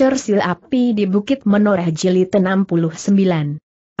Cersil api di Bukit Menoreh Jilid 69.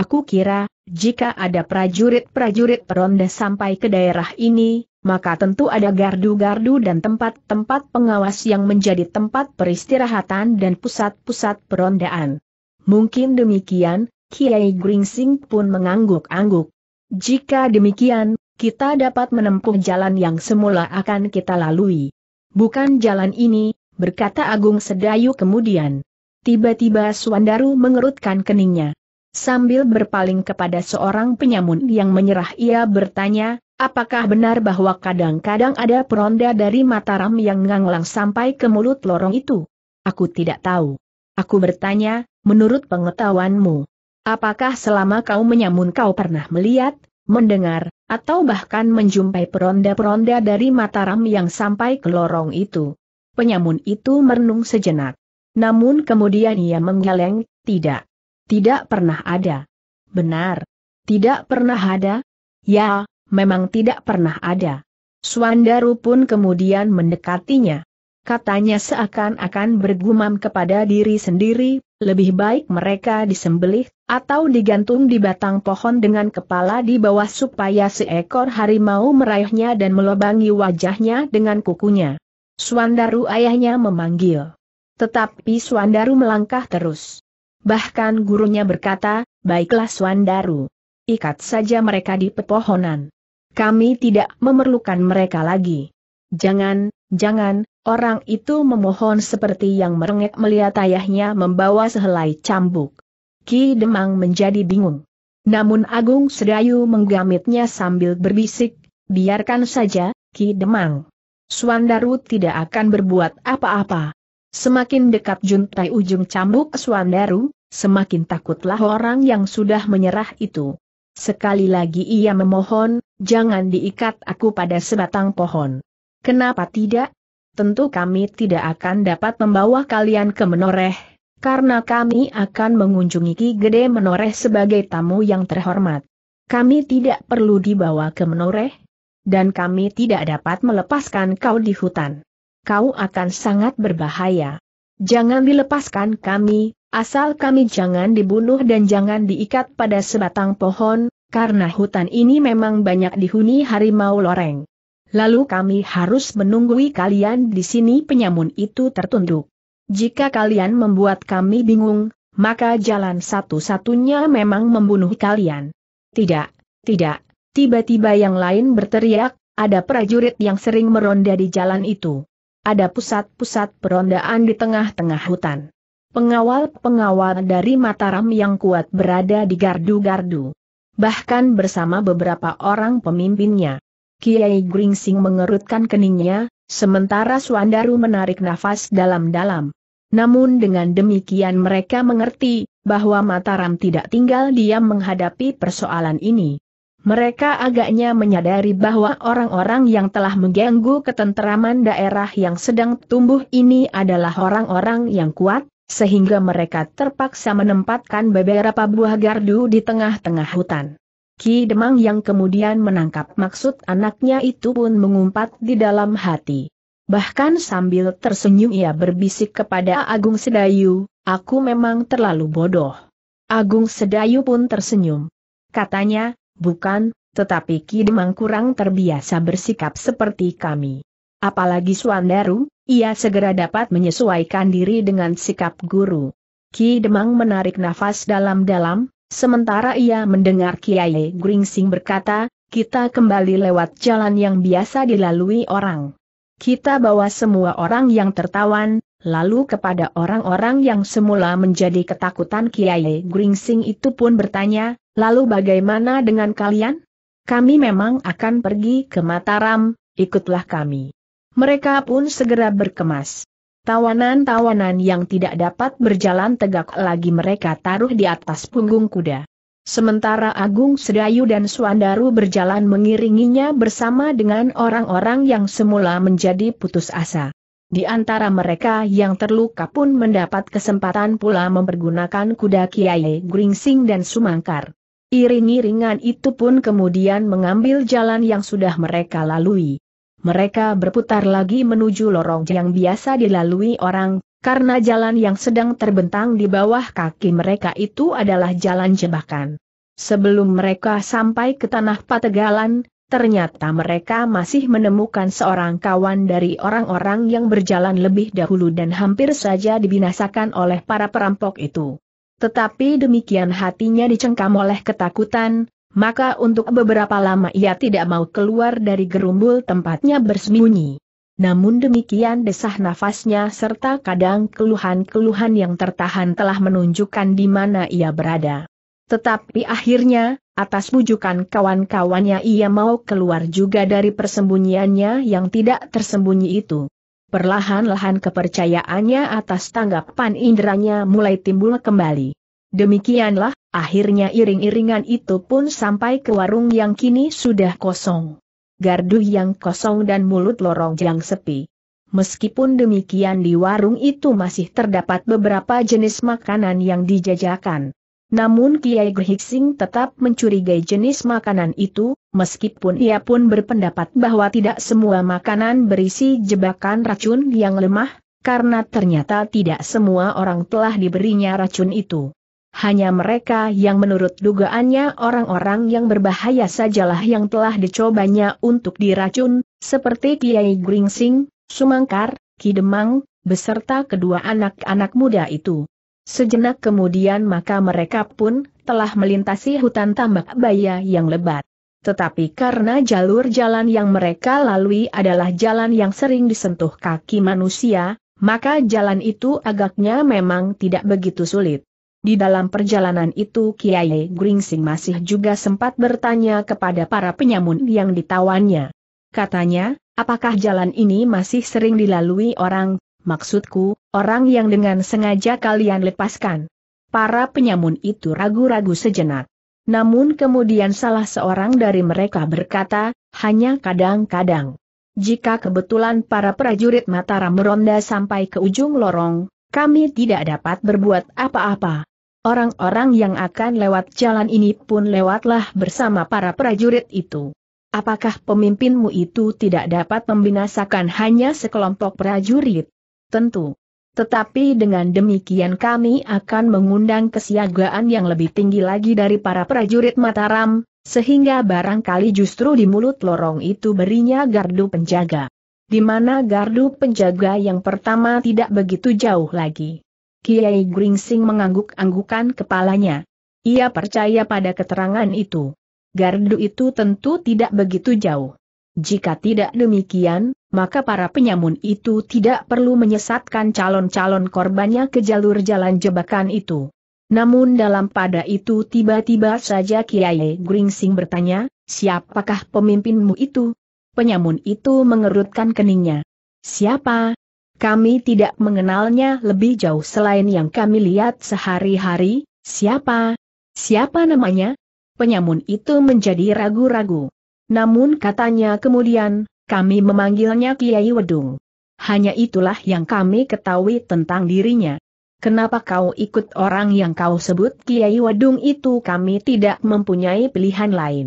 Aku kira, jika ada prajurit-prajurit peronda sampai ke daerah ini, maka tentu ada gardu-gardu dan tempat-tempat pengawas yang menjadi tempat peristirahatan dan pusat-pusat perondaan. Mungkin demikian, Kiai Gringsing pun mengangguk-angguk. Jika demikian, kita dapat menempuh jalan yang semula akan kita lalui. Bukan jalan ini, berkata Agung Sedayu kemudian. Tiba-tiba Suandaru mengerutkan keningnya. Sambil berpaling kepada seorang penyamun yang menyerah ia bertanya, apakah benar bahwa kadang-kadang ada peronda dari Mataram yang nganglang sampai ke mulut lorong itu? Aku tidak tahu. Aku bertanya, menurut pengetahuanmu, apakah selama kau menyamun kau pernah melihat, mendengar, atau bahkan menjumpai peronda-peronda dari Mataram yang sampai ke lorong itu? Penyamun itu merenung sejenak. Namun kemudian ia menggeleng, tidak. Tidak pernah ada. Benar. Tidak pernah ada? Ya, memang tidak pernah ada. Suandaru pun kemudian mendekatinya. Katanya seakan-akan bergumam kepada diri sendiri, lebih baik mereka disembelih, atau digantung di batang pohon dengan kepala di bawah supaya seekor harimau meraihnya dan melobangi wajahnya dengan kukunya. Suandaru ayahnya memanggil. Tetapi Suandaru melangkah terus. Bahkan gurunya berkata, baiklah Suandaru. Ikat saja mereka di pepohonan. Kami tidak memerlukan mereka lagi. Jangan, jangan, orang itu memohon seperti yang merengek melihat ayahnya membawa sehelai cambuk. Ki Demang menjadi bingung. Namun Agung Sedayu menggamitnya sambil berbisik, biarkan saja, Ki Demang. Suandaru tidak akan berbuat apa-apa. Semakin dekat juntai ujung cambuk Suandaru, semakin takutlah orang yang sudah menyerah itu. Sekali lagi ia memohon, jangan diikat aku pada sebatang pohon. Kenapa tidak? Tentu kami tidak akan dapat membawa kalian ke menoreh, karena kami akan mengunjungi Ki Gede Menoreh sebagai tamu yang terhormat. Kami tidak perlu dibawa ke menoreh, dan kami tidak dapat melepaskan kau di hutan. Kau akan sangat berbahaya. Jangan dilepaskan kami, asal kami jangan dibunuh dan jangan diikat pada sebatang pohon, karena hutan ini memang banyak dihuni harimau loreng. Lalu kami harus menunggui kalian di sini penyamun itu tertunduk. Jika kalian membuat kami bingung, maka jalan satu-satunya memang membunuh kalian. Tidak, tidak, Tiba-tiba yang lain berteriak, ada prajurit yang sering meronda di jalan itu. Ada pusat-pusat perondaan di tengah-tengah hutan. Pengawal-pengawal dari Mataram yang kuat berada di gardu-gardu. Bahkan bersama beberapa orang pemimpinnya. Kiai Gringsing mengerutkan keningnya, sementara Suandaru menarik nafas dalam-dalam. Namun dengan demikian mereka mengerti, bahwa Mataram tidak tinggal diam menghadapi persoalan ini. Mereka agaknya menyadari bahwa orang-orang yang telah mengganggu ketenteraman daerah yang sedang tumbuh ini adalah orang-orang yang kuat, sehingga mereka terpaksa menempatkan beberapa buah gardu di tengah-tengah hutan. Ki Demang yang kemudian menangkap maksud anaknya itu pun mengumpat di dalam hati. Bahkan sambil tersenyum ia berbisik kepada Agung Sedayu, aku memang terlalu bodoh. Agung Sedayu pun tersenyum. Katanya, bukan, tetapi Ki Demang kurang terbiasa bersikap seperti kami. Apalagi Suandaru, ia segera dapat menyesuaikan diri dengan sikap guru. Ki Demang menarik nafas dalam-dalam, sementara ia mendengar Kiai Gringsing berkata, kita kembali lewat jalan yang biasa dilalui orang. Kita bawa semua orang yang tertawan, Lalu kepada orang-orang yang semula menjadi ketakutan Kiai Gringsing itu pun bertanya, lalu bagaimana dengan kalian? Kami memang akan pergi ke Mataram, ikutlah kami. Mereka pun segera berkemas. Tawanan-tawanan yang tidak dapat berjalan tegak lagi mereka taruh di atas punggung kuda. Sementara Agung Sedayu dan Suandaru berjalan mengiringinya bersama dengan orang-orang yang semula menjadi putus asa. Di antara mereka yang terluka pun mendapat kesempatan pula mempergunakan kuda Kiai Gringsing dan Sumangkar. Iring-iringan itu pun kemudian mengambil jalan yang sudah mereka lalui. Mereka berputar lagi menuju lorong yang biasa dilalui orang, karena jalan yang sedang terbentang di bawah kaki mereka itu adalah jalan jebakan. Sebelum mereka sampai ke tanah pategalan, Ternyata mereka masih menemukan seorang kawan dari orang-orang yang berjalan lebih dahulu dan hampir saja dibinasakan oleh para perampok itu. Tetapi demikian hatinya dicengkam oleh ketakutan, maka untuk beberapa lama ia tidak mau keluar dari gerumbul tempatnya bersembunyi. Namun demikian desah nafasnya serta kadang keluhan-keluhan yang tertahan telah menunjukkan di mana ia berada. Tetapi akhirnya, atas bujukan kawan-kawannya ia mau keluar juga dari persembunyiannya yang tidak tersembunyi itu. Perlahan-lahan kepercayaannya atas tanggapan inderanya mulai timbul kembali. Demikianlah, akhirnya iring-iringan itu pun sampai ke warung yang kini sudah kosong. Gardu yang kosong dan mulut lorong yang sepi. Meskipun demikian di warung itu masih terdapat beberapa jenis makanan yang dijajakan. Namun Kiai Grihiksing tetap mencurigai jenis makanan itu, meskipun ia pun berpendapat bahwa tidak semua makanan berisi jebakan racun yang lemah, karena ternyata tidak semua orang telah diberinya racun itu. Hanya mereka yang menurut dugaannya orang-orang yang berbahaya sajalah yang telah dicobanya untuk diracun, seperti Kiai Gringsing, Sumangkar, Kidemang, beserta kedua anak-anak muda itu. Sejenak kemudian maka mereka pun telah melintasi hutan tambak baya yang lebat. Tetapi karena jalur jalan yang mereka lalui adalah jalan yang sering disentuh kaki manusia, maka jalan itu agaknya memang tidak begitu sulit. Di dalam perjalanan itu Kiai Gringsing masih juga sempat bertanya kepada para penyamun yang ditawannya. Katanya, apakah jalan ini masih sering dilalui orang? Maksudku, orang yang dengan sengaja kalian lepaskan. Para penyamun itu ragu-ragu sejenak. Namun kemudian salah seorang dari mereka berkata, hanya kadang-kadang. Jika kebetulan para prajurit Mataram meronda sampai ke ujung lorong, kami tidak dapat berbuat apa-apa. Orang-orang yang akan lewat jalan ini pun lewatlah bersama para prajurit itu. Apakah pemimpinmu itu tidak dapat membinasakan hanya sekelompok prajurit? tentu. Tetapi dengan demikian kami akan mengundang kesiagaan yang lebih tinggi lagi dari para prajurit Mataram, sehingga barangkali justru di mulut lorong itu berinya gardu penjaga. Di mana gardu penjaga yang pertama tidak begitu jauh lagi. Kiai Gringsing mengangguk-anggukan kepalanya. Ia percaya pada keterangan itu. Gardu itu tentu tidak begitu jauh. Jika tidak demikian, maka para penyamun itu tidak perlu menyesatkan calon-calon korbannya ke jalur jalan jebakan itu. Namun dalam pada itu tiba-tiba saja Kiai Gringsing bertanya, siapakah pemimpinmu itu? Penyamun itu mengerutkan keningnya. Siapa? Kami tidak mengenalnya lebih jauh selain yang kami lihat sehari-hari, siapa? Siapa namanya? Penyamun itu menjadi ragu-ragu. Namun katanya kemudian, kami memanggilnya Kiai Wedung. Hanya itulah yang kami ketahui tentang dirinya. Kenapa kau ikut orang yang kau sebut Kiai Wedung itu kami tidak mempunyai pilihan lain.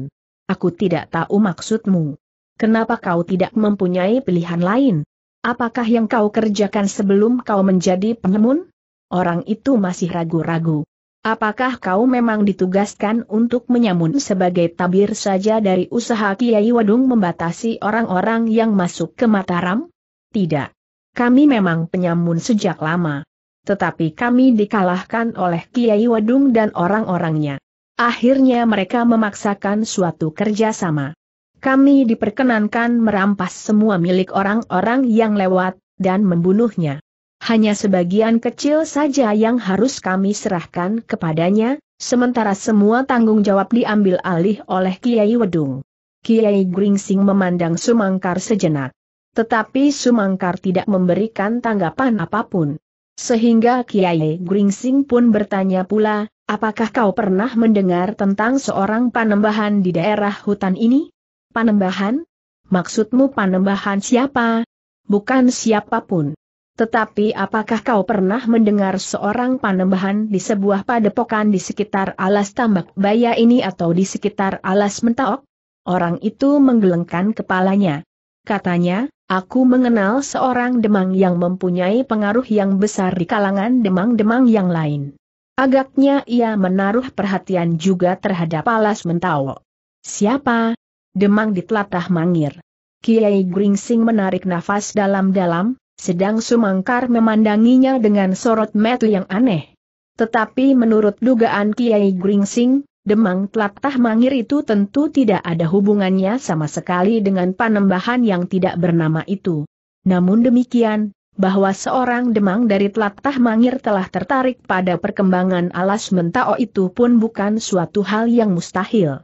Aku tidak tahu maksudmu. Kenapa kau tidak mempunyai pilihan lain? Apakah yang kau kerjakan sebelum kau menjadi pengemun? Orang itu masih ragu-ragu. Apakah kau memang ditugaskan untuk menyamun sebagai tabir saja dari usaha Kiai Wadung membatasi orang-orang yang masuk ke Mataram? Tidak. Kami memang penyamun sejak lama. Tetapi kami dikalahkan oleh Kiai Wadung dan orang-orangnya. Akhirnya mereka memaksakan suatu kerjasama. Kami diperkenankan merampas semua milik orang-orang yang lewat, dan membunuhnya hanya sebagian kecil saja yang harus kami serahkan kepadanya, sementara semua tanggung jawab diambil alih oleh Kiai Wedung. Kiai Gringsing memandang Sumangkar sejenak. Tetapi Sumangkar tidak memberikan tanggapan apapun. Sehingga Kiai Gringsing pun bertanya pula, apakah kau pernah mendengar tentang seorang panembahan di daerah hutan ini? Panembahan? Maksudmu panembahan siapa? Bukan siapapun. Tetapi apakah kau pernah mendengar seorang panembahan di sebuah padepokan di sekitar alas tambak baya ini atau di sekitar alas mentaok? Orang itu menggelengkan kepalanya. Katanya, aku mengenal seorang demang yang mempunyai pengaruh yang besar di kalangan demang-demang yang lain. Agaknya ia menaruh perhatian juga terhadap alas mentaok. Siapa? Demang di telatah mangir. Kiai Gringsing menarik nafas dalam-dalam, sedang Sumangkar memandanginya dengan sorot mata yang aneh. Tetapi menurut dugaan Kiai Gringsing, Demang Telatah Mangir itu tentu tidak ada hubungannya sama sekali dengan panembahan yang tidak bernama itu. Namun demikian, bahwa seorang demang dari Telatah Mangir telah tertarik pada perkembangan alas mentao itu pun bukan suatu hal yang mustahil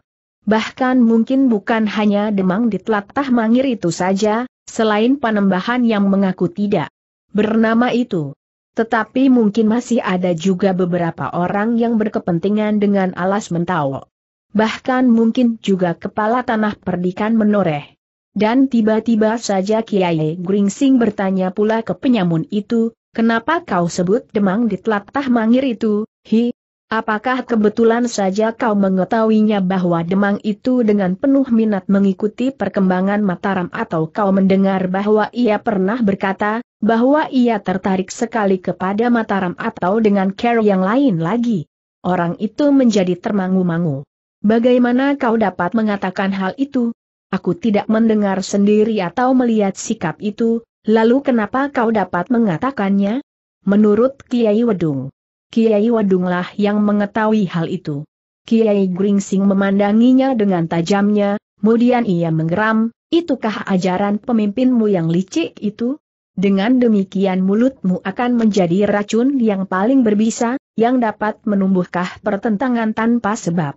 bahkan mungkin bukan hanya Demang di telatah mangir itu saja, selain panembahan yang mengaku tidak bernama itu. Tetapi mungkin masih ada juga beberapa orang yang berkepentingan dengan alas mentawo. Bahkan mungkin juga kepala tanah perdikan menoreh. Dan tiba-tiba saja Kiai Gringsing bertanya pula ke penyamun itu, kenapa kau sebut demang di telatah mangir itu, hi, Apakah kebetulan saja kau mengetahuinya bahwa Demang itu dengan penuh minat mengikuti perkembangan Mataram atau kau mendengar bahwa ia pernah berkata, bahwa ia tertarik sekali kepada Mataram atau dengan care yang lain lagi? Orang itu menjadi termangu-mangu. Bagaimana kau dapat mengatakan hal itu? Aku tidak mendengar sendiri atau melihat sikap itu, lalu kenapa kau dapat mengatakannya? Menurut Kiai Wedung Kiai Wadunglah yang mengetahui hal itu. Kiai Gringsing memandanginya dengan tajamnya, kemudian ia menggeram, itukah ajaran pemimpinmu yang licik itu? Dengan demikian mulutmu akan menjadi racun yang paling berbisa, yang dapat menumbuhkah pertentangan tanpa sebab.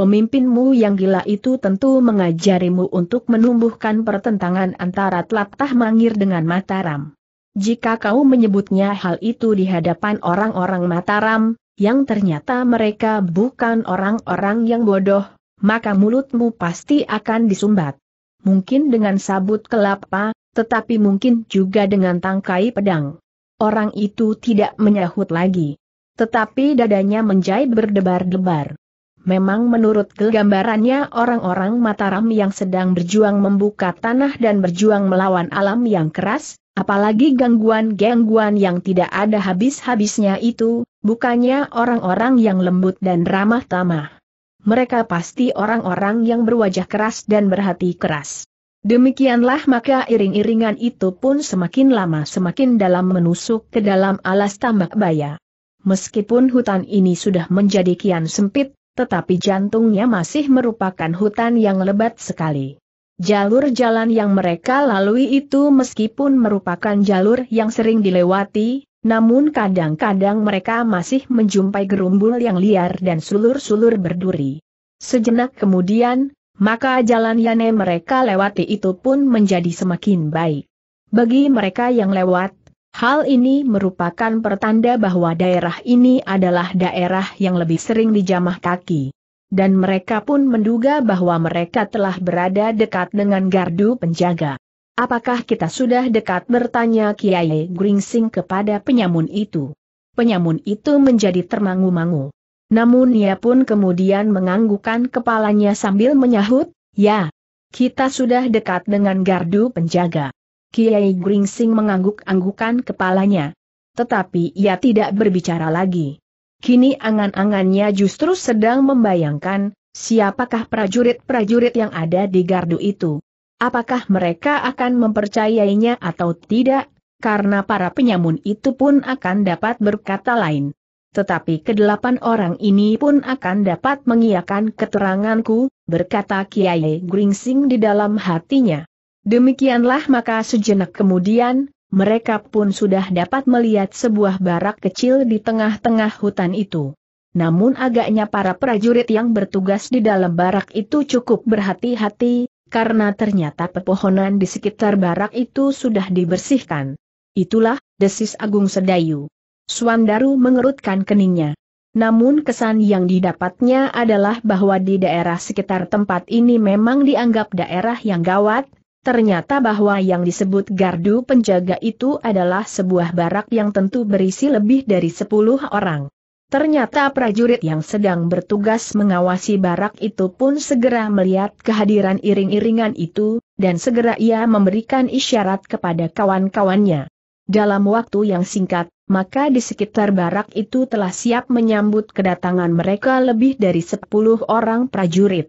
Pemimpinmu yang gila itu tentu mengajarimu untuk menumbuhkan pertentangan antara Tlaptah Mangir dengan Mataram. Jika kau menyebutnya hal itu di hadapan orang-orang Mataram, yang ternyata mereka bukan orang-orang yang bodoh, maka mulutmu pasti akan disumbat. Mungkin dengan sabut kelapa, tetapi mungkin juga dengan tangkai pedang. Orang itu tidak menyahut lagi. Tetapi dadanya menjahit berdebar-debar. Memang menurut gambarannya orang-orang Mataram yang sedang berjuang membuka tanah dan berjuang melawan alam yang keras, Apalagi gangguan-gangguan yang tidak ada habis-habisnya itu, bukannya orang-orang yang lembut dan ramah tamah. Mereka pasti orang-orang yang berwajah keras dan berhati keras. Demikianlah maka iring-iringan itu pun semakin lama semakin dalam menusuk ke dalam alas tambak baya. Meskipun hutan ini sudah menjadi kian sempit, tetapi jantungnya masih merupakan hutan yang lebat sekali. Jalur jalan yang mereka lalui itu meskipun merupakan jalur yang sering dilewati, namun kadang-kadang mereka masih menjumpai gerumbul yang liar dan sulur-sulur berduri. Sejenak kemudian, maka jalan yang mereka lewati itu pun menjadi semakin baik. Bagi mereka yang lewat, hal ini merupakan pertanda bahwa daerah ini adalah daerah yang lebih sering dijamah kaki dan mereka pun menduga bahwa mereka telah berada dekat dengan gardu penjaga. Apakah kita sudah dekat bertanya Kiai Gringsing kepada penyamun itu? Penyamun itu menjadi termangu-mangu. Namun ia pun kemudian menganggukkan kepalanya sambil menyahut, ya, kita sudah dekat dengan gardu penjaga. Kiai Gringsing mengangguk-anggukan kepalanya. Tetapi ia tidak berbicara lagi. Kini angan-angannya justru sedang membayangkan, siapakah prajurit-prajurit yang ada di gardu itu. Apakah mereka akan mempercayainya atau tidak, karena para penyamun itu pun akan dapat berkata lain. Tetapi kedelapan orang ini pun akan dapat mengiakan keteranganku, berkata Kiai Gringsing di dalam hatinya. Demikianlah maka sejenak kemudian, mereka pun sudah dapat melihat sebuah barak kecil di tengah-tengah hutan itu. Namun agaknya para prajurit yang bertugas di dalam barak itu cukup berhati-hati, karena ternyata pepohonan di sekitar barak itu sudah dibersihkan. Itulah, desis Agung Sedayu. Suandaru mengerutkan keningnya. Namun kesan yang didapatnya adalah bahwa di daerah sekitar tempat ini memang dianggap daerah yang gawat, Ternyata bahwa yang disebut gardu penjaga itu adalah sebuah barak yang tentu berisi lebih dari 10 orang. Ternyata prajurit yang sedang bertugas mengawasi barak itu pun segera melihat kehadiran iring-iringan itu, dan segera ia memberikan isyarat kepada kawan-kawannya. Dalam waktu yang singkat, maka di sekitar barak itu telah siap menyambut kedatangan mereka lebih dari 10 orang prajurit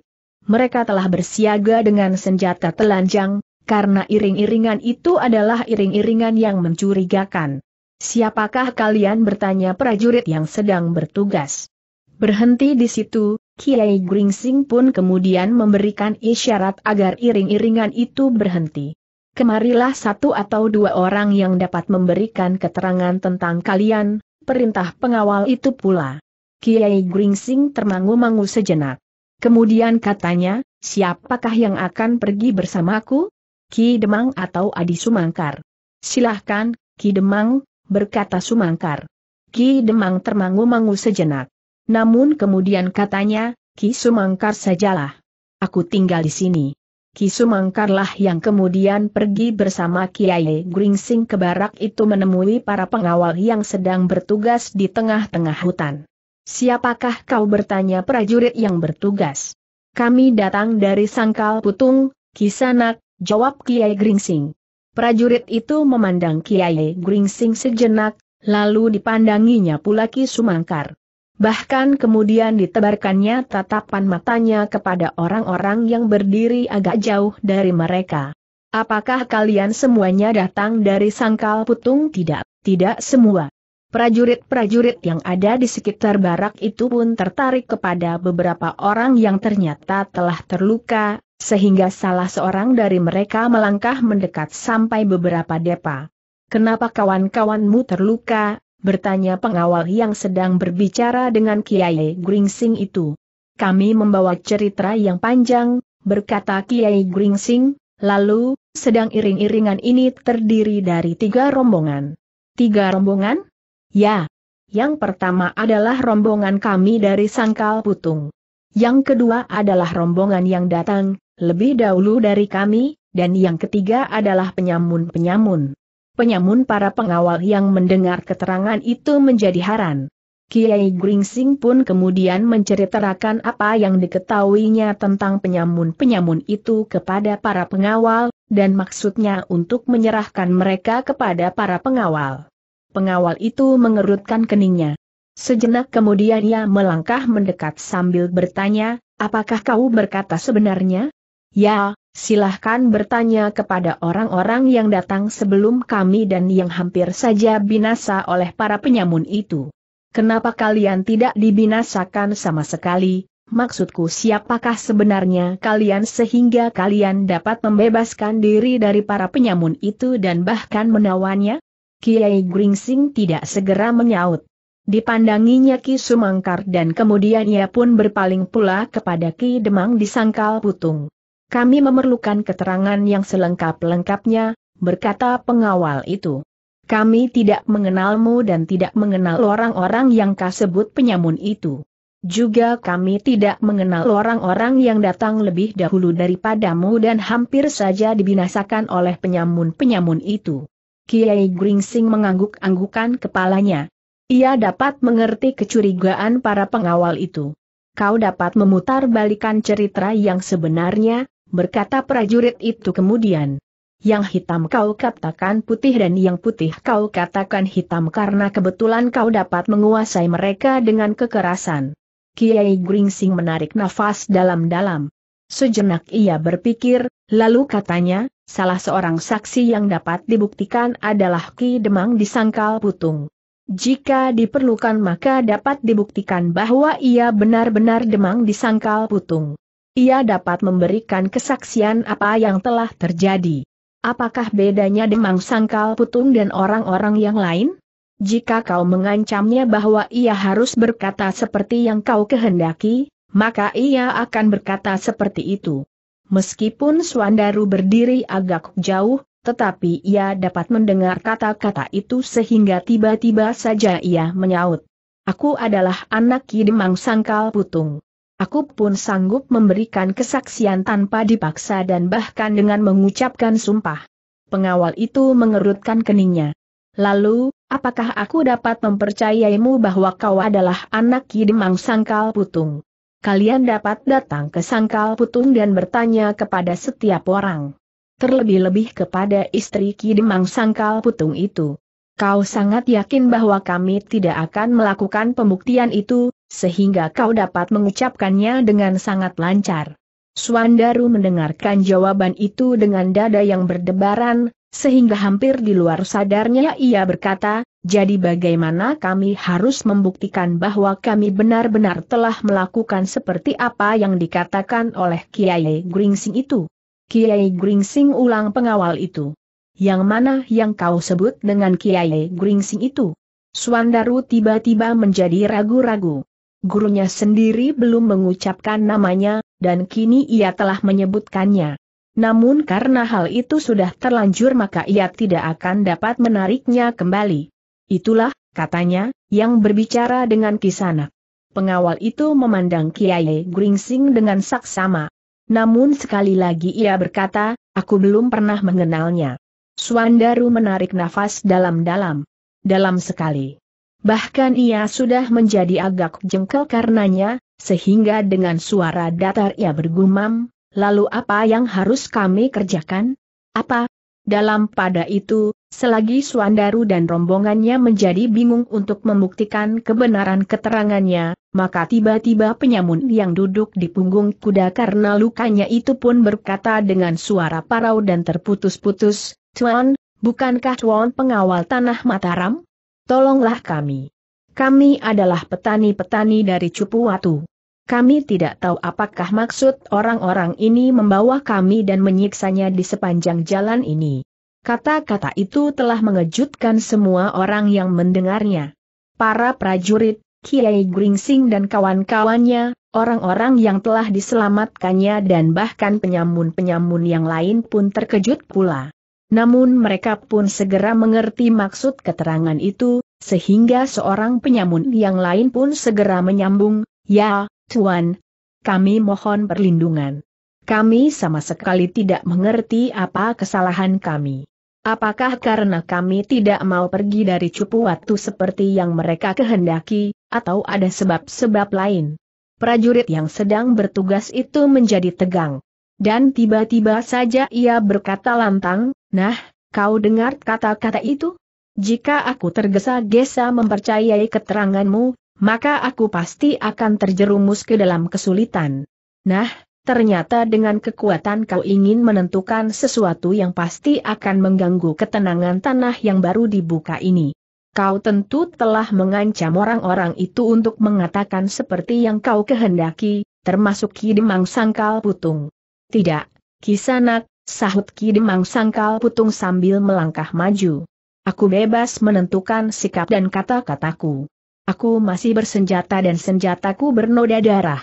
mereka telah bersiaga dengan senjata telanjang, karena iring-iringan itu adalah iring-iringan yang mencurigakan. Siapakah kalian bertanya prajurit yang sedang bertugas? Berhenti di situ, Kiai Gringsing pun kemudian memberikan isyarat agar iring-iringan itu berhenti. Kemarilah satu atau dua orang yang dapat memberikan keterangan tentang kalian, perintah pengawal itu pula. Kiai Gringsing termangu-mangu sejenak. Kemudian katanya, siapakah yang akan pergi bersamaku? Ki Demang atau Adi Sumangkar? Silahkan, Ki Demang, berkata Sumangkar. Ki Demang termangu-mangu sejenak. Namun kemudian katanya, Ki Sumangkar sajalah. Aku tinggal di sini. Ki Sumangkarlah yang kemudian pergi bersama Kiai Gringsing ke barak itu menemui para pengawal yang sedang bertugas di tengah-tengah hutan. Siapakah kau bertanya prajurit yang bertugas? Kami datang dari Sangkal Putung, Kisanak, jawab Kiai Gringsing. Prajurit itu memandang Kiai Gringsing sejenak, lalu dipandanginya pula Ki Sumangkar. Bahkan kemudian ditebarkannya tatapan matanya kepada orang-orang yang berdiri agak jauh dari mereka. Apakah kalian semuanya datang dari Sangkal Putung? Tidak, tidak semua. Prajurit-prajurit yang ada di sekitar barak itu pun tertarik kepada beberapa orang yang ternyata telah terluka, sehingga salah seorang dari mereka melangkah mendekat sampai beberapa depa. Kenapa kawan-kawanmu terluka? bertanya pengawal yang sedang berbicara dengan Kiai Gringsing itu. Kami membawa cerita yang panjang, berkata Kiai Gringsing, lalu, sedang iring-iringan ini terdiri dari tiga rombongan. Tiga rombongan? Ya. Yang pertama adalah rombongan kami dari Sangkal Putung. Yang kedua adalah rombongan yang datang, lebih dahulu dari kami, dan yang ketiga adalah penyamun-penyamun. Penyamun para pengawal yang mendengar keterangan itu menjadi haran. Kiai Gringsing pun kemudian menceritakan apa yang diketahuinya tentang penyamun-penyamun itu kepada para pengawal, dan maksudnya untuk menyerahkan mereka kepada para pengawal. Pengawal itu mengerutkan keningnya. Sejenak kemudian ia melangkah mendekat sambil bertanya, apakah kau berkata sebenarnya? Ya, silahkan bertanya kepada orang-orang yang datang sebelum kami dan yang hampir saja binasa oleh para penyamun itu. Kenapa kalian tidak dibinasakan sama sekali? Maksudku siapakah sebenarnya kalian sehingga kalian dapat membebaskan diri dari para penyamun itu dan bahkan menawannya? Kiai Gringsing tidak segera menyaut. Dipandanginya Ki Sumangkar dan kemudian ia pun berpaling pula kepada Ki Demang di Sangkal Putung. Kami memerlukan keterangan yang selengkap-lengkapnya, berkata pengawal itu. Kami tidak mengenalmu dan tidak mengenal orang-orang yang kau penyamun itu. Juga kami tidak mengenal orang-orang yang datang lebih dahulu daripadamu dan hampir saja dibinasakan oleh penyamun-penyamun itu. Kiai Gringsing mengangguk-anggukan kepalanya. Ia dapat mengerti kecurigaan para pengawal itu. Kau dapat memutar balikan cerita yang sebenarnya, berkata prajurit itu kemudian. Yang hitam kau katakan putih dan yang putih kau katakan hitam karena kebetulan kau dapat menguasai mereka dengan kekerasan. Kiai Gringsing menarik nafas dalam-dalam. Sejenak ia berpikir, Lalu katanya, salah seorang saksi yang dapat dibuktikan adalah Ki Demang di Sangkal Putung. Jika diperlukan maka dapat dibuktikan bahwa ia benar-benar Demang di Sangkal Putung. Ia dapat memberikan kesaksian apa yang telah terjadi. Apakah bedanya Demang Sangkal Putung dan orang-orang yang lain? Jika kau mengancamnya bahwa ia harus berkata seperti yang kau kehendaki, maka ia akan berkata seperti itu. Meskipun Suandaru berdiri agak jauh, tetapi ia dapat mendengar kata-kata itu sehingga tiba-tiba saja ia menyaut. Aku adalah anak Kidemang Sangkal Putung. Aku pun sanggup memberikan kesaksian tanpa dipaksa dan bahkan dengan mengucapkan sumpah. Pengawal itu mengerutkan keningnya. Lalu, apakah aku dapat mempercayaimu bahwa kau adalah anak Kidemang Sangkal Putung? kalian dapat datang ke Sangkal Putung dan bertanya kepada setiap orang. Terlebih-lebih kepada istri Ki Demang Sangkal Putung itu. Kau sangat yakin bahwa kami tidak akan melakukan pembuktian itu, sehingga kau dapat mengucapkannya dengan sangat lancar. Suandaru mendengarkan jawaban itu dengan dada yang berdebaran, sehingga hampir di luar sadarnya ia berkata, jadi bagaimana kami harus membuktikan bahwa kami benar-benar telah melakukan seperti apa yang dikatakan oleh Kiai Gringsing itu? Kiai Gringsing ulang pengawal itu. Yang mana yang kau sebut dengan Kiai Gringsing itu? Suandaru tiba-tiba menjadi ragu-ragu. Gurunya sendiri belum mengucapkan namanya, dan kini ia telah menyebutkannya. Namun karena hal itu sudah terlanjur maka ia tidak akan dapat menariknya kembali. Itulah, katanya, yang berbicara dengan Kisanak. Pengawal itu memandang Kiai Gringsing dengan saksama. Namun sekali lagi ia berkata, aku belum pernah mengenalnya. Suandaru menarik nafas dalam-dalam. Dalam sekali. Bahkan ia sudah menjadi agak jengkel karenanya, sehingga dengan suara datar ia bergumam, lalu apa yang harus kami kerjakan? Apa? Dalam pada itu, Selagi Suandaru dan rombongannya menjadi bingung untuk membuktikan kebenaran keterangannya, maka tiba-tiba penyamun yang duduk di punggung kuda karena lukanya itu pun berkata dengan suara parau dan terputus-putus, Tuan, bukankah Tuan pengawal tanah Mataram? Tolonglah kami. Kami adalah petani-petani dari Cupuwatu. Kami tidak tahu apakah maksud orang-orang ini membawa kami dan menyiksanya di sepanjang jalan ini. Kata-kata itu telah mengejutkan semua orang yang mendengarnya. Para prajurit, Kiai Gringsing dan kawan-kawannya, orang-orang yang telah diselamatkannya dan bahkan penyamun-penyamun yang lain pun terkejut pula. Namun mereka pun segera mengerti maksud keterangan itu, sehingga seorang penyamun yang lain pun segera menyambung, Ya, Tuan, kami mohon perlindungan. Kami sama sekali tidak mengerti apa kesalahan kami. Apakah karena kami tidak mau pergi dari cupu waktu seperti yang mereka kehendaki, atau ada sebab-sebab lain? Prajurit yang sedang bertugas itu menjadi tegang. Dan tiba-tiba saja ia berkata lantang, nah, kau dengar kata-kata itu? Jika aku tergesa-gesa mempercayai keteranganmu, maka aku pasti akan terjerumus ke dalam kesulitan. Nah, Ternyata dengan kekuatan kau ingin menentukan sesuatu yang pasti akan mengganggu ketenangan tanah yang baru dibuka ini. Kau tentu telah mengancam orang-orang itu untuk mengatakan seperti yang kau kehendaki, termasuk Kidemang Sangkal Putung. Tidak, Kisanak, sahut Kidemang Sangkal Putung sambil melangkah maju. Aku bebas menentukan sikap dan kata-kataku. Aku masih bersenjata dan senjataku bernoda darah.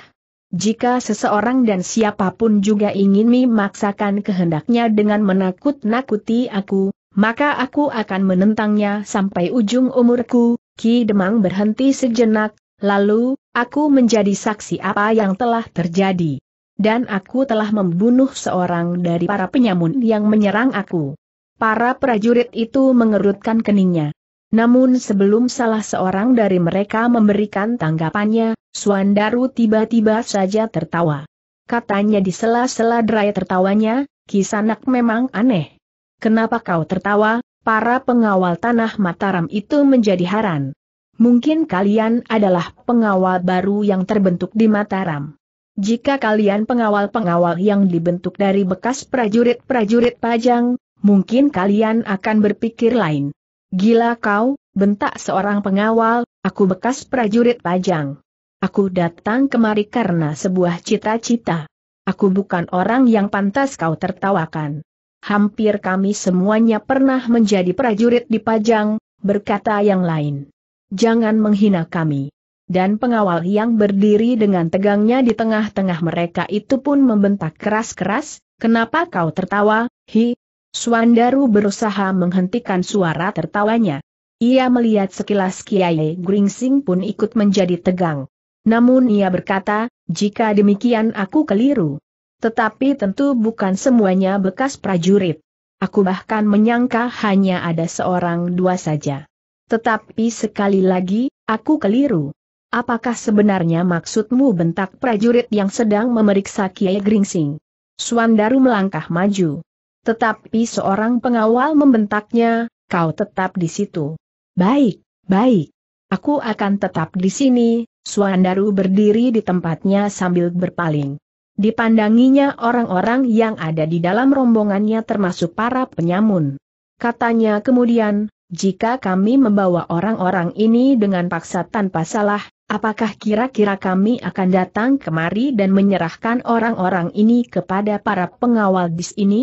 Jika seseorang dan siapapun juga ingin memaksakan kehendaknya dengan menakut-nakuti aku, maka aku akan menentangnya sampai ujung umurku. Ki Demang berhenti sejenak, lalu, aku menjadi saksi apa yang telah terjadi. Dan aku telah membunuh seorang dari para penyamun yang menyerang aku. Para prajurit itu mengerutkan keningnya. Namun sebelum salah seorang dari mereka memberikan tanggapannya, Suandaru tiba-tiba saja tertawa. Katanya di sela-sela derai tertawanya, Kisanak memang aneh. Kenapa kau tertawa? Para pengawal tanah Mataram itu menjadi haran. Mungkin kalian adalah pengawal baru yang terbentuk di Mataram. Jika kalian pengawal-pengawal yang dibentuk dari bekas prajurit-prajurit pajang, mungkin kalian akan berpikir lain. Gila kau, bentak seorang pengawal, aku bekas prajurit pajang. Aku datang kemari karena sebuah cita-cita. Aku bukan orang yang pantas kau tertawakan. Hampir kami semuanya pernah menjadi prajurit di Pajang, berkata yang lain. Jangan menghina kami. Dan pengawal yang berdiri dengan tegangnya di tengah-tengah mereka itu pun membentak keras-keras, kenapa kau tertawa, hi, Suandaru berusaha menghentikan suara tertawanya. Ia melihat sekilas Kiai Gringsing pun ikut menjadi tegang. Namun ia berkata, jika demikian aku keliru. Tetapi tentu bukan semuanya bekas prajurit. Aku bahkan menyangka hanya ada seorang dua saja. Tetapi sekali lagi, aku keliru. Apakah sebenarnya maksudmu bentak prajurit yang sedang memeriksa Kiai Gringsing? Suandaru melangkah maju. Tetapi seorang pengawal membentaknya, kau tetap di situ. Baik, baik. Aku akan tetap di sini, Suandaru berdiri di tempatnya sambil berpaling. Dipandanginya orang-orang yang ada di dalam rombongannya termasuk para penyamun. Katanya kemudian, jika kami membawa orang-orang ini dengan paksa tanpa salah, apakah kira-kira kami akan datang kemari dan menyerahkan orang-orang ini kepada para pengawal di sini?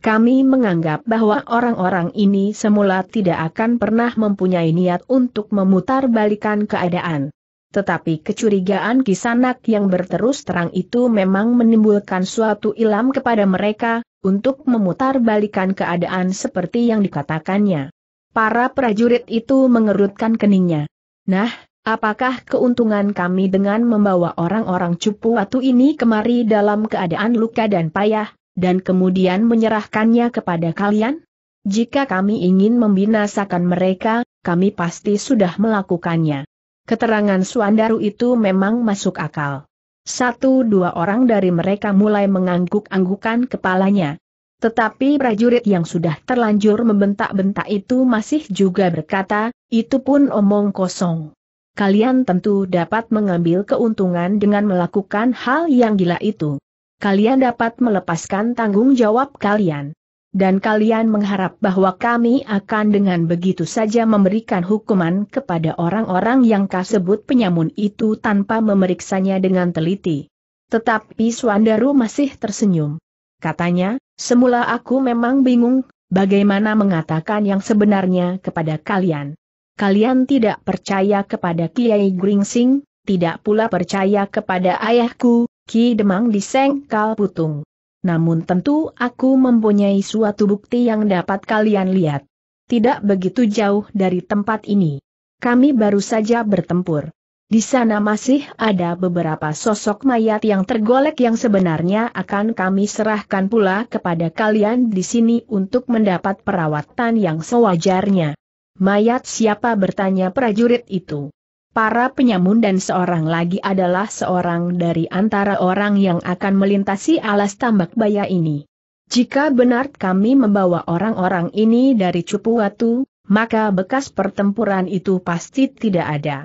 Kami menganggap bahwa orang-orang ini semula tidak akan pernah mempunyai niat untuk memutar balikan keadaan. Tetapi kecurigaan kisanak yang berterus terang itu memang menimbulkan suatu ilham kepada mereka, untuk memutar balikan keadaan seperti yang dikatakannya. Para prajurit itu mengerutkan keningnya. Nah, apakah keuntungan kami dengan membawa orang-orang cupu waktu ini kemari dalam keadaan luka dan payah, dan kemudian menyerahkannya kepada kalian? Jika kami ingin membinasakan mereka, kami pasti sudah melakukannya. Keterangan Suandaru itu memang masuk akal. Satu dua orang dari mereka mulai mengangguk-anggukan kepalanya. Tetapi prajurit yang sudah terlanjur membentak-bentak itu masih juga berkata, itu pun omong kosong. Kalian tentu dapat mengambil keuntungan dengan melakukan hal yang gila itu kalian dapat melepaskan tanggung jawab kalian. Dan kalian mengharap bahwa kami akan dengan begitu saja memberikan hukuman kepada orang-orang yang kasebut penyamun itu tanpa memeriksanya dengan teliti. Tetapi Swandaru masih tersenyum. Katanya, semula aku memang bingung, bagaimana mengatakan yang sebenarnya kepada kalian. Kalian tidak percaya kepada Kiai Gringsing, tidak pula percaya kepada ayahku, Ki Demang disengkal putung. Namun tentu aku mempunyai suatu bukti yang dapat kalian lihat. Tidak begitu jauh dari tempat ini. Kami baru saja bertempur. Di sana masih ada beberapa sosok mayat yang tergolek yang sebenarnya akan kami serahkan pula kepada kalian di sini untuk mendapat perawatan yang sewajarnya. Mayat siapa bertanya prajurit itu para penyamun dan seorang lagi adalah seorang dari antara orang yang akan melintasi alas tambak baya ini. Jika benar kami membawa orang-orang ini dari Cupuatu, maka bekas pertempuran itu pasti tidak ada.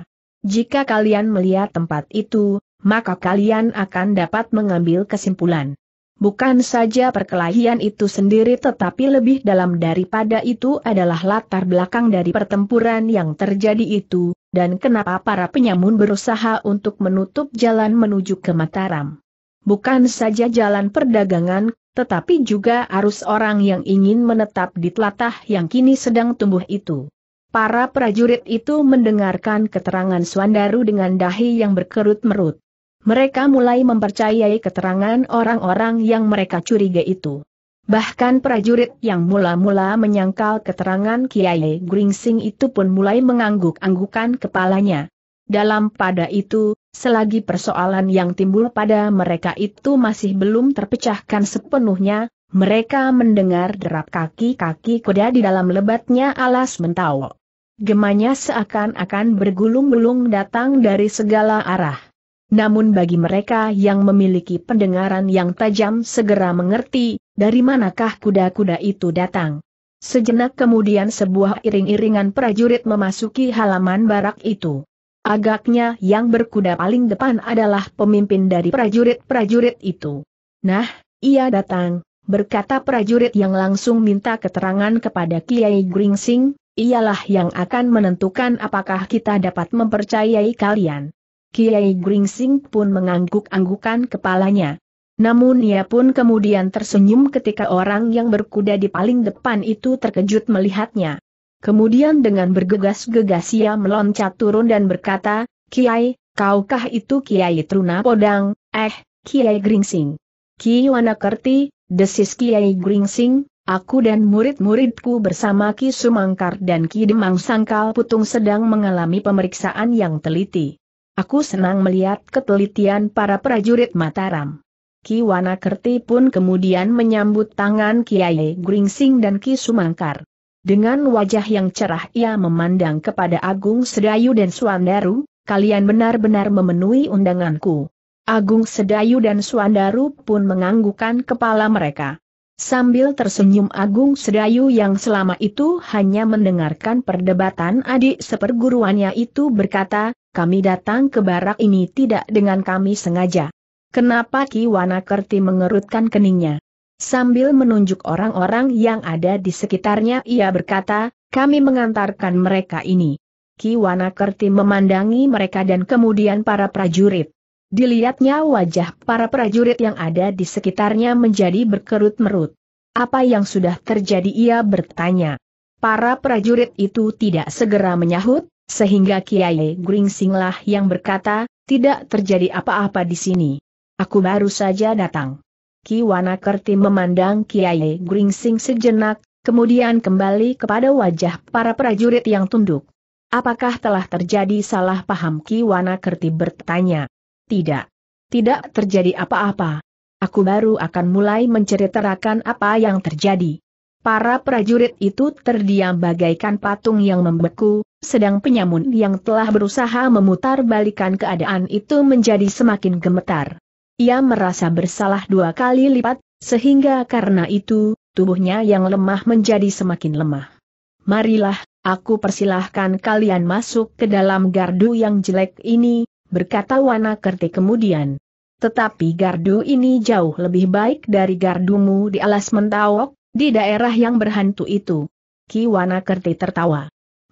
Jika kalian melihat tempat itu, maka kalian akan dapat mengambil kesimpulan. Bukan saja perkelahian itu sendiri tetapi lebih dalam daripada itu adalah latar belakang dari pertempuran yang terjadi itu, dan kenapa para penyamun berusaha untuk menutup jalan menuju ke Mataram. Bukan saja jalan perdagangan, tetapi juga arus orang yang ingin menetap di telatah yang kini sedang tumbuh itu. Para prajurit itu mendengarkan keterangan Suandaru dengan dahi yang berkerut merut. Mereka mulai mempercayai keterangan orang-orang yang mereka curiga itu. Bahkan prajurit yang mula-mula menyangkal keterangan Kiai Gringsing itu pun mulai mengangguk-anggukan kepalanya. Dalam pada itu, selagi persoalan yang timbul pada mereka itu masih belum terpecahkan sepenuhnya, mereka mendengar derap kaki-kaki kuda di dalam lebatnya alas mentawa. Gemanya seakan-akan bergulung-gulung datang dari segala arah. Namun bagi mereka yang memiliki pendengaran yang tajam segera mengerti, dari manakah kuda-kuda itu datang. Sejenak kemudian sebuah iring-iringan prajurit memasuki halaman barak itu. Agaknya yang berkuda paling depan adalah pemimpin dari prajurit-prajurit itu. Nah, ia datang, berkata prajurit yang langsung minta keterangan kepada Kiai Gringsing, ialah yang akan menentukan apakah kita dapat mempercayai kalian. Kiai Gringsing pun mengangguk-anggukan kepalanya. Namun ia pun kemudian tersenyum ketika orang yang berkuda di paling depan itu terkejut melihatnya. Kemudian dengan bergegas-gegas ia meloncat turun dan berkata, Kiai, kaukah itu Kiai Truna Podang, eh, Kiai Gringsing. Ki Wanakerti, desis Kiai Gringsing, aku dan murid-muridku bersama Ki Sumangkar dan Ki Demang Sangkal Putung sedang mengalami pemeriksaan yang teliti. Aku senang melihat ketelitian para prajurit Mataram. Ki Kerti pun kemudian menyambut tangan Kiai Gringsing dan Ki Sumangkar. Dengan wajah yang cerah ia memandang kepada Agung Sedayu dan Suandaru, kalian benar-benar memenuhi undanganku. Agung Sedayu dan Suandaru pun menganggukkan kepala mereka. Sambil tersenyum Agung Sedayu yang selama itu hanya mendengarkan perdebatan adik seperguruannya itu berkata, kami datang ke barak ini tidak dengan kami sengaja. Kenapa Ki Wanakerti mengerutkan keningnya? Sambil menunjuk orang-orang yang ada di sekitarnya ia berkata, kami mengantarkan mereka ini. Ki Wanakerti memandangi mereka dan kemudian para prajurit. Dilihatnya wajah para prajurit yang ada di sekitarnya menjadi berkerut-merut. Apa yang sudah terjadi ia bertanya. Para prajurit itu tidak segera menyahut, sehingga Kiai Gringsinglah yang berkata, tidak terjadi apa-apa di sini. Aku baru saja datang. Ki Wanakerti memandang Kiai Gringsing sejenak, kemudian kembali kepada wajah para prajurit yang tunduk. Apakah telah terjadi salah paham Ki Wanakerti bertanya? Tidak. Tidak terjadi apa-apa. Aku baru akan mulai menceritakan apa yang terjadi. Para prajurit itu terdiam bagaikan patung yang membeku, sedang penyamun yang telah berusaha memutar balikan keadaan itu menjadi semakin gemetar. Ia merasa bersalah dua kali lipat, sehingga karena itu, tubuhnya yang lemah menjadi semakin lemah. Marilah, aku persilahkan kalian masuk ke dalam gardu yang jelek ini, berkata Wana Kerti kemudian. Tetapi gardu ini jauh lebih baik dari gardumu di alas mentawok, di daerah yang berhantu itu. Ki Wana Kerti tertawa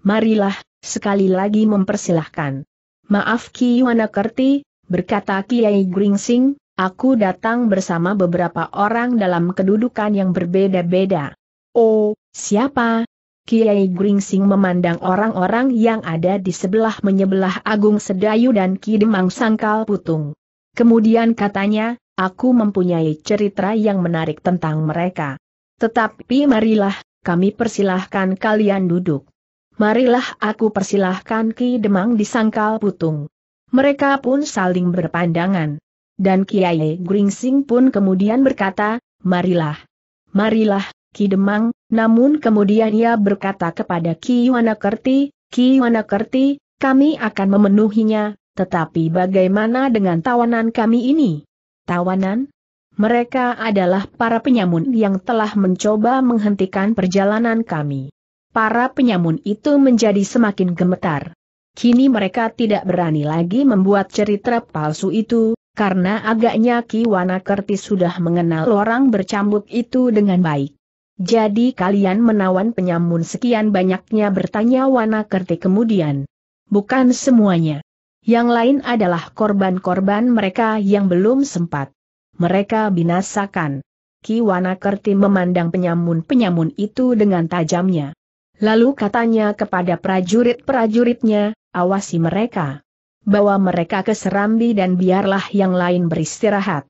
marilah, sekali lagi mempersilahkan. Maaf Ki Kerti, berkata Kiai Gringsing, aku datang bersama beberapa orang dalam kedudukan yang berbeda-beda. Oh, siapa? Kiai Gringsing memandang orang-orang yang ada di sebelah menyebelah Agung Sedayu dan Ki Demang Sangkal Putung. Kemudian katanya, aku mempunyai cerita yang menarik tentang mereka. Tetapi marilah, kami persilahkan kalian duduk marilah aku persilahkan Ki Demang disangkal putung. Mereka pun saling berpandangan. Dan Kiai Gringsing pun kemudian berkata, marilah. Marilah, Ki Demang, namun kemudian ia berkata kepada Ki Wanakerti, Ki Wanakerti, kami akan memenuhinya, tetapi bagaimana dengan tawanan kami ini? Tawanan? Mereka adalah para penyamun yang telah mencoba menghentikan perjalanan kami para penyamun itu menjadi semakin gemetar. Kini mereka tidak berani lagi membuat cerita palsu itu, karena agaknya Ki Wanakerti sudah mengenal orang bercambuk itu dengan baik. Jadi kalian menawan penyamun sekian banyaknya bertanya Wana Kerti kemudian. Bukan semuanya. Yang lain adalah korban-korban mereka yang belum sempat. Mereka binasakan. Wana Kerti memandang penyamun-penyamun itu dengan tajamnya. Lalu katanya kepada prajurit-prajuritnya, awasi mereka. Bawa mereka ke Serambi dan biarlah yang lain beristirahat.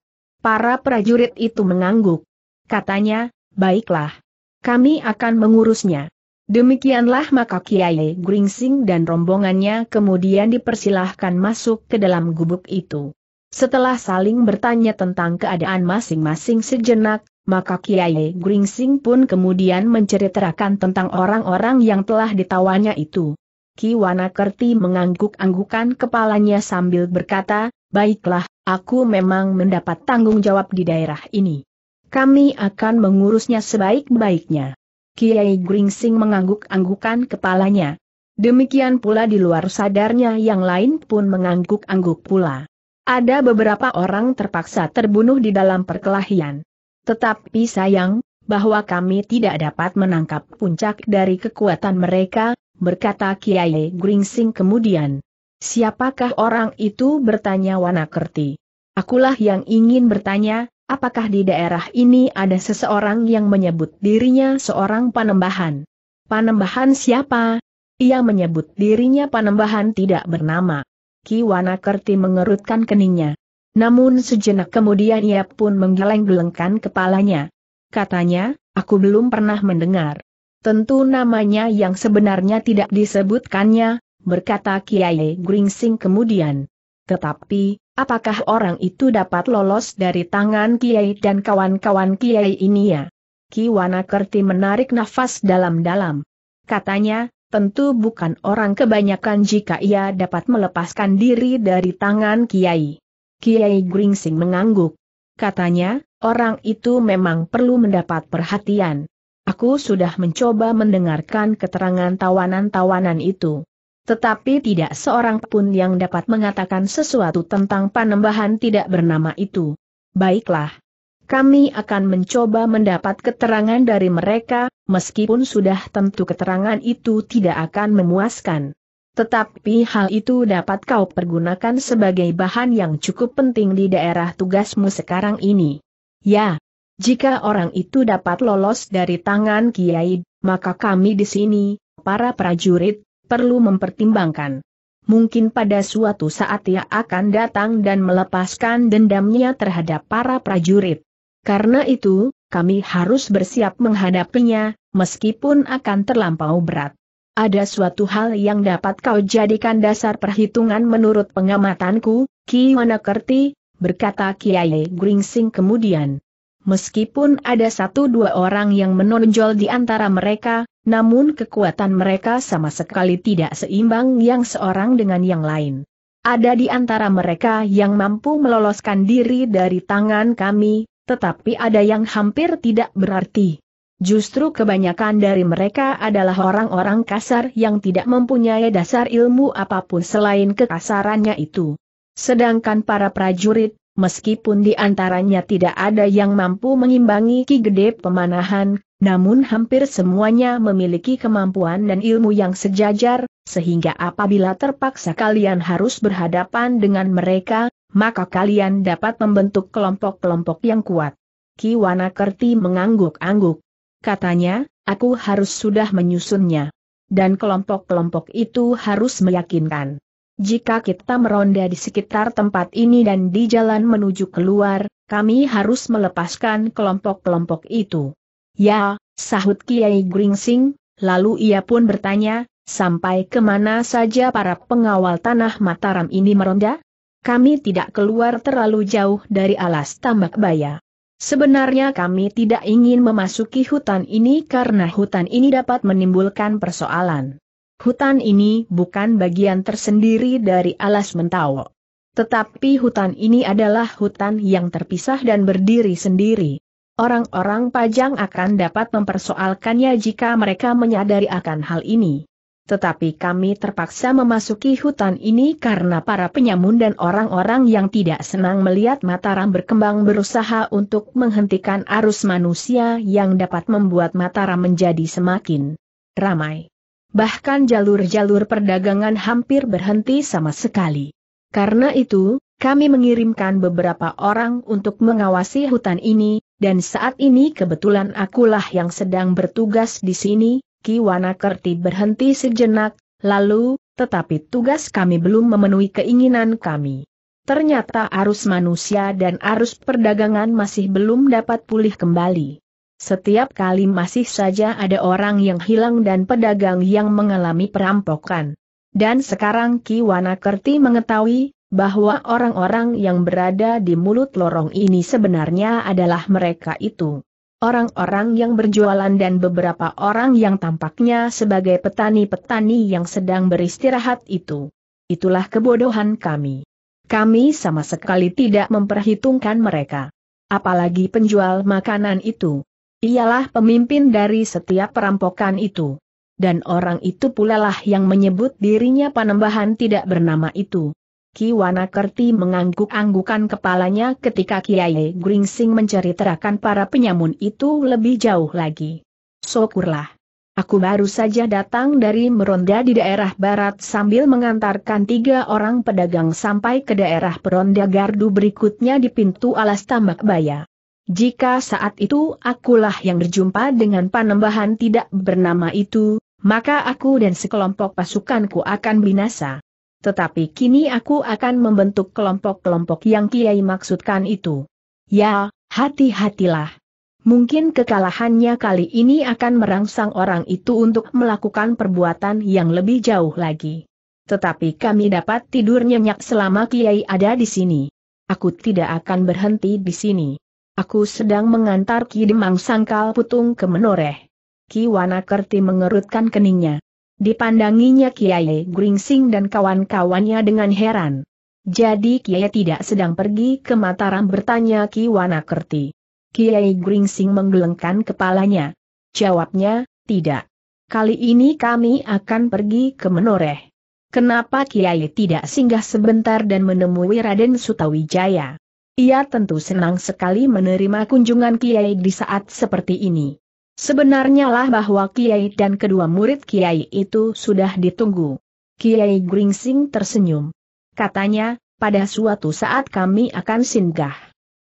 Para prajurit itu mengangguk. Katanya, baiklah. Kami akan mengurusnya. Demikianlah maka Kiai Gringsing dan rombongannya kemudian dipersilahkan masuk ke dalam gubuk itu. Setelah saling bertanya tentang keadaan masing-masing sejenak, maka Kiai Gringsing pun kemudian menceritakan tentang orang-orang yang telah ditawannya itu. Ki Wanakerti mengangguk-anggukan kepalanya sambil berkata, Baiklah, aku memang mendapat tanggung jawab di daerah ini. Kami akan mengurusnya sebaik-baiknya. Kiai Gringsing mengangguk-anggukan kepalanya. Demikian pula di luar sadarnya yang lain pun mengangguk-angguk pula. Ada beberapa orang terpaksa terbunuh di dalam perkelahian. Tetapi sayang, bahwa kami tidak dapat menangkap puncak dari kekuatan mereka, berkata Kiai Gringsing kemudian. Siapakah orang itu bertanya Wanakerti? Akulah yang ingin bertanya, apakah di daerah ini ada seseorang yang menyebut dirinya seorang panembahan? Panembahan siapa? Ia menyebut dirinya panembahan tidak bernama. Ki Wanakerti mengerutkan keningnya. Namun sejenak kemudian ia pun menggeleng-gelengkan kepalanya. Katanya, aku belum pernah mendengar. Tentu namanya yang sebenarnya tidak disebutkannya, berkata Kiai Gringsing kemudian. Tetapi, apakah orang itu dapat lolos dari tangan Kiai dan kawan-kawan Kiai ini ya? Kiwana Kerti menarik nafas dalam-dalam. Katanya, tentu bukan orang kebanyakan jika ia dapat melepaskan diri dari tangan Kiai. Kiai Gringsing mengangguk. Katanya, orang itu memang perlu mendapat perhatian. Aku sudah mencoba mendengarkan keterangan tawanan-tawanan itu. Tetapi tidak seorang pun yang dapat mengatakan sesuatu tentang panembahan tidak bernama itu. Baiklah. Kami akan mencoba mendapat keterangan dari mereka, meskipun sudah tentu keterangan itu tidak akan memuaskan. Tetapi hal itu dapat kau pergunakan sebagai bahan yang cukup penting di daerah tugasmu sekarang ini. Ya, jika orang itu dapat lolos dari tangan Kiai, maka kami di sini, para prajurit, perlu mempertimbangkan. Mungkin pada suatu saat ia akan datang dan melepaskan dendamnya terhadap para prajurit. Karena itu, kami harus bersiap menghadapinya, meskipun akan terlampau berat. Ada suatu hal yang dapat kau jadikan dasar perhitungan menurut pengamatanku, Ki Wanakerti," berkata Kiai Gringsing kemudian. Meskipun ada satu dua orang yang menonjol di antara mereka, namun kekuatan mereka sama sekali tidak seimbang yang seorang dengan yang lain. Ada di antara mereka yang mampu meloloskan diri dari tangan kami, tetapi ada yang hampir tidak berarti. Justru kebanyakan dari mereka adalah orang-orang kasar yang tidak mempunyai dasar ilmu apapun selain kekasarannya itu. Sedangkan para prajurit, meskipun di antaranya tidak ada yang mampu mengimbangi Ki Gede pemanahan, namun hampir semuanya memiliki kemampuan dan ilmu yang sejajar, sehingga apabila terpaksa kalian harus berhadapan dengan mereka, maka kalian dapat membentuk kelompok-kelompok yang kuat. Ki Wanakerti mengangguk-angguk. Katanya, aku harus sudah menyusunnya. Dan kelompok-kelompok itu harus meyakinkan. Jika kita meronda di sekitar tempat ini dan di jalan menuju keluar, kami harus melepaskan kelompok-kelompok itu. Ya, sahut Kiai Gringsing, lalu ia pun bertanya, sampai kemana saja para pengawal tanah Mataram ini meronda? Kami tidak keluar terlalu jauh dari alas tambak baya. Sebenarnya kami tidak ingin memasuki hutan ini karena hutan ini dapat menimbulkan persoalan. Hutan ini bukan bagian tersendiri dari alas mentawo. Tetapi hutan ini adalah hutan yang terpisah dan berdiri sendiri. Orang-orang pajang akan dapat mempersoalkannya jika mereka menyadari akan hal ini. Tetapi kami terpaksa memasuki hutan ini karena para penyamun dan orang-orang yang tidak senang melihat Mataram berkembang berusaha untuk menghentikan arus manusia yang dapat membuat Mataram menjadi semakin ramai. Bahkan jalur-jalur perdagangan hampir berhenti sama sekali. Karena itu, kami mengirimkan beberapa orang untuk mengawasi hutan ini, dan saat ini kebetulan akulah yang sedang bertugas di sini, Kiwanakerti Kerti berhenti sejenak, lalu, tetapi tugas kami belum memenuhi keinginan kami. Ternyata arus manusia dan arus perdagangan masih belum dapat pulih kembali. Setiap kali masih saja ada orang yang hilang dan pedagang yang mengalami perampokan. Dan sekarang Ki Kerti mengetahui, bahwa orang-orang yang berada di mulut lorong ini sebenarnya adalah mereka itu orang-orang yang berjualan dan beberapa orang yang tampaknya sebagai petani-petani yang sedang beristirahat itu. Itulah kebodohan kami. Kami sama sekali tidak memperhitungkan mereka. Apalagi penjual makanan itu. Ialah pemimpin dari setiap perampokan itu. Dan orang itu pula lah yang menyebut dirinya panembahan tidak bernama itu. Kiwana Kerti mengangguk-anggukan kepalanya ketika Kiai Gringsing menceritakan para penyamun itu lebih jauh lagi. Syukurlah. Aku baru saja datang dari meronda di daerah barat sambil mengantarkan tiga orang pedagang sampai ke daerah peronda gardu berikutnya di pintu alas tambak baya. Jika saat itu akulah yang berjumpa dengan panembahan tidak bernama itu, maka aku dan sekelompok pasukanku akan binasa. Tetapi kini aku akan membentuk kelompok-kelompok yang Kiai maksudkan itu. Ya, hati-hatilah. Mungkin kekalahannya kali ini akan merangsang orang itu untuk melakukan perbuatan yang lebih jauh lagi. Tetapi kami dapat tidur nyenyak selama Kiai ada di sini. Aku tidak akan berhenti di sini. Aku sedang mengantar Ki Demang Sangkal Putung ke Menoreh. Ki Wanakerti mengerutkan keningnya. Dipandanginya Kiai Gringsing dan kawan-kawannya dengan heran. Jadi Kiai tidak sedang pergi ke Mataram bertanya Ki Wanakerti. Kiai Gringsing menggelengkan kepalanya. Jawabnya, tidak. Kali ini kami akan pergi ke Menoreh. Kenapa Kiai tidak singgah sebentar dan menemui Raden Sutawijaya? Ia tentu senang sekali menerima kunjungan Kiai di saat seperti ini. Sebenarnya lah bahwa Kiai dan kedua murid Kiai itu sudah ditunggu. Kiai Gringsing tersenyum. Katanya, pada suatu saat kami akan singgah.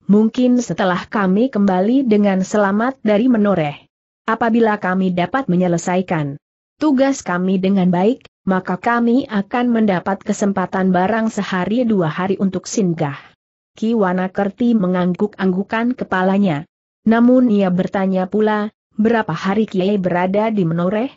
Mungkin setelah kami kembali dengan selamat dari menoreh. Apabila kami dapat menyelesaikan tugas kami dengan baik, maka kami akan mendapat kesempatan barang sehari dua hari untuk singgah. Kiwana Kerti mengangguk-anggukan kepalanya. Namun ia bertanya pula, Berapa hari Kiai berada di Menoreh?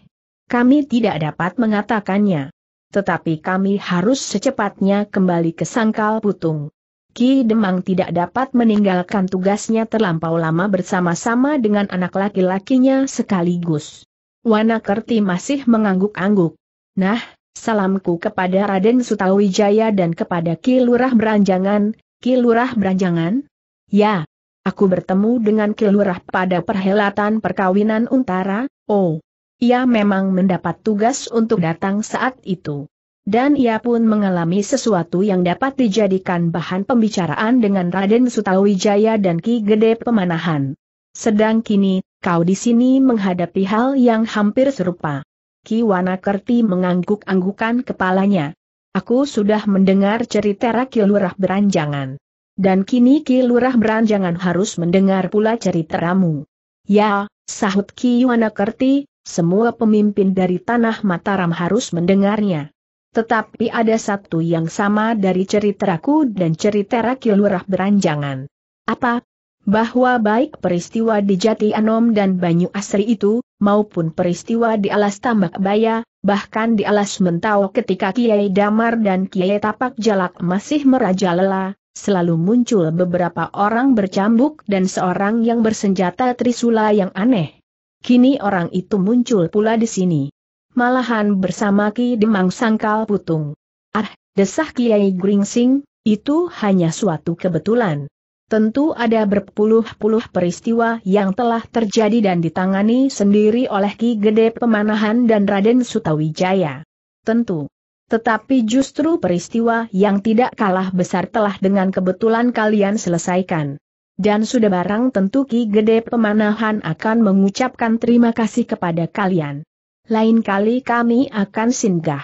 Kami tidak dapat mengatakannya. Tetapi kami harus secepatnya kembali ke Sangkal Putung. Ki Demang tidak dapat meninggalkan tugasnya terlampau lama bersama-sama dengan anak laki-lakinya sekaligus. Wanakerti masih mengangguk-angguk. Nah, salamku kepada Raden Sutawijaya dan kepada Ki Lurah Beranjangan, Ki Lurah Beranjangan? Ya, Aku bertemu dengan Kilurah pada perhelatan perkawinan Untara, oh. Ia memang mendapat tugas untuk datang saat itu. Dan ia pun mengalami sesuatu yang dapat dijadikan bahan pembicaraan dengan Raden Sutawijaya dan Ki Gede Pemanahan. Sedang kini, kau di sini menghadapi hal yang hampir serupa. Ki Wanakerti mengangguk-anggukan kepalanya. Aku sudah mendengar cerita Rakyat Lurah beranjangan. Dan kini Ki Lurah Beranjangan harus mendengar pula cerita ramu. Ya, sahut Ki Yuana Kerti, semua pemimpin dari Tanah Mataram harus mendengarnya. Tetapi ada satu yang sama dari ceritaku dan cerita Ki Lurah Beranjangan. Apa? Bahwa baik peristiwa di Jati Anom dan Banyu Asri itu, maupun peristiwa di alas Tambak Baya, bahkan di alas Mentau ketika Kiai Damar dan Kiai Tapak Jalak masih merajalela, selalu muncul beberapa orang bercambuk dan seorang yang bersenjata trisula yang aneh. Kini orang itu muncul pula di sini. Malahan bersama Ki Demang Sangkal Putung. Ah, desah Kiai Gringsing, itu hanya suatu kebetulan. Tentu ada berpuluh-puluh peristiwa yang telah terjadi dan ditangani sendiri oleh Ki Gede Pemanahan dan Raden Sutawijaya. Tentu. Tetapi justru peristiwa yang tidak kalah besar telah dengan kebetulan kalian selesaikan. Dan sudah barang tentu Ki Gede Pemanahan akan mengucapkan terima kasih kepada kalian. Lain kali kami akan singgah.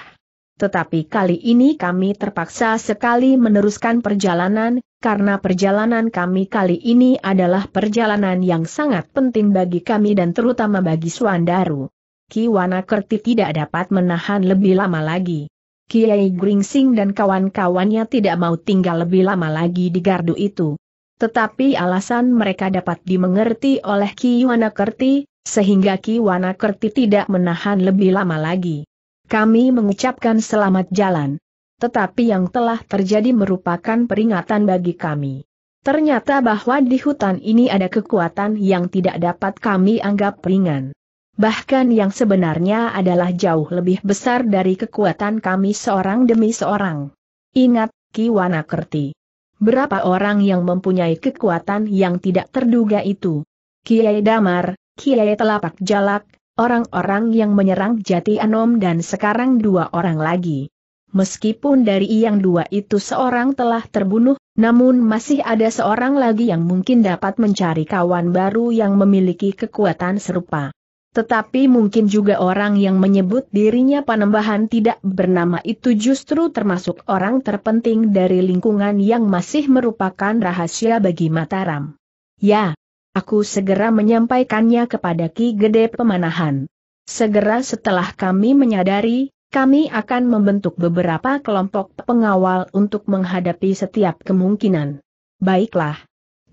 Tetapi kali ini kami terpaksa sekali meneruskan perjalanan, karena perjalanan kami kali ini adalah perjalanan yang sangat penting bagi kami dan terutama bagi Suandaru. Ki Wanakerti tidak dapat menahan lebih lama lagi. Kiai Gringsing dan kawan-kawannya tidak mau tinggal lebih lama lagi di gardu itu. Tetapi alasan mereka dapat dimengerti oleh Ki Kerti, sehingga Ki Kerti tidak menahan lebih lama lagi. Kami mengucapkan selamat jalan. Tetapi yang telah terjadi merupakan peringatan bagi kami. Ternyata bahwa di hutan ini ada kekuatan yang tidak dapat kami anggap ringan bahkan yang sebenarnya adalah jauh lebih besar dari kekuatan kami seorang demi seorang. Ingat, Kiwana Kerti. Berapa orang yang mempunyai kekuatan yang tidak terduga itu? Kiai Damar, Kiai Telapak Jalak, orang-orang yang menyerang Jati Anom dan sekarang dua orang lagi. Meskipun dari yang dua itu seorang telah terbunuh, namun masih ada seorang lagi yang mungkin dapat mencari kawan baru yang memiliki kekuatan serupa. Tetapi mungkin juga orang yang menyebut dirinya panembahan tidak bernama itu justru termasuk orang terpenting dari lingkungan yang masih merupakan rahasia bagi Mataram. Ya, aku segera menyampaikannya kepada Ki Gede Pemanahan. Segera setelah kami menyadari, kami akan membentuk beberapa kelompok pengawal untuk menghadapi setiap kemungkinan. Baiklah.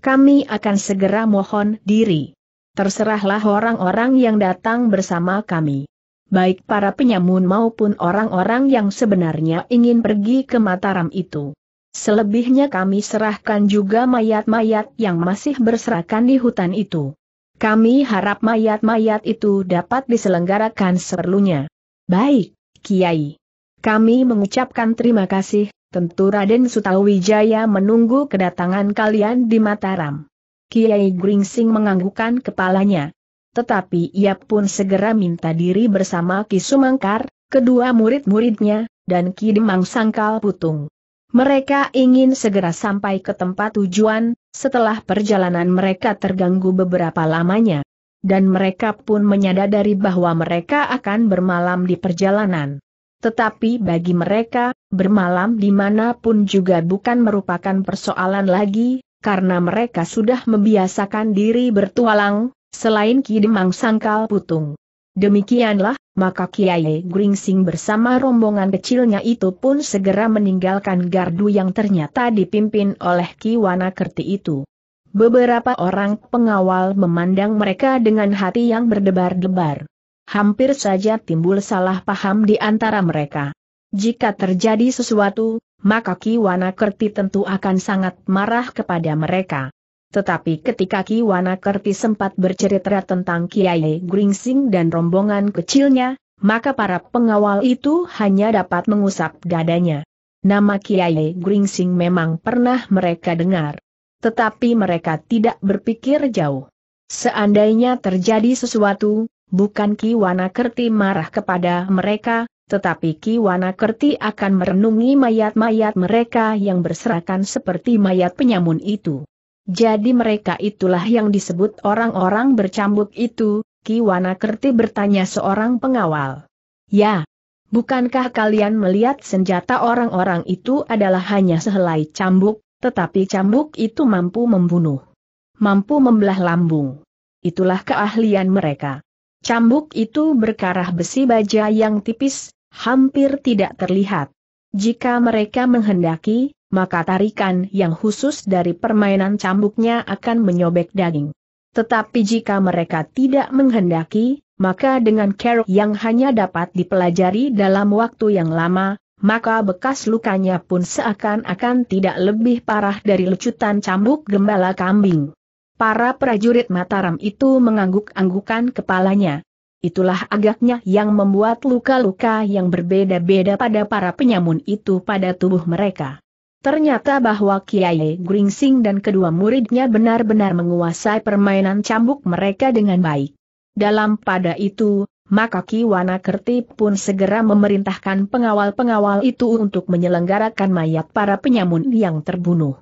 Kami akan segera mohon diri terserahlah orang-orang yang datang bersama kami. Baik para penyamun maupun orang-orang yang sebenarnya ingin pergi ke Mataram itu. Selebihnya kami serahkan juga mayat-mayat yang masih berserakan di hutan itu. Kami harap mayat-mayat itu dapat diselenggarakan seperlunya. Baik, Kiai. Kami mengucapkan terima kasih, tentu Raden Sutawijaya menunggu kedatangan kalian di Mataram. Kiai Gringsing menganggukkan kepalanya. Tetapi ia pun segera minta diri bersama Ki Sumangkar, kedua murid-muridnya, dan Ki Demang Sangkal Putung. Mereka ingin segera sampai ke tempat tujuan, setelah perjalanan mereka terganggu beberapa lamanya. Dan mereka pun menyadari bahwa mereka akan bermalam di perjalanan. Tetapi bagi mereka, bermalam dimanapun juga bukan merupakan persoalan lagi, karena mereka sudah membiasakan diri bertualang, selain Ki Demang Sangkal Putung. Demikianlah, maka Kiai Gringsing bersama rombongan kecilnya itu pun segera meninggalkan gardu yang ternyata dipimpin oleh Ki Wanakerti itu. Beberapa orang pengawal memandang mereka dengan hati yang berdebar-debar. Hampir saja timbul salah paham di antara mereka. Jika terjadi sesuatu, maka Kiwana Kerti tentu akan sangat marah kepada mereka. Tetapi ketika Kiwana Kerti sempat bercerita tentang Kiai Gringsing dan rombongan kecilnya, maka para pengawal itu hanya dapat mengusap dadanya. Nama Kiai Gringsing memang pernah mereka dengar. Tetapi mereka tidak berpikir jauh. Seandainya terjadi sesuatu, bukan Kiwana Kerti marah kepada mereka, tetapi Wana Kerti akan merenungi mayat-mayat mereka yang berserakan seperti mayat penyamun itu. Jadi mereka itulah yang disebut orang-orang bercambuk itu, Wana Kerti bertanya seorang pengawal. Ya, bukankah kalian melihat senjata orang-orang itu adalah hanya sehelai cambuk, tetapi cambuk itu mampu membunuh. Mampu membelah lambung. Itulah keahlian mereka. Cambuk itu berkarah besi baja yang tipis, hampir tidak terlihat. Jika mereka menghendaki, maka tarikan yang khusus dari permainan cambuknya akan menyobek daging. Tetapi jika mereka tidak menghendaki, maka dengan kerok yang hanya dapat dipelajari dalam waktu yang lama, maka bekas lukanya pun seakan-akan tidak lebih parah dari lecutan cambuk gembala kambing. Para prajurit Mataram itu mengangguk-anggukan kepalanya itulah agaknya yang membuat luka-luka yang berbeda-beda pada para penyamun itu pada tubuh mereka. Ternyata bahwa Kiai Gringsing dan kedua muridnya benar-benar menguasai permainan cambuk mereka dengan baik. Dalam pada itu, maka Kiwana Kertip pun segera memerintahkan pengawal-pengawal itu untuk menyelenggarakan mayat para penyamun yang terbunuh.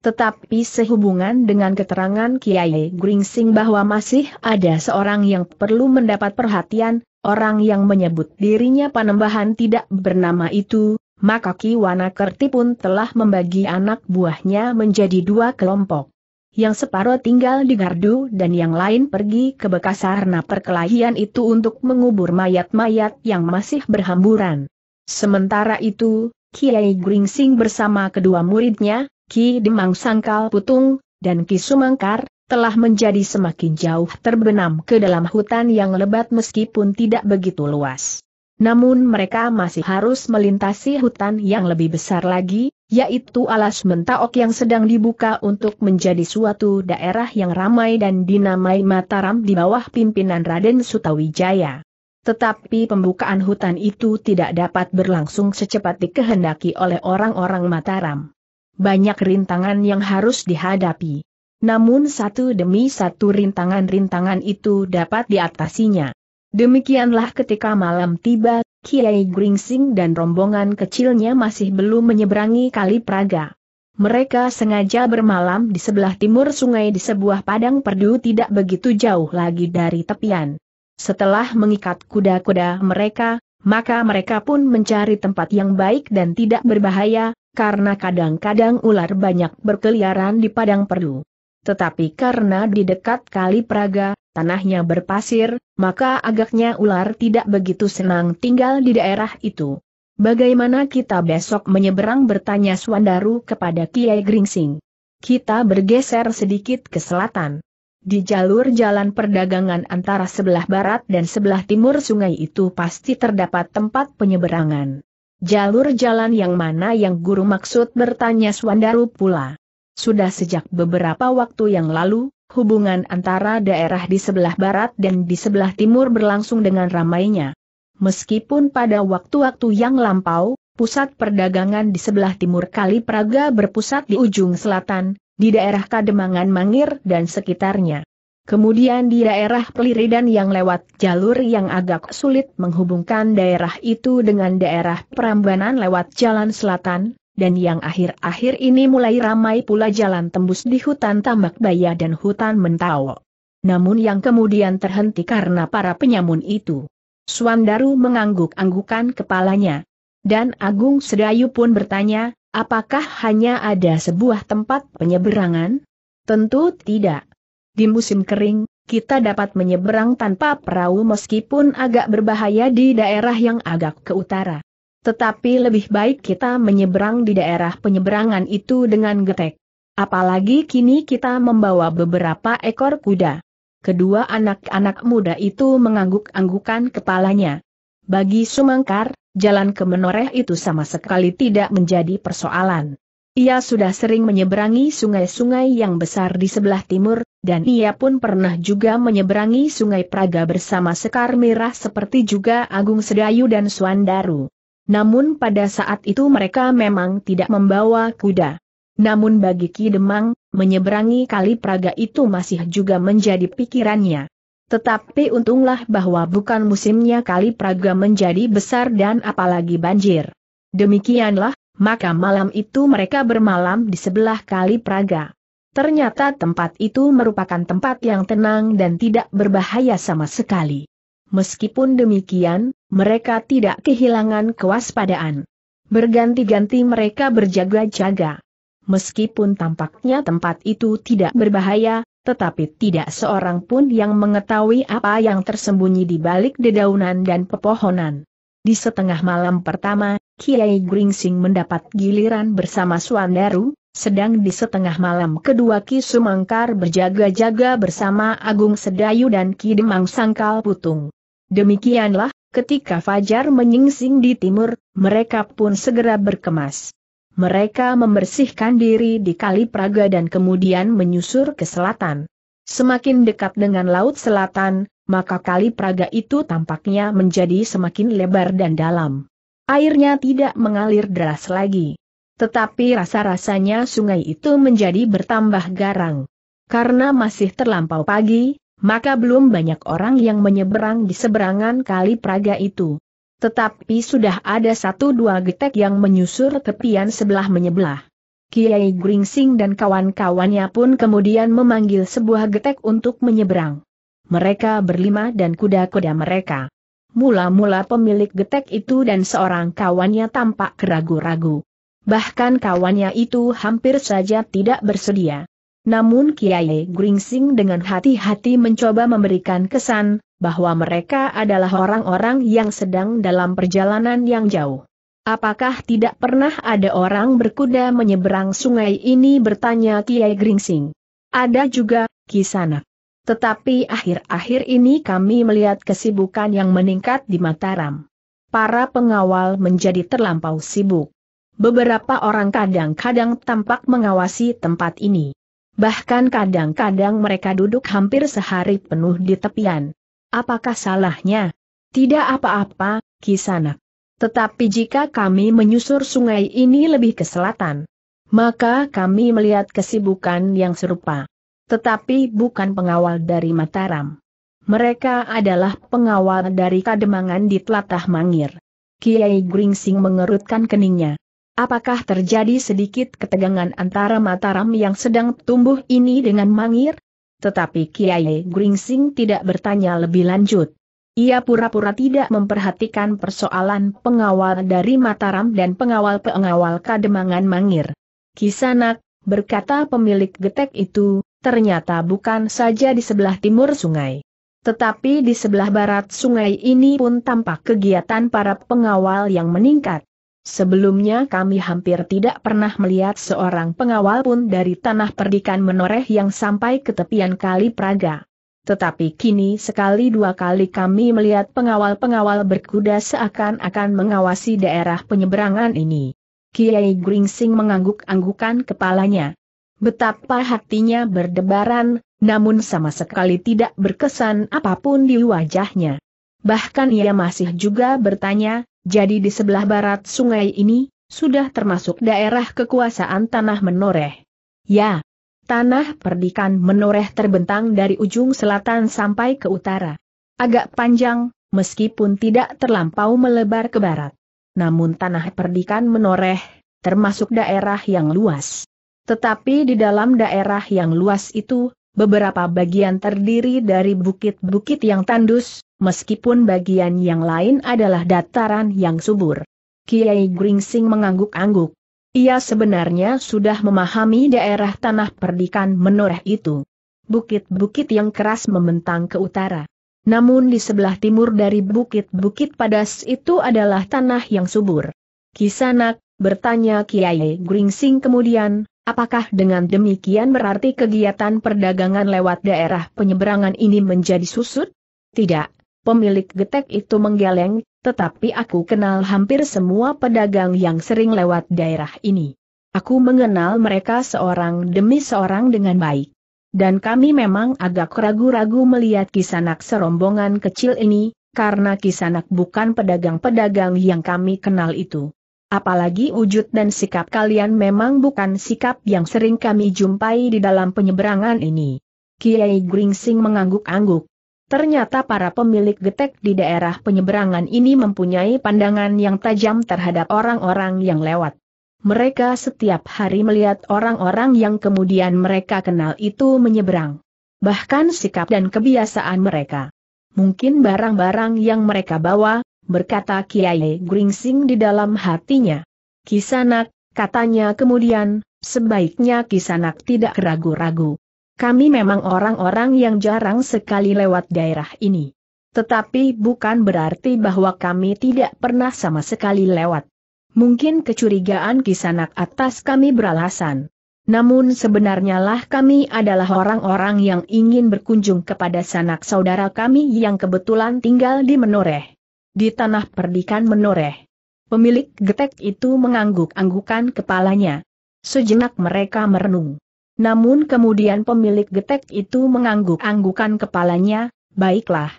Tetapi sehubungan dengan keterangan Kiai Gringsing bahwa masih ada seorang yang perlu mendapat perhatian, orang yang menyebut dirinya panembahan tidak bernama itu, maka Ki Wanakerti pun telah membagi anak buahnya menjadi dua kelompok. Yang separuh tinggal di Gardu dan yang lain pergi ke bekas Bekasarna perkelahian itu untuk mengubur mayat-mayat yang masih berhamburan. Sementara itu, Kiai Gringsing bersama kedua muridnya, Ki Demang Sangkal Putung, dan Ki Sumangkar, telah menjadi semakin jauh terbenam ke dalam hutan yang lebat meskipun tidak begitu luas. Namun mereka masih harus melintasi hutan yang lebih besar lagi, yaitu alas mentaok yang sedang dibuka untuk menjadi suatu daerah yang ramai dan dinamai Mataram di bawah pimpinan Raden Sutawijaya. Tetapi pembukaan hutan itu tidak dapat berlangsung secepat dikehendaki oleh orang-orang Mataram banyak rintangan yang harus dihadapi. Namun satu demi satu rintangan-rintangan itu dapat diatasinya. Demikianlah ketika malam tiba, Kiai Gringsing dan rombongan kecilnya masih belum menyeberangi Kali Praga. Mereka sengaja bermalam di sebelah timur sungai di sebuah padang perdu tidak begitu jauh lagi dari tepian. Setelah mengikat kuda-kuda mereka, maka mereka pun mencari tempat yang baik dan tidak berbahaya, karena kadang-kadang ular banyak berkeliaran di padang perdu. Tetapi karena di dekat kali Praga, tanahnya berpasir, maka agaknya ular tidak begitu senang tinggal di daerah itu. Bagaimana kita besok menyeberang bertanya Swandaru kepada Kiai Gringsing. Kita bergeser sedikit ke selatan. Di jalur jalan perdagangan antara sebelah barat dan sebelah timur sungai itu pasti terdapat tempat penyeberangan. Jalur jalan yang mana yang guru maksud bertanya Swandaru pula. Sudah sejak beberapa waktu yang lalu, hubungan antara daerah di sebelah barat dan di sebelah timur berlangsung dengan ramainya. Meskipun pada waktu-waktu yang lampau, pusat perdagangan di sebelah timur Kali Praga berpusat di ujung selatan, di daerah Kademangan Mangir dan sekitarnya. Kemudian di daerah Peliridan yang lewat jalur yang agak sulit menghubungkan daerah itu dengan daerah perambanan lewat jalan selatan, dan yang akhir-akhir ini mulai ramai pula jalan tembus di hutan tambak baya dan hutan mentau. Namun yang kemudian terhenti karena para penyamun itu. Suandaru mengangguk-anggukan kepalanya. Dan Agung Sedayu pun bertanya, apakah hanya ada sebuah tempat penyeberangan? Tentu tidak. Di musim kering, kita dapat menyeberang tanpa perahu meskipun agak berbahaya di daerah yang agak ke utara. Tetapi lebih baik kita menyeberang di daerah penyeberangan itu dengan getek. Apalagi kini kita membawa beberapa ekor kuda. Kedua anak-anak muda itu mengangguk-anggukan kepalanya. Bagi Sumangkar, jalan ke menoreh itu sama sekali tidak menjadi persoalan. Ia sudah sering menyeberangi sungai-sungai yang besar di sebelah timur, dan ia pun pernah juga menyeberangi sungai Praga bersama Sekar Merah seperti juga Agung Sedayu dan Suandaru. Namun pada saat itu mereka memang tidak membawa kuda. Namun bagi Ki Demang, menyeberangi kali Praga itu masih juga menjadi pikirannya. Tetapi untunglah bahwa bukan musimnya kali Praga menjadi besar dan apalagi banjir. Demikianlah, maka malam itu mereka bermalam di sebelah kali Praga. Ternyata tempat itu merupakan tempat yang tenang dan tidak berbahaya sama sekali. Meskipun demikian, mereka tidak kehilangan kewaspadaan. Berganti-ganti mereka berjaga-jaga. Meskipun tampaknya tempat itu tidak berbahaya, tetapi tidak seorang pun yang mengetahui apa yang tersembunyi di balik dedaunan dan pepohonan. Di setengah malam pertama, Kiai Gringsing mendapat giliran bersama Suandaru, sedang di setengah malam kedua Ki Sumangkar berjaga-jaga bersama Agung Sedayu dan Ki Demang Sangkal Putung. Demikianlah, ketika Fajar menyingsing di timur, mereka pun segera berkemas. Mereka membersihkan diri di Kali Praga dan kemudian menyusur ke selatan. Semakin dekat dengan Laut Selatan, maka Kali Praga itu tampaknya menjadi semakin lebar dan dalam. Airnya tidak mengalir deras lagi. Tetapi rasa-rasanya sungai itu menjadi bertambah garang. Karena masih terlampau pagi, maka belum banyak orang yang menyeberang di seberangan kali Praga itu. Tetapi sudah ada satu dua getek yang menyusur tepian sebelah menyebelah. Kiai Gringsing dan kawan-kawannya pun kemudian memanggil sebuah getek untuk menyeberang. Mereka berlima dan kuda-kuda mereka mula-mula pemilik getek itu dan seorang kawannya tampak keragu-ragu. Bahkan kawannya itu hampir saja tidak bersedia. Namun Kiai Gringsing dengan hati-hati mencoba memberikan kesan, bahwa mereka adalah orang-orang yang sedang dalam perjalanan yang jauh. Apakah tidak pernah ada orang berkuda menyeberang sungai ini bertanya Kiai Gringsing. Ada juga, Kisanak. Tetapi akhir-akhir ini kami melihat kesibukan yang meningkat di Mataram. Para pengawal menjadi terlampau sibuk. Beberapa orang kadang-kadang tampak mengawasi tempat ini. Bahkan kadang-kadang mereka duduk hampir sehari penuh di tepian. Apakah salahnya? Tidak apa-apa, Kisanak. Tetapi jika kami menyusur sungai ini lebih ke selatan, maka kami melihat kesibukan yang serupa tetapi bukan pengawal dari Mataram. Mereka adalah pengawal dari kademangan di telatah Mangir. Kiai Gringsing mengerutkan keningnya. Apakah terjadi sedikit ketegangan antara Mataram yang sedang tumbuh ini dengan Mangir? Tetapi Kiai Gringsing tidak bertanya lebih lanjut. Ia pura-pura tidak memperhatikan persoalan pengawal dari Mataram dan pengawal-pengawal kademangan Mangir. Kisanak, berkata pemilik getek itu, ternyata bukan saja di sebelah timur sungai. Tetapi di sebelah barat sungai ini pun tampak kegiatan para pengawal yang meningkat. Sebelumnya kami hampir tidak pernah melihat seorang pengawal pun dari tanah perdikan menoreh yang sampai ke tepian kali Praga. Tetapi kini sekali dua kali kami melihat pengawal-pengawal berkuda seakan-akan mengawasi daerah penyeberangan ini. Kiai Gringsing mengangguk-anggukan kepalanya. Betapa hatinya berdebaran, namun sama sekali tidak berkesan apapun di wajahnya. Bahkan ia masih juga bertanya, jadi di sebelah barat sungai ini, sudah termasuk daerah kekuasaan tanah menoreh. Ya, tanah perdikan menoreh terbentang dari ujung selatan sampai ke utara. Agak panjang, meskipun tidak terlampau melebar ke barat. Namun tanah perdikan menoreh, termasuk daerah yang luas. Tetapi di dalam daerah yang luas itu, beberapa bagian terdiri dari bukit-bukit yang tandus, meskipun bagian yang lain adalah dataran yang subur. Kiai Gringsing mengangguk-angguk. Ia sebenarnya sudah memahami daerah tanah perdikan menoreh itu. Bukit-bukit yang keras membentang ke utara. Namun di sebelah timur dari bukit-bukit padas itu adalah tanah yang subur. Kisanak, bertanya Kiai Gringsing kemudian, Apakah dengan demikian berarti kegiatan perdagangan lewat daerah penyeberangan ini menjadi susut? Tidak, pemilik getek itu menggeleng, tetapi aku kenal hampir semua pedagang yang sering lewat daerah ini. Aku mengenal mereka seorang demi seorang dengan baik. Dan kami memang agak ragu-ragu melihat kisanak serombongan kecil ini, karena kisanak bukan pedagang-pedagang yang kami kenal itu. Apalagi wujud dan sikap kalian memang bukan sikap yang sering kami jumpai di dalam penyeberangan ini. Kiai Gringsing mengangguk-angguk. Ternyata para pemilik getek di daerah penyeberangan ini mempunyai pandangan yang tajam terhadap orang-orang yang lewat. Mereka setiap hari melihat orang-orang yang kemudian mereka kenal itu menyeberang. Bahkan sikap dan kebiasaan mereka. Mungkin barang-barang yang mereka bawa, berkata Kiai Gringsing di dalam hatinya. Kisanak, katanya kemudian, sebaiknya Kisanak tidak ragu-ragu. Kami memang orang-orang yang jarang sekali lewat daerah ini. Tetapi bukan berarti bahwa kami tidak pernah sama sekali lewat. Mungkin kecurigaan Kisanak atas kami beralasan. Namun sebenarnya lah kami adalah orang-orang yang ingin berkunjung kepada sanak saudara kami yang kebetulan tinggal di Menoreh. Di tanah perdikan menoreh. Pemilik getek itu mengangguk-anggukan kepalanya. Sejenak mereka merenung. Namun kemudian pemilik getek itu mengangguk-anggukan kepalanya, baiklah.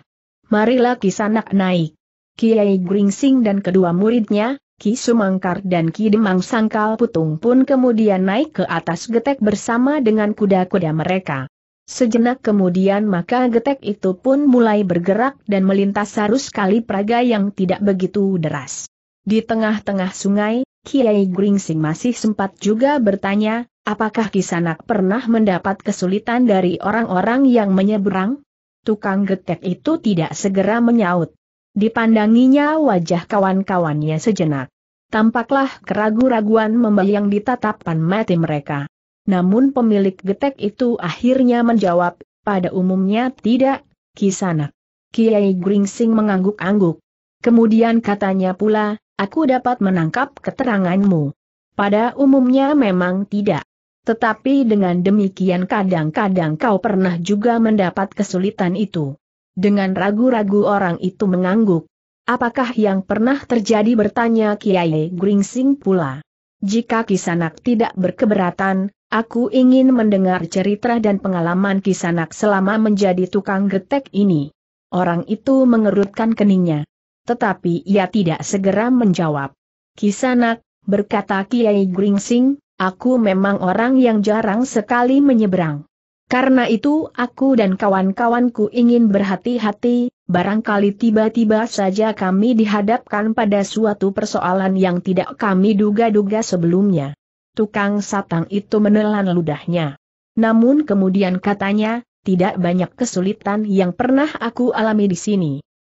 Marilah kisanak naik. Kiai Gringsing dan kedua muridnya, Ki Sumangkar dan Ki Demang Sangkal Putung pun kemudian naik ke atas getek bersama dengan kuda-kuda mereka. Sejenak kemudian maka getek itu pun mulai bergerak dan melintas arus kali Praga yang tidak begitu deras. Di tengah-tengah sungai, Kiai Gringsing masih sempat juga bertanya, apakah Kisanak pernah mendapat kesulitan dari orang-orang yang menyeberang? Tukang getek itu tidak segera menyaut. Dipandanginya wajah kawan-kawannya sejenak. Tampaklah keragu-raguan membayang di tatapan mati mereka. Namun pemilik getek itu akhirnya menjawab, pada umumnya tidak, kisanak. Kiai Gringsing mengangguk-angguk. Kemudian katanya pula, aku dapat menangkap keteranganmu. Pada umumnya memang tidak. Tetapi dengan demikian kadang-kadang kau pernah juga mendapat kesulitan itu. Dengan ragu-ragu orang itu mengangguk. Apakah yang pernah terjadi bertanya Kiai Gringsing pula. Jika Kisanak tidak berkeberatan, Aku ingin mendengar cerita dan pengalaman kisanak selama menjadi tukang getek ini. Orang itu mengerutkan keningnya. Tetapi ia tidak segera menjawab. Kisanak, berkata Kiai Gringsing, aku memang orang yang jarang sekali menyeberang. Karena itu aku dan kawan-kawanku ingin berhati-hati, barangkali tiba-tiba saja kami dihadapkan pada suatu persoalan yang tidak kami duga-duga sebelumnya tukang satang itu menelan ludahnya. Namun kemudian katanya, tidak banyak kesulitan yang pernah aku alami di sini.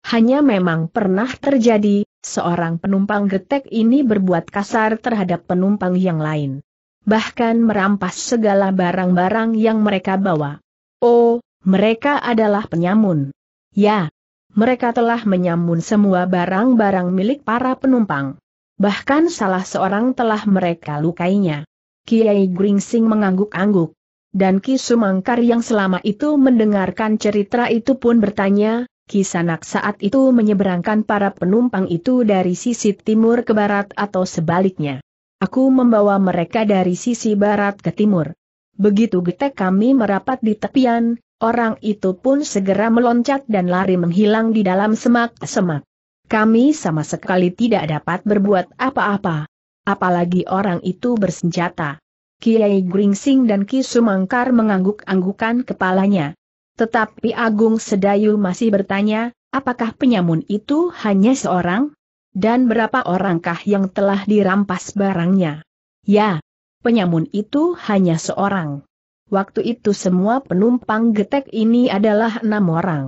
Hanya memang pernah terjadi, seorang penumpang getek ini berbuat kasar terhadap penumpang yang lain. Bahkan merampas segala barang-barang yang mereka bawa. Oh, mereka adalah penyamun. Ya, mereka telah menyamun semua barang-barang milik para penumpang. Bahkan salah seorang telah mereka lukainya. Kiai Gringsing mengangguk-angguk. Dan Ki Sumangkar yang selama itu mendengarkan cerita itu pun bertanya, Kisanak saat itu menyeberangkan para penumpang itu dari sisi timur ke barat atau sebaliknya. Aku membawa mereka dari sisi barat ke timur. Begitu getek kami merapat di tepian, orang itu pun segera meloncat dan lari menghilang di dalam semak-semak. Kami sama sekali tidak dapat berbuat apa-apa. Apalagi orang itu bersenjata. Kiai Gringsing dan Ki Sumangkar mengangguk-anggukan kepalanya. Tetapi Agung Sedayu masih bertanya, apakah penyamun itu hanya seorang? Dan berapa orangkah yang telah dirampas barangnya? Ya, penyamun itu hanya seorang. Waktu itu semua penumpang getek ini adalah enam orang.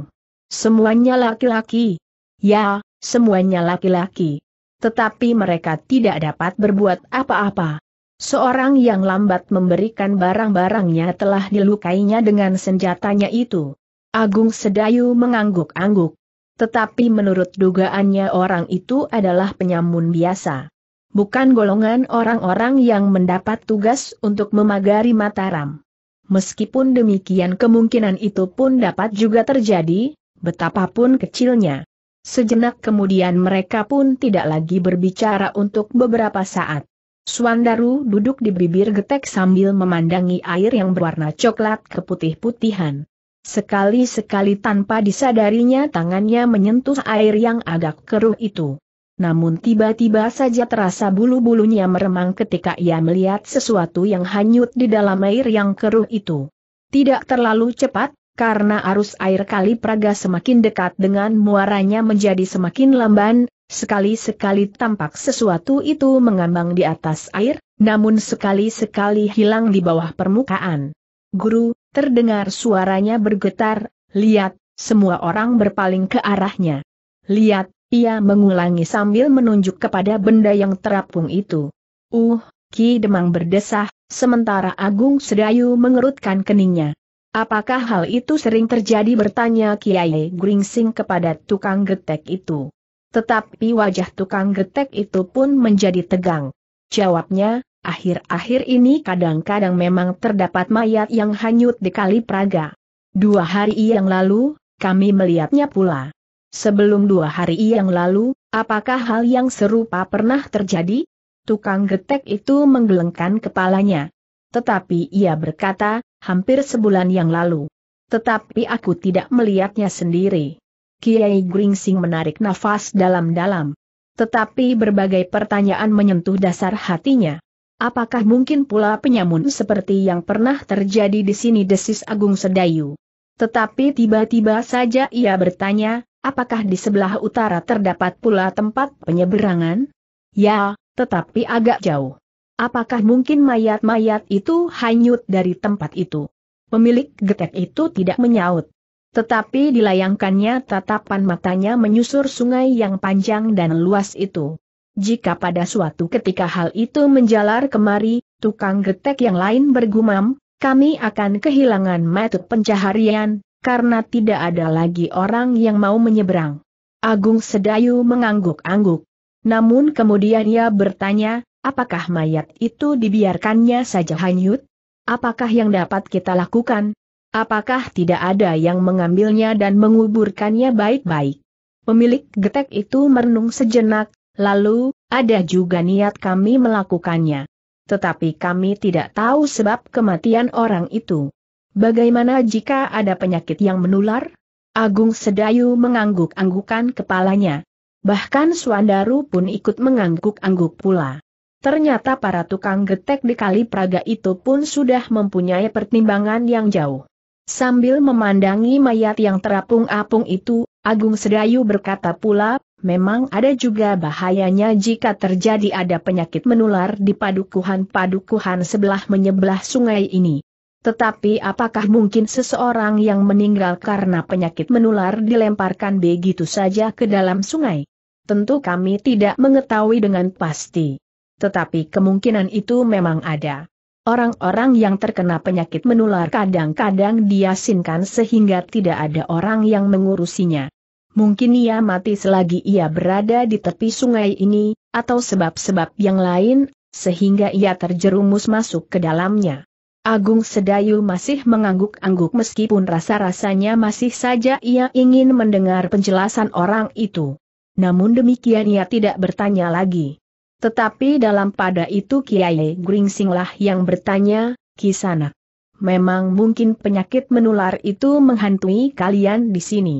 Semuanya laki-laki. Ya, Semuanya laki-laki. Tetapi mereka tidak dapat berbuat apa-apa. Seorang yang lambat memberikan barang-barangnya telah dilukainya dengan senjatanya itu. Agung Sedayu mengangguk-angguk. Tetapi menurut dugaannya orang itu adalah penyamun biasa. Bukan golongan orang-orang yang mendapat tugas untuk memagari Mataram. Meskipun demikian kemungkinan itu pun dapat juga terjadi, betapapun kecilnya. Sejenak kemudian mereka pun tidak lagi berbicara untuk beberapa saat. Suandaru duduk di bibir getek sambil memandangi air yang berwarna coklat keputih-putihan. Sekali-sekali tanpa disadarinya tangannya menyentuh air yang agak keruh itu. Namun tiba-tiba saja terasa bulu-bulunya meremang ketika ia melihat sesuatu yang hanyut di dalam air yang keruh itu. Tidak terlalu cepat, karena arus air kali Praga semakin dekat dengan muaranya menjadi semakin lamban, sekali-sekali tampak sesuatu itu mengambang di atas air, namun sekali-sekali hilang di bawah permukaan. Guru, terdengar suaranya bergetar, lihat, semua orang berpaling ke arahnya. Lihat, ia mengulangi sambil menunjuk kepada benda yang terapung itu. Uh, Ki Demang berdesah, sementara Agung Sedayu mengerutkan keningnya. Apakah hal itu sering terjadi bertanya Kiai Gringsing kepada tukang getek itu. Tetapi wajah tukang getek itu pun menjadi tegang. Jawabnya, akhir-akhir ini kadang-kadang memang terdapat mayat yang hanyut di Kali Praga. Dua hari yang lalu, kami melihatnya pula. Sebelum dua hari yang lalu, apakah hal yang serupa pernah terjadi? Tukang getek itu menggelengkan kepalanya. Tetapi ia berkata, hampir sebulan yang lalu. Tetapi aku tidak melihatnya sendiri. Kiai Gringsing menarik nafas dalam-dalam. Tetapi berbagai pertanyaan menyentuh dasar hatinya. Apakah mungkin pula penyamun seperti yang pernah terjadi di sini desis Agung Sedayu? Tetapi tiba-tiba saja ia bertanya, apakah di sebelah utara terdapat pula tempat penyeberangan? Ya, tetapi agak jauh. Apakah mungkin mayat-mayat itu hanyut dari tempat itu? Pemilik getek itu tidak menyaut. Tetapi dilayangkannya tatapan matanya menyusur sungai yang panjang dan luas itu. Jika pada suatu ketika hal itu menjalar kemari, tukang getek yang lain bergumam, kami akan kehilangan metode pencaharian, karena tidak ada lagi orang yang mau menyeberang. Agung Sedayu mengangguk-angguk. Namun kemudian ia bertanya, Apakah mayat itu dibiarkannya saja hanyut? Apakah yang dapat kita lakukan? Apakah tidak ada yang mengambilnya dan menguburkannya baik-baik? Pemilik getek itu merenung sejenak, lalu, ada juga niat kami melakukannya. Tetapi kami tidak tahu sebab kematian orang itu. Bagaimana jika ada penyakit yang menular? Agung Sedayu mengangguk-anggukan kepalanya. Bahkan Suandaru pun ikut mengangguk-angguk pula. Ternyata para tukang getek di kali Praga itu pun sudah mempunyai pertimbangan yang jauh. Sambil memandangi mayat yang terapung-apung itu, Agung Sedayu berkata pula, memang ada juga bahayanya jika terjadi ada penyakit menular di padukuhan-padukuhan sebelah menyebelah sungai ini. Tetapi apakah mungkin seseorang yang meninggal karena penyakit menular dilemparkan begitu saja ke dalam sungai? Tentu kami tidak mengetahui dengan pasti. Tetapi kemungkinan itu memang ada. Orang-orang yang terkena penyakit menular kadang-kadang diasinkan sehingga tidak ada orang yang mengurusinya. Mungkin ia mati selagi ia berada di tepi sungai ini, atau sebab-sebab yang lain, sehingga ia terjerumus masuk ke dalamnya. Agung Sedayu masih mengangguk-angguk meskipun rasa-rasanya masih saja ia ingin mendengar penjelasan orang itu. Namun demikian ia tidak bertanya lagi. Tetapi dalam pada itu Kiai Gringsinglah yang bertanya, Kisana, Memang mungkin penyakit menular itu menghantui kalian di sini.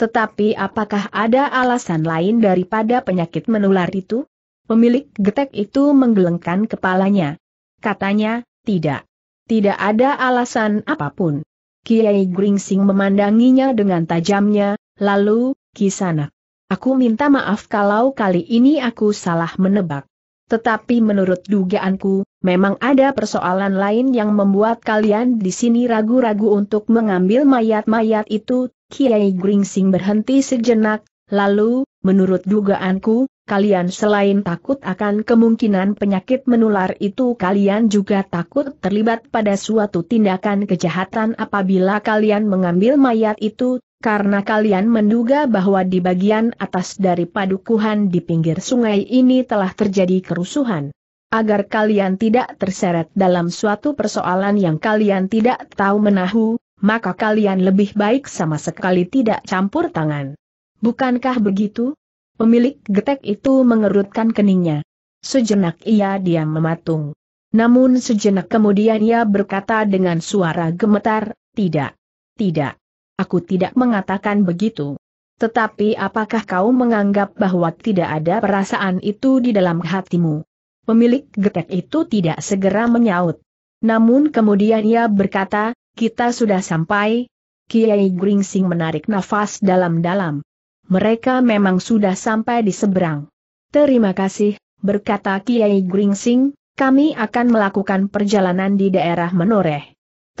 Tetapi apakah ada alasan lain daripada penyakit menular itu? Pemilik getek itu menggelengkan kepalanya. Katanya, tidak. Tidak ada alasan apapun. Kiai Gringsing memandanginya dengan tajamnya, lalu, kisanak. Aku minta maaf kalau kali ini aku salah menebak. Tetapi menurut dugaanku, memang ada persoalan lain yang membuat kalian di sini ragu-ragu untuk mengambil mayat-mayat itu. Kiai Gringsing berhenti sejenak, lalu, menurut dugaanku, kalian selain takut akan kemungkinan penyakit menular itu kalian juga takut terlibat pada suatu tindakan kejahatan apabila kalian mengambil mayat itu, karena kalian menduga bahwa di bagian atas dari padukuhan di pinggir sungai ini telah terjadi kerusuhan. Agar kalian tidak terseret dalam suatu persoalan yang kalian tidak tahu menahu, maka kalian lebih baik sama sekali tidak campur tangan. Bukankah begitu? Pemilik getek itu mengerutkan keningnya. Sejenak ia diam mematung. Namun sejenak kemudian ia berkata dengan suara gemetar, tidak, tidak. Aku tidak mengatakan begitu. Tetapi apakah kau menganggap bahwa tidak ada perasaan itu di dalam hatimu? Pemilik getek itu tidak segera menyaut. Namun kemudian ia berkata, kita sudah sampai. Kiai Gringsing menarik nafas dalam-dalam. Mereka memang sudah sampai di seberang. Terima kasih, berkata Kiai Gringsing, kami akan melakukan perjalanan di daerah menoreh.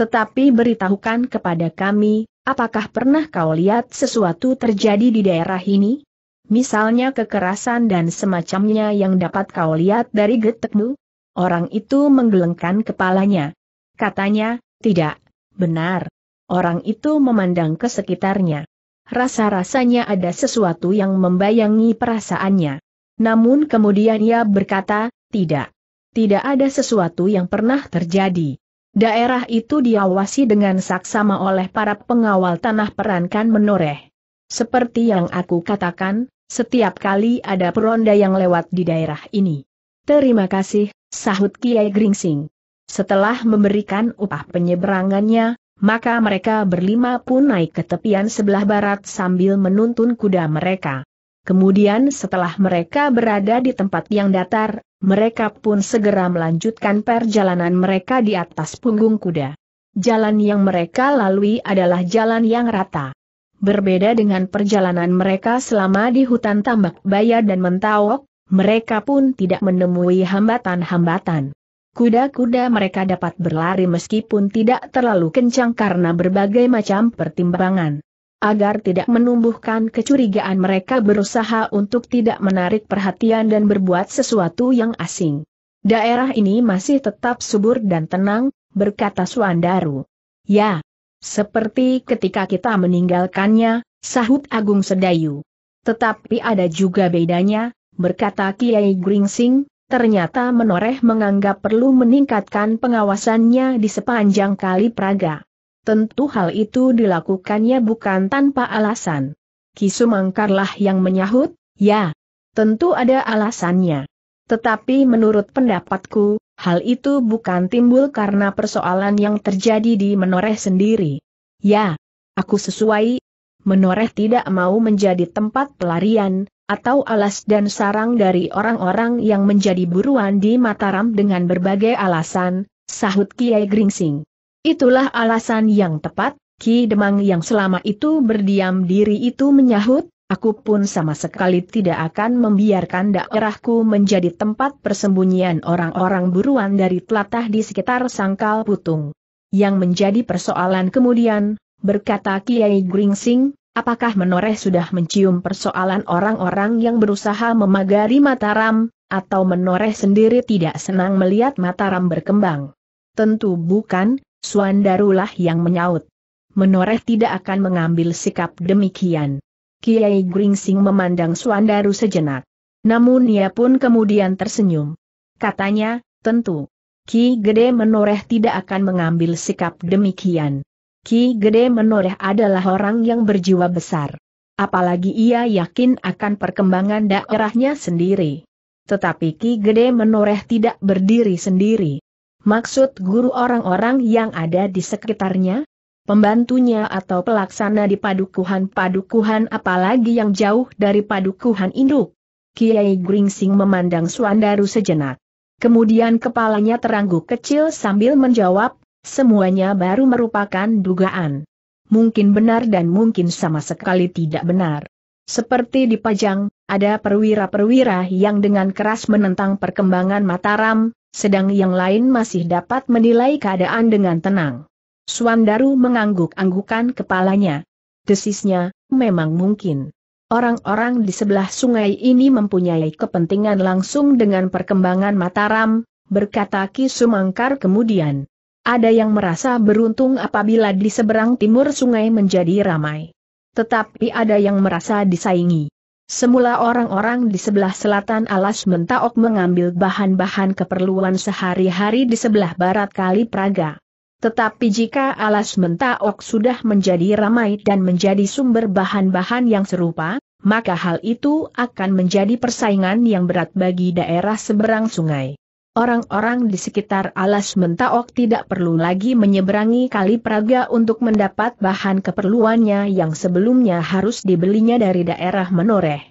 Tetapi beritahukan kepada kami, Apakah pernah kau lihat sesuatu terjadi di daerah ini? Misalnya kekerasan dan semacamnya yang dapat kau lihat dari getekmu? Orang itu menggelengkan kepalanya. Katanya, tidak, benar. Orang itu memandang ke sekitarnya. Rasa-rasanya ada sesuatu yang membayangi perasaannya. Namun kemudian ia berkata, tidak. Tidak ada sesuatu yang pernah terjadi. Daerah itu diawasi dengan saksama oleh para pengawal tanah perankan menoreh. Seperti yang aku katakan, setiap kali ada peronda yang lewat di daerah ini. Terima kasih, sahut Kiai Gringsing. Setelah memberikan upah penyeberangannya, maka mereka berlima pun naik ke tepian sebelah barat sambil menuntun kuda mereka. Kemudian setelah mereka berada di tempat yang datar, mereka pun segera melanjutkan perjalanan mereka di atas punggung kuda. Jalan yang mereka lalui adalah jalan yang rata. Berbeda dengan perjalanan mereka selama di hutan tambak baya dan mentawok, mereka pun tidak menemui hambatan-hambatan. Kuda-kuda mereka dapat berlari meskipun tidak terlalu kencang karena berbagai macam pertimbangan. Agar tidak menumbuhkan kecurigaan mereka berusaha untuk tidak menarik perhatian dan berbuat sesuatu yang asing. Daerah ini masih tetap subur dan tenang, berkata Suandaru. Ya, seperti ketika kita meninggalkannya, sahut Agung Sedayu. Tetapi ada juga bedanya, berkata Kiai Gringsing, ternyata menoreh menganggap perlu meningkatkan pengawasannya di sepanjang kali Praga. Tentu hal itu dilakukannya bukan tanpa alasan. Kisumangkarlah yang menyahut, ya, tentu ada alasannya. Tetapi menurut pendapatku, hal itu bukan timbul karena persoalan yang terjadi di menoreh sendiri. Ya, aku sesuai. Menoreh tidak mau menjadi tempat pelarian, atau alas dan sarang dari orang-orang yang menjadi buruan di Mataram dengan berbagai alasan, sahut Kiai Gringsing. Itulah alasan yang tepat, Ki Demang yang selama itu berdiam diri itu menyahut, aku pun sama sekali tidak akan membiarkan daerahku menjadi tempat persembunyian orang-orang buruan dari telatah di sekitar Sangkal Putung. Yang menjadi persoalan kemudian, berkata Kiai Gringsing, apakah menoreh sudah mencium persoalan orang-orang yang berusaha memagari Mataram, atau menoreh sendiri tidak senang melihat Mataram berkembang? Tentu bukan, Suandarulah yang menyaut. Menoreh tidak akan mengambil sikap demikian. Kiai Gringsing memandang Suandaru sejenak. Namun ia pun kemudian tersenyum. Katanya, tentu. Ki Gede Menoreh tidak akan mengambil sikap demikian. Ki Gede Menoreh adalah orang yang berjiwa besar. Apalagi ia yakin akan perkembangan daerahnya sendiri. Tetapi Ki Gede Menoreh tidak berdiri sendiri. Maksud guru orang-orang yang ada di sekitarnya? Pembantunya atau pelaksana di padukuhan-padukuhan apalagi yang jauh dari padukuhan induk? Kiai Gringsing memandang Suandaru sejenak. Kemudian kepalanya terangguk kecil sambil menjawab, semuanya baru merupakan dugaan. Mungkin benar dan mungkin sama sekali tidak benar. Seperti di Pajang, ada perwira-perwira yang dengan keras menentang perkembangan Mataram, sedang yang lain masih dapat menilai keadaan dengan tenang. Suandaru mengangguk-anggukan kepalanya. Desisnya, memang mungkin. Orang-orang di sebelah sungai ini mempunyai kepentingan langsung dengan perkembangan Mataram, berkata Ki Sumangkar kemudian. Ada yang merasa beruntung apabila di seberang timur sungai menjadi ramai. Tetapi ada yang merasa disaingi. Semula orang-orang di sebelah selatan alas mentaok mengambil bahan-bahan keperluan sehari-hari di sebelah barat Kali Praga. Tetapi jika alas mentaok sudah menjadi ramai dan menjadi sumber bahan-bahan yang serupa, maka hal itu akan menjadi persaingan yang berat bagi daerah seberang sungai orang-orang di sekitar alas mentaok tidak perlu lagi menyeberangi kali Praga untuk mendapat bahan keperluannya yang sebelumnya harus dibelinya dari daerah menoreh.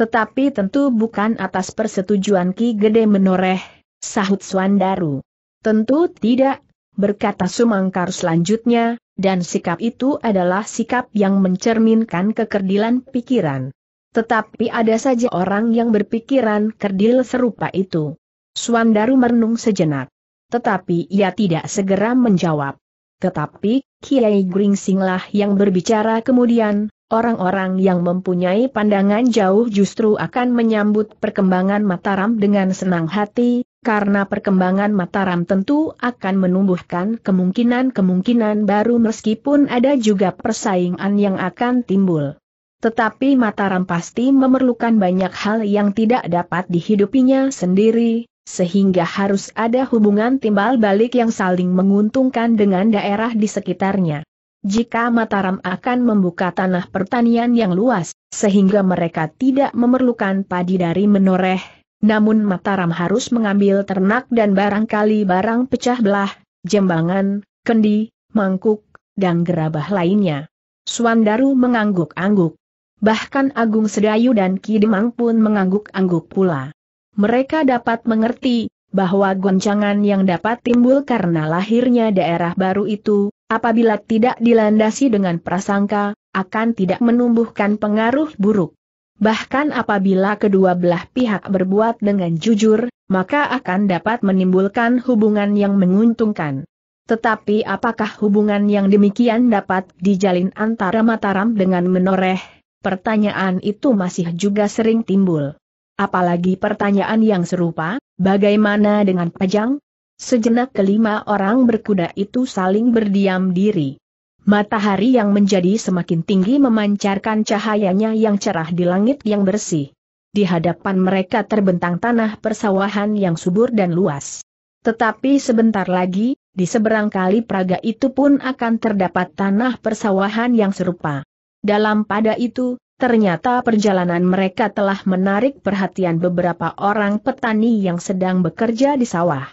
Tetapi tentu bukan atas persetujuan Ki Gede menoreh, sahut Swandaru. Tentu tidak, berkata Sumangkar selanjutnya, dan sikap itu adalah sikap yang mencerminkan kekerdilan pikiran. Tetapi ada saja orang yang berpikiran kerdil serupa itu. Suandaru merenung sejenak. Tetapi ia tidak segera menjawab. Tetapi, Kiai Gringsinglah yang berbicara kemudian, orang-orang yang mempunyai pandangan jauh justru akan menyambut perkembangan Mataram dengan senang hati, karena perkembangan Mataram tentu akan menumbuhkan kemungkinan-kemungkinan baru meskipun ada juga persaingan yang akan timbul. Tetapi Mataram pasti memerlukan banyak hal yang tidak dapat dihidupinya sendiri, sehingga harus ada hubungan timbal balik yang saling menguntungkan dengan daerah di sekitarnya. Jika Mataram akan membuka tanah pertanian yang luas, sehingga mereka tidak memerlukan padi dari menoreh, namun Mataram harus mengambil ternak dan barangkali barang pecah belah, jembangan, kendi, mangkuk, dan gerabah lainnya. Suandaru mengangguk-angguk. Bahkan Agung Sedayu dan Kidemang pun mengangguk-angguk pula mereka dapat mengerti bahwa goncangan yang dapat timbul karena lahirnya daerah baru itu, apabila tidak dilandasi dengan prasangka, akan tidak menumbuhkan pengaruh buruk. Bahkan apabila kedua belah pihak berbuat dengan jujur, maka akan dapat menimbulkan hubungan yang menguntungkan. Tetapi apakah hubungan yang demikian dapat dijalin antara Mataram dengan Menoreh? Pertanyaan itu masih juga sering timbul. Apalagi pertanyaan yang serupa, bagaimana dengan Pajang? Sejenak kelima orang berkuda itu saling berdiam diri. Matahari yang menjadi semakin tinggi memancarkan cahayanya yang cerah di langit yang bersih. Di hadapan mereka terbentang tanah persawahan yang subur dan luas. Tetapi sebentar lagi, di seberang kali Praga itu pun akan terdapat tanah persawahan yang serupa. Dalam pada itu, Ternyata perjalanan mereka telah menarik perhatian beberapa orang petani yang sedang bekerja di sawah.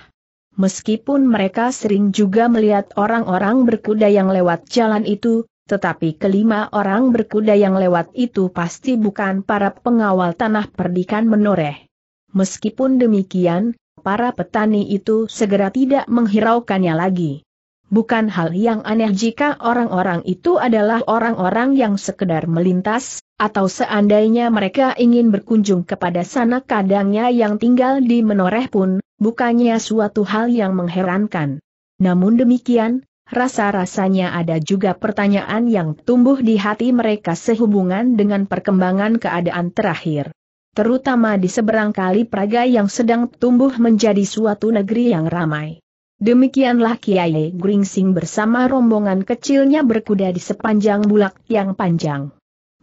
Meskipun mereka sering juga melihat orang-orang berkuda yang lewat jalan itu, tetapi kelima orang berkuda yang lewat itu pasti bukan para pengawal tanah perdikan menoreh. Meskipun demikian, para petani itu segera tidak menghiraukannya lagi. Bukan hal yang aneh jika orang-orang itu adalah orang-orang yang sekedar melintas, atau seandainya mereka ingin berkunjung kepada sanak kadangnya yang tinggal di menoreh pun, bukannya suatu hal yang mengherankan. Namun demikian, rasa-rasanya ada juga pertanyaan yang tumbuh di hati mereka sehubungan dengan perkembangan keadaan terakhir. Terutama di seberang kali Praga yang sedang tumbuh menjadi suatu negeri yang ramai. Demikianlah Kiai Gringsing bersama rombongan kecilnya berkuda di sepanjang bulak yang panjang.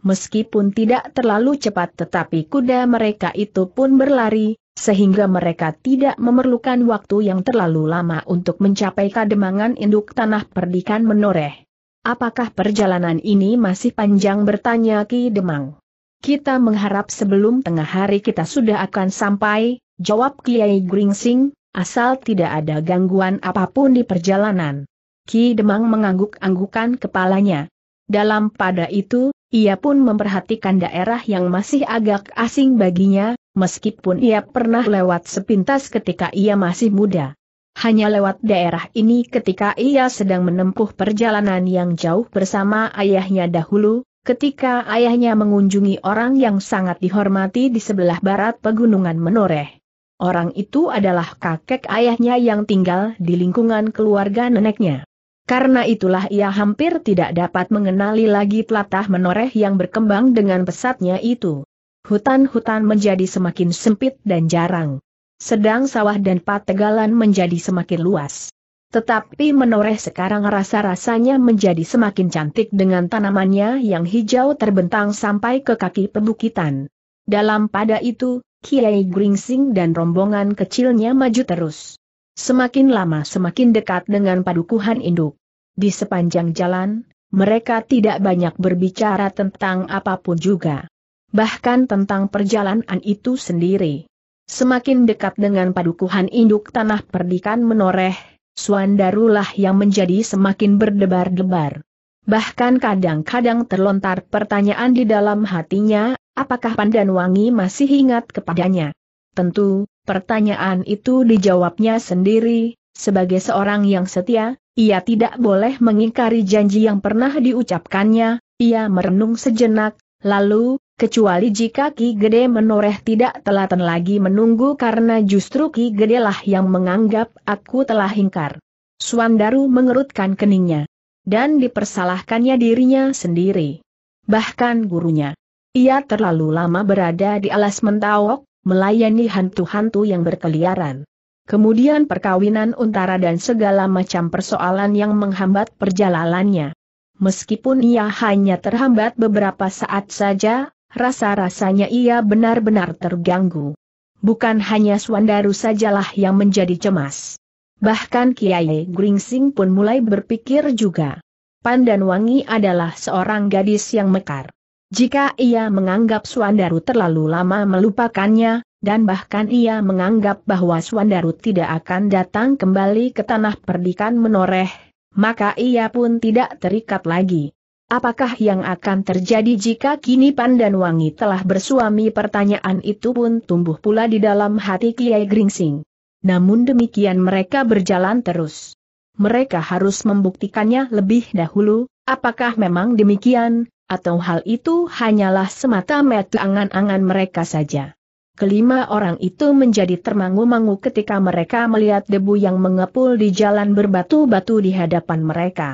Meskipun tidak terlalu cepat tetapi kuda mereka itu pun berlari, sehingga mereka tidak memerlukan waktu yang terlalu lama untuk mencapai kademangan induk tanah perdikan menoreh. Apakah perjalanan ini masih panjang bertanya Ki Demang? Kita mengharap sebelum tengah hari kita sudah akan sampai, jawab Kiai Gringsing, asal tidak ada gangguan apapun di perjalanan. Ki Demang mengangguk-anggukan kepalanya. Dalam pada itu, ia pun memperhatikan daerah yang masih agak asing baginya, meskipun ia pernah lewat sepintas ketika ia masih muda. Hanya lewat daerah ini ketika ia sedang menempuh perjalanan yang jauh bersama ayahnya dahulu, ketika ayahnya mengunjungi orang yang sangat dihormati di sebelah barat pegunungan Menoreh. Orang itu adalah kakek ayahnya yang tinggal di lingkungan keluarga neneknya. Karena itulah ia hampir tidak dapat mengenali lagi telatah menoreh yang berkembang dengan pesatnya itu. Hutan-hutan menjadi semakin sempit dan jarang. Sedang sawah dan pategalan menjadi semakin luas. Tetapi menoreh sekarang rasa-rasanya menjadi semakin cantik dengan tanamannya yang hijau terbentang sampai ke kaki perbukitan. Dalam pada itu, Kiai Gringsing dan rombongan kecilnya maju terus. Semakin lama semakin dekat dengan padukuhan induk. Di sepanjang jalan, mereka tidak banyak berbicara tentang apapun juga. Bahkan tentang perjalanan itu sendiri. Semakin dekat dengan padukuhan induk tanah perdikan menoreh, Suandarulah yang menjadi semakin berdebar-debar. Bahkan kadang-kadang terlontar pertanyaan di dalam hatinya, Apakah Pandan Wangi masih ingat kepadanya? Tentu, pertanyaan itu dijawabnya sendiri, sebagai seorang yang setia, ia tidak boleh mengingkari janji yang pernah diucapkannya, ia merenung sejenak, lalu, kecuali jika Ki Gede menoreh tidak telaten lagi menunggu karena justru Ki Gede lah yang menganggap aku telah ingkar. Suandaru mengerutkan keningnya. Dan dipersalahkannya dirinya sendiri. Bahkan gurunya. Ia terlalu lama berada di alas mentawok, melayani hantu-hantu yang berkeliaran. Kemudian perkawinan untara dan segala macam persoalan yang menghambat perjalanannya. Meskipun ia hanya terhambat beberapa saat saja, rasa-rasanya ia benar-benar terganggu. Bukan hanya Swandaru sajalah yang menjadi cemas. Bahkan Kiai Gringsing pun mulai berpikir juga. Pandan Wangi adalah seorang gadis yang mekar. Jika ia menganggap Suandaru terlalu lama melupakannya, dan bahkan ia menganggap bahwa Suandaru tidak akan datang kembali ke tanah perdikan menoreh, maka ia pun tidak terikat lagi. Apakah yang akan terjadi jika kini Pandan Wangi telah bersuami pertanyaan itu pun tumbuh pula di dalam hati Kiai Gringsing. Namun demikian mereka berjalan terus. Mereka harus membuktikannya lebih dahulu, apakah memang demikian, atau hal itu hanyalah semata-mata angan-angan mereka saja. Kelima orang itu menjadi termangu-mangu ketika mereka melihat debu yang mengepul di jalan berbatu-batu di hadapan mereka.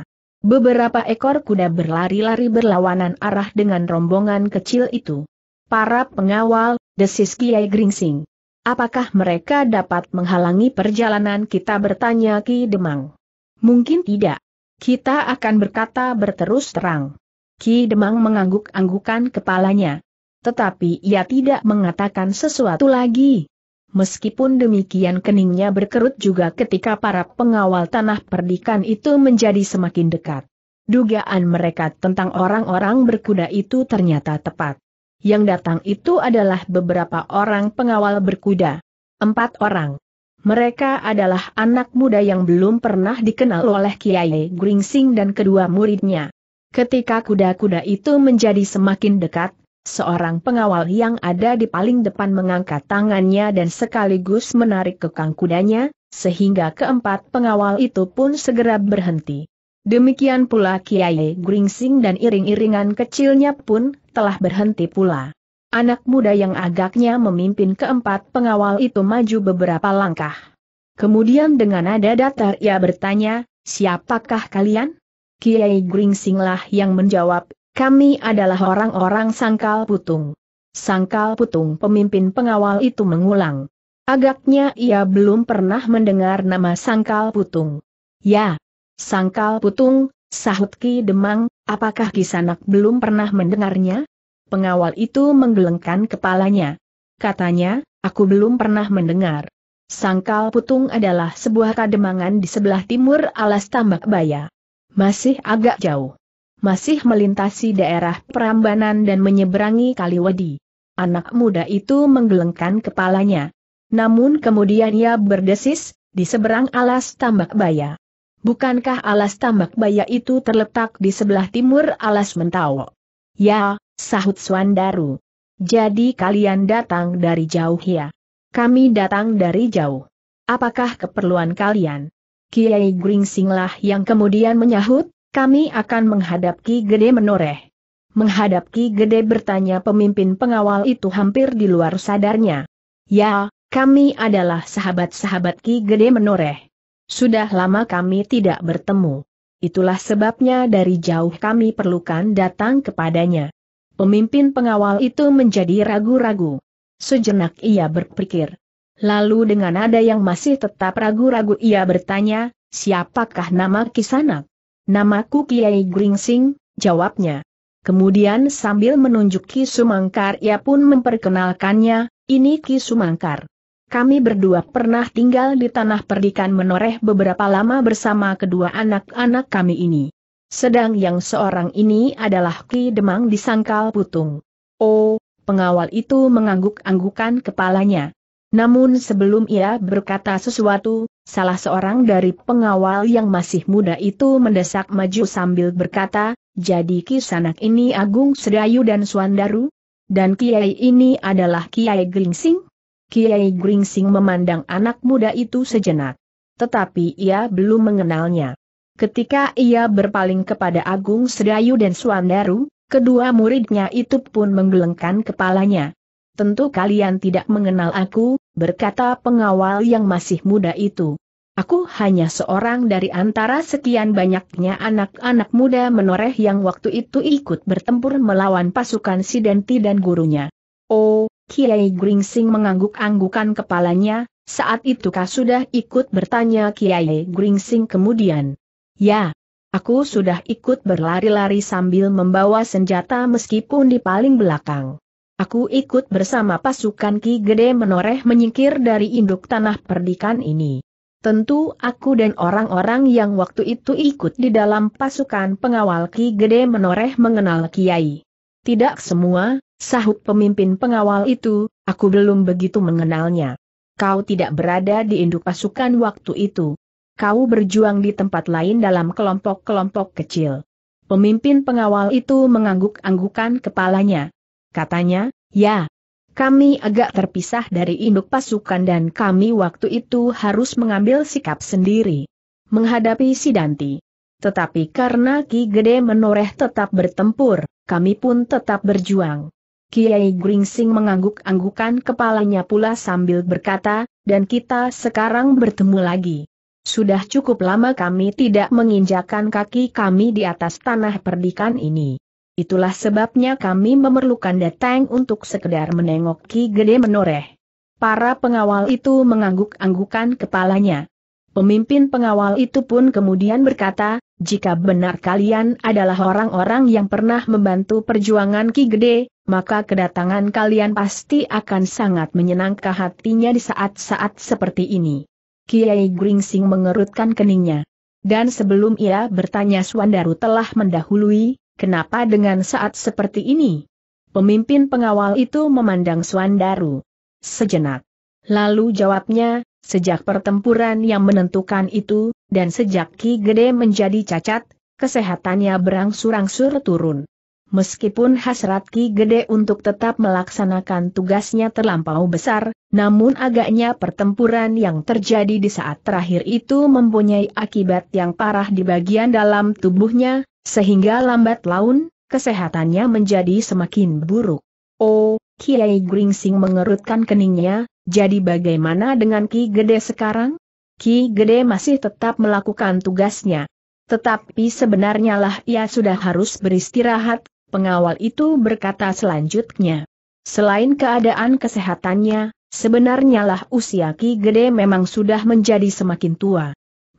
Beberapa ekor kuda berlari-lari berlawanan arah dengan rombongan kecil itu. Para pengawal, desis Kiai Gringsing. Apakah mereka dapat menghalangi perjalanan kita bertanya Ki Demang? Mungkin tidak. Kita akan berkata berterus terang. Ki Demang mengangguk-anggukan kepalanya. Tetapi ia tidak mengatakan sesuatu lagi. Meskipun demikian keningnya berkerut juga ketika para pengawal tanah perdikan itu menjadi semakin dekat. Dugaan mereka tentang orang-orang berkuda itu ternyata tepat. Yang datang itu adalah beberapa orang pengawal berkuda. Empat orang. Mereka adalah anak muda yang belum pernah dikenal oleh Kiai Gringsing dan kedua muridnya. Ketika kuda-kuda itu menjadi semakin dekat, seorang pengawal yang ada di paling depan mengangkat tangannya dan sekaligus menarik kekang kudanya, sehingga keempat pengawal itu pun segera berhenti. Demikian pula Kiai Gringsing dan iring-iringan kecilnya pun telah berhenti pula. Anak muda yang agaknya memimpin keempat pengawal itu maju beberapa langkah. Kemudian dengan nada datar ia bertanya, siapakah kalian? Kiai Gringsinglah yang menjawab, kami adalah orang-orang sangkal putung. Sangkal putung pemimpin pengawal itu mengulang. Agaknya ia belum pernah mendengar nama sangkal putung. Ya, sangkal putung, sahut Ki Demang, apakah Kisanak belum pernah mendengarnya? Pengawal itu menggelengkan kepalanya. Katanya, aku belum pernah mendengar. Sangkal Putung adalah sebuah kademangan di sebelah timur alas Tambak Baya. Masih agak jauh. Masih melintasi daerah Prambanan dan menyeberangi Kaliwadi. Anak muda itu menggelengkan kepalanya. Namun kemudian ia berdesis, di seberang alas tambak baya. Bukankah alas tambak baya itu terletak di sebelah timur alas mentawo? Ya, sahut Swandaru. Jadi kalian datang dari jauh ya? Kami datang dari jauh. Apakah keperluan kalian? Kiai Gringsinglah yang kemudian menyahut, kami akan menghadap Ki Gede menoreh. Menghadap Ki Gede bertanya pemimpin pengawal itu hampir di luar sadarnya. Ya, kami adalah sahabat-sahabat Ki Gede menoreh. Sudah lama kami tidak bertemu. Itulah sebabnya dari jauh kami perlukan datang kepadanya. Pemimpin pengawal itu menjadi ragu-ragu. Sejenak ia berpikir, Lalu dengan nada yang masih tetap ragu-ragu ia bertanya, siapakah nama Kisanak? Namaku Kiai Gringsing, jawabnya. Kemudian sambil menunjuk Ki Sumangkar ia pun memperkenalkannya, ini Ki Sumangkar. Kami berdua pernah tinggal di tanah perdikan menoreh beberapa lama bersama kedua anak-anak kami ini. Sedang yang seorang ini adalah Ki Demang di Sangkal Putung. Oh, pengawal itu mengangguk-anggukan kepalanya. Namun sebelum ia berkata sesuatu, salah seorang dari pengawal yang masih muda itu mendesak maju sambil berkata, jadi kisanak ini Agung Sedayu dan Suandaru? Dan Kiai ini adalah Kiai Gringsing? Kiai Gringsing memandang anak muda itu sejenak. Tetapi ia belum mengenalnya. Ketika ia berpaling kepada Agung Sedayu dan Suandaru, kedua muridnya itu pun menggelengkan kepalanya tentu kalian tidak mengenal aku, berkata pengawal yang masih muda itu. Aku hanya seorang dari antara sekian banyaknya anak-anak muda menoreh yang waktu itu ikut bertempur melawan pasukan Sidenti dan gurunya. Oh, Kiai Gringsing mengangguk-anggukan kepalanya, saat itu kau sudah ikut bertanya Kiai Gringsing kemudian. Ya, aku sudah ikut berlari-lari sambil membawa senjata meskipun di paling belakang. Aku ikut bersama pasukan Ki Gede menoreh menyingkir dari induk tanah perdikan ini. Tentu aku dan orang-orang yang waktu itu ikut di dalam pasukan pengawal Ki Gede menoreh mengenal Kiai. Tidak semua, sahut pemimpin pengawal itu, aku belum begitu mengenalnya. Kau tidak berada di induk pasukan waktu itu. Kau berjuang di tempat lain dalam kelompok-kelompok kecil. Pemimpin pengawal itu mengangguk-anggukan kepalanya katanya, ya. Kami agak terpisah dari induk pasukan dan kami waktu itu harus mengambil sikap sendiri. Menghadapi Sidanti. Tetapi karena Ki Gede menoreh tetap bertempur, kami pun tetap berjuang. Kiai Gringsing mengangguk-anggukan kepalanya pula sambil berkata, dan kita sekarang bertemu lagi. Sudah cukup lama kami tidak menginjakan kaki kami di atas tanah perdikan ini. Itulah sebabnya kami memerlukan datang untuk sekedar menengok Ki Gede menoreh. Para pengawal itu mengangguk-anggukan kepalanya. Pemimpin pengawal itu pun kemudian berkata, jika benar kalian adalah orang-orang yang pernah membantu perjuangan Ki Gede, maka kedatangan kalian pasti akan sangat menyenangkan hatinya di saat-saat seperti ini. Kiai Gringsing mengerutkan keningnya. Dan sebelum ia bertanya Swandaru telah mendahului, Kenapa dengan saat seperti ini? Pemimpin pengawal itu memandang Swandaru. Sejenak. Lalu jawabnya, sejak pertempuran yang menentukan itu, dan sejak Ki Gede menjadi cacat, kesehatannya berangsur-angsur turun. Meskipun hasrat Ki Gede untuk tetap melaksanakan tugasnya terlampau besar, namun agaknya pertempuran yang terjadi di saat terakhir itu mempunyai akibat yang parah di bagian dalam tubuhnya, sehingga lambat laun, kesehatannya menjadi semakin buruk. Oh, Kiai Gringsing mengerutkan keningnya, jadi bagaimana dengan Ki Gede sekarang? Ki Gede masih tetap melakukan tugasnya. Tetapi sebenarnya lah ia sudah harus beristirahat, pengawal itu berkata selanjutnya. Selain keadaan kesehatannya, sebenarnya lah usia Ki Gede memang sudah menjadi semakin tua.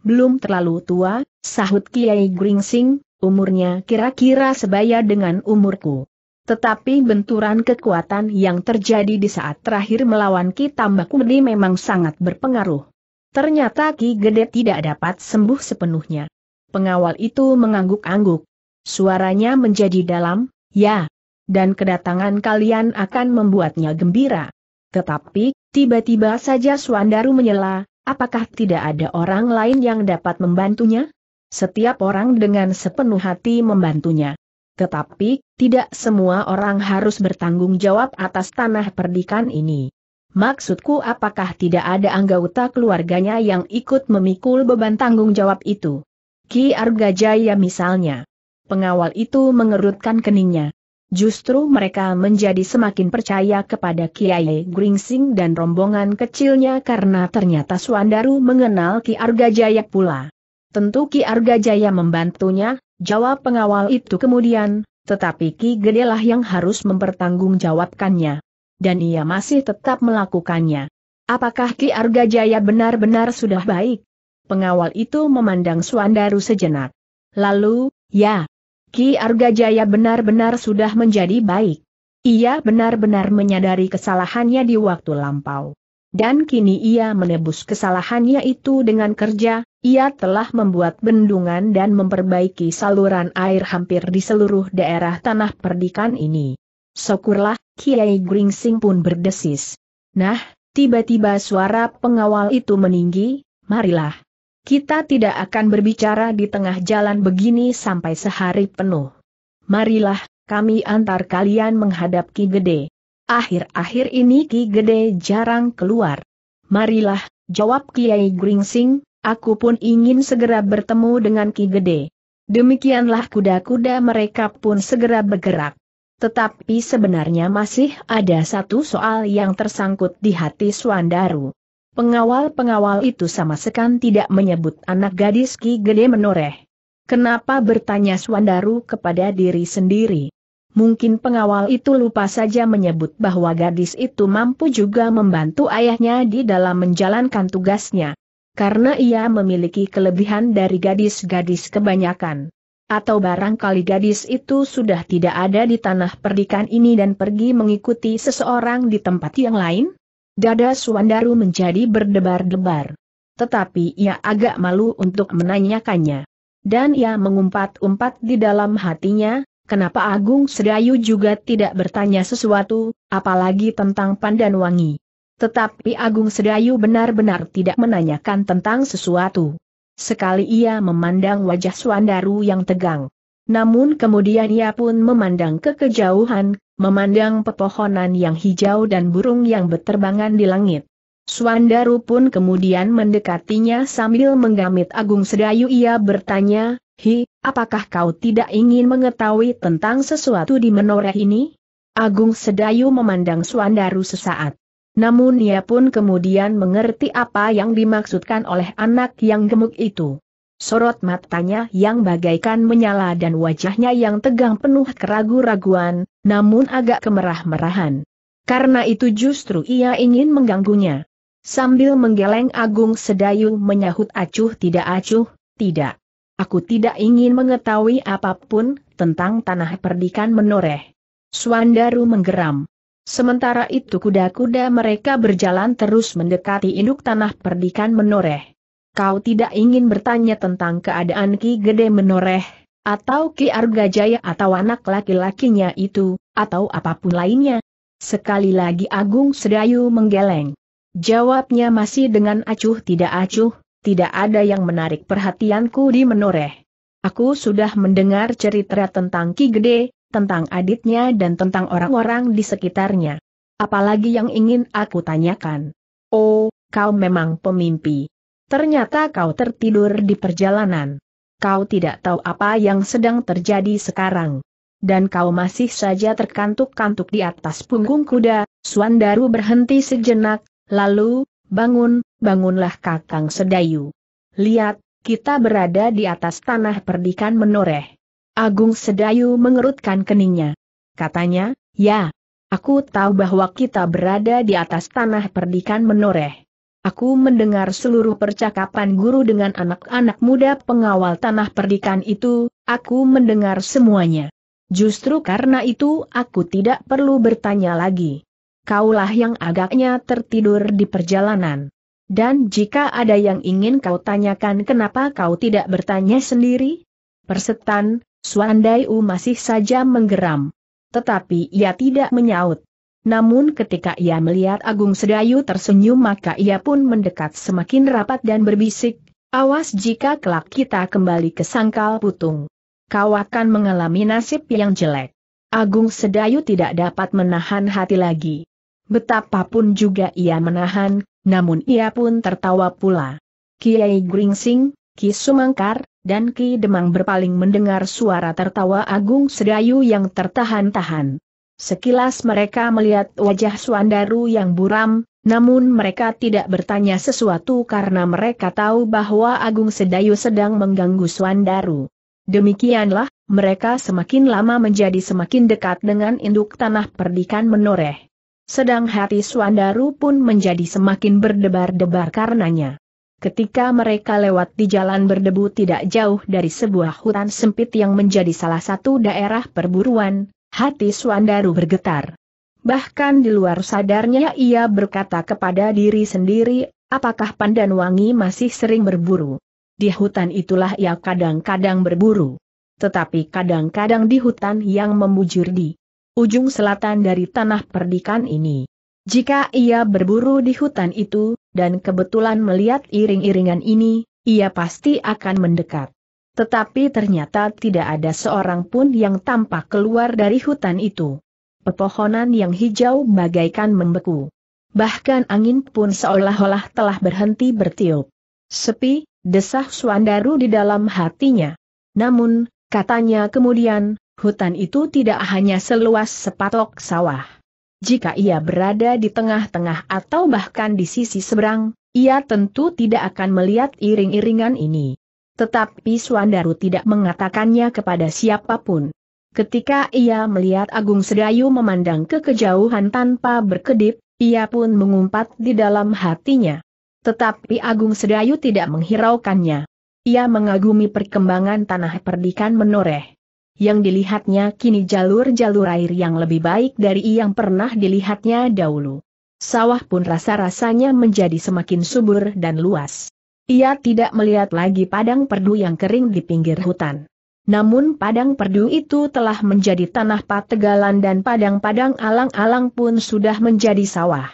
Belum terlalu tua, sahut Kiai Gringsing, Umurnya kira-kira sebaya dengan umurku. Tetapi benturan kekuatan yang terjadi di saat terakhir melawan Ki Tambak memang sangat berpengaruh. Ternyata Ki Gede tidak dapat sembuh sepenuhnya. Pengawal itu mengangguk-angguk. Suaranya menjadi dalam, ya. Dan kedatangan kalian akan membuatnya gembira. Tetapi, tiba-tiba saja Suandaru menyela, apakah tidak ada orang lain yang dapat membantunya? Setiap orang dengan sepenuh hati membantunya. Tetapi, tidak semua orang harus bertanggung jawab atas tanah perdikan ini. Maksudku apakah tidak ada anggota keluarganya yang ikut memikul beban tanggung jawab itu? Ki Arga Jaya misalnya. Pengawal itu mengerutkan keningnya. Justru mereka menjadi semakin percaya kepada Kiai Gringsing dan rombongan kecilnya karena ternyata Suandaru mengenal Ki Arga Jaya pula. Tentu Ki Arga Jaya membantunya, jawab pengawal itu kemudian, tetapi Ki Gedelah yang harus mempertanggungjawabkannya. Dan ia masih tetap melakukannya. Apakah Ki Arga Jaya benar-benar sudah baik? Pengawal itu memandang Suandaru sejenak. Lalu, ya, Ki Arga Jaya benar-benar sudah menjadi baik. Ia benar-benar menyadari kesalahannya di waktu lampau dan kini ia menebus kesalahannya itu dengan kerja, ia telah membuat bendungan dan memperbaiki saluran air hampir di seluruh daerah tanah perdikan ini. Syukurlah, Kiai Gringsing pun berdesis. Nah, tiba-tiba suara pengawal itu meninggi, marilah. Kita tidak akan berbicara di tengah jalan begini sampai sehari penuh. Marilah, kami antar kalian menghadap Ki Gede. Akhir-akhir ini Ki Gede jarang keluar. Marilah, jawab Kiai Gringsing, aku pun ingin segera bertemu dengan Ki Gede. Demikianlah kuda-kuda mereka pun segera bergerak. Tetapi sebenarnya masih ada satu soal yang tersangkut di hati Swandaru. Pengawal-pengawal itu sama sekali tidak menyebut anak gadis Ki Gede menoreh. Kenapa bertanya Swandaru kepada diri sendiri? Mungkin pengawal itu lupa saja menyebut bahwa gadis itu mampu juga membantu ayahnya di dalam menjalankan tugasnya. Karena ia memiliki kelebihan dari gadis-gadis kebanyakan. Atau barangkali gadis itu sudah tidak ada di tanah perdikan ini dan pergi mengikuti seseorang di tempat yang lain? Dada Suandaru menjadi berdebar-debar. Tetapi ia agak malu untuk menanyakannya. Dan ia mengumpat-umpat di dalam hatinya, kenapa Agung Sedayu juga tidak bertanya sesuatu, apalagi tentang Pandan Wangi. Tetapi Agung Sedayu benar-benar tidak menanyakan tentang sesuatu. Sekali ia memandang wajah Suandaru yang tegang. Namun kemudian ia pun memandang ke kejauhan, memandang pepohonan yang hijau dan burung yang berterbangan di langit. Suandaru pun kemudian mendekatinya sambil menggamit Agung Sedayu ia bertanya, Hi, apakah kau tidak ingin mengetahui tentang sesuatu di menoreh ini? Agung Sedayu memandang Suandaru sesaat. Namun ia pun kemudian mengerti apa yang dimaksudkan oleh anak yang gemuk itu. Sorot matanya yang bagaikan menyala dan wajahnya yang tegang penuh keragu-raguan, namun agak kemerah-merahan. Karena itu justru ia ingin mengganggunya. Sambil menggeleng Agung Sedayu menyahut acuh tidak acuh, tidak. Aku tidak ingin mengetahui apapun tentang tanah perdikan menoreh. Suandaru menggeram. Sementara itu kuda-kuda mereka berjalan terus mendekati induk tanah perdikan menoreh. Kau tidak ingin bertanya tentang keadaan Ki Gede menoreh, atau Ki Argajaya atau anak laki-lakinya itu, atau apapun lainnya. Sekali lagi Agung Sedayu menggeleng. Jawabnya masih dengan acuh tidak acuh, tidak ada yang menarik perhatianku di menoreh. Aku sudah mendengar cerita tentang Ki Gede, tentang aditnya dan tentang orang-orang di sekitarnya. Apalagi yang ingin aku tanyakan. Oh, kau memang pemimpi. Ternyata kau tertidur di perjalanan. Kau tidak tahu apa yang sedang terjadi sekarang. Dan kau masih saja terkantuk-kantuk di atas punggung kuda, Suandaru berhenti sejenak, lalu, bangun, bangunlah kakang sedayu. Lihat, kita berada di atas tanah perdikan menoreh. Agung Sedayu mengerutkan keningnya. Katanya, ya, aku tahu bahwa kita berada di atas tanah perdikan menoreh. Aku mendengar seluruh percakapan guru dengan anak-anak muda pengawal tanah perdikan itu, aku mendengar semuanya. Justru karena itu aku tidak perlu bertanya lagi kaulah yang agaknya tertidur di perjalanan. Dan jika ada yang ingin kau tanyakan kenapa kau tidak bertanya sendiri? Persetan, Suandaiu masih saja menggeram. Tetapi ia tidak menyaut. Namun ketika ia melihat Agung Sedayu tersenyum maka ia pun mendekat semakin rapat dan berbisik, awas jika kelak kita kembali ke sangkal putung. Kau akan mengalami nasib yang jelek. Agung Sedayu tidak dapat menahan hati lagi. Betapapun juga ia menahan, namun ia pun tertawa pula. Kiai Gringsing, Ki Sumangkar, dan Ki Demang berpaling mendengar suara tertawa Agung Sedayu yang tertahan-tahan. Sekilas mereka melihat wajah Suandaru yang buram, namun mereka tidak bertanya sesuatu karena mereka tahu bahwa Agung Sedayu sedang mengganggu Suandaru. Demikianlah, mereka semakin lama menjadi semakin dekat dengan induk tanah perdikan menoreh. Sedang hati Swandaru pun menjadi semakin berdebar-debar karenanya. Ketika mereka lewat di jalan berdebu tidak jauh dari sebuah hutan sempit yang menjadi salah satu daerah perburuan, hati Swandaru bergetar. Bahkan di luar sadarnya ia berkata kepada diri sendiri, apakah pandan wangi masih sering berburu. Di hutan itulah ia kadang-kadang berburu. Tetapi kadang-kadang di hutan yang membujur di ujung selatan dari tanah perdikan ini. Jika ia berburu di hutan itu, dan kebetulan melihat iring-iringan ini, ia pasti akan mendekat. Tetapi ternyata tidak ada seorang pun yang tampak keluar dari hutan itu. Pepohonan yang hijau bagaikan membeku. Bahkan angin pun seolah-olah telah berhenti bertiup. Sepi, desah Suandaru di dalam hatinya. Namun, katanya kemudian, hutan itu tidak hanya seluas sepatok sawah. Jika ia berada di tengah-tengah atau bahkan di sisi seberang, ia tentu tidak akan melihat iring-iringan ini. Tetapi Suandaru tidak mengatakannya kepada siapapun. Ketika ia melihat Agung Sedayu memandang ke kejauhan tanpa berkedip, ia pun mengumpat di dalam hatinya. Tetapi Agung Sedayu tidak menghiraukannya. Ia mengagumi perkembangan tanah perdikan menoreh yang dilihatnya kini jalur-jalur air yang lebih baik dari yang pernah dilihatnya dahulu. Sawah pun rasa-rasanya menjadi semakin subur dan luas. Ia tidak melihat lagi padang perdu yang kering di pinggir hutan. Namun padang perdu itu telah menjadi tanah pategalan dan padang-padang alang-alang pun sudah menjadi sawah.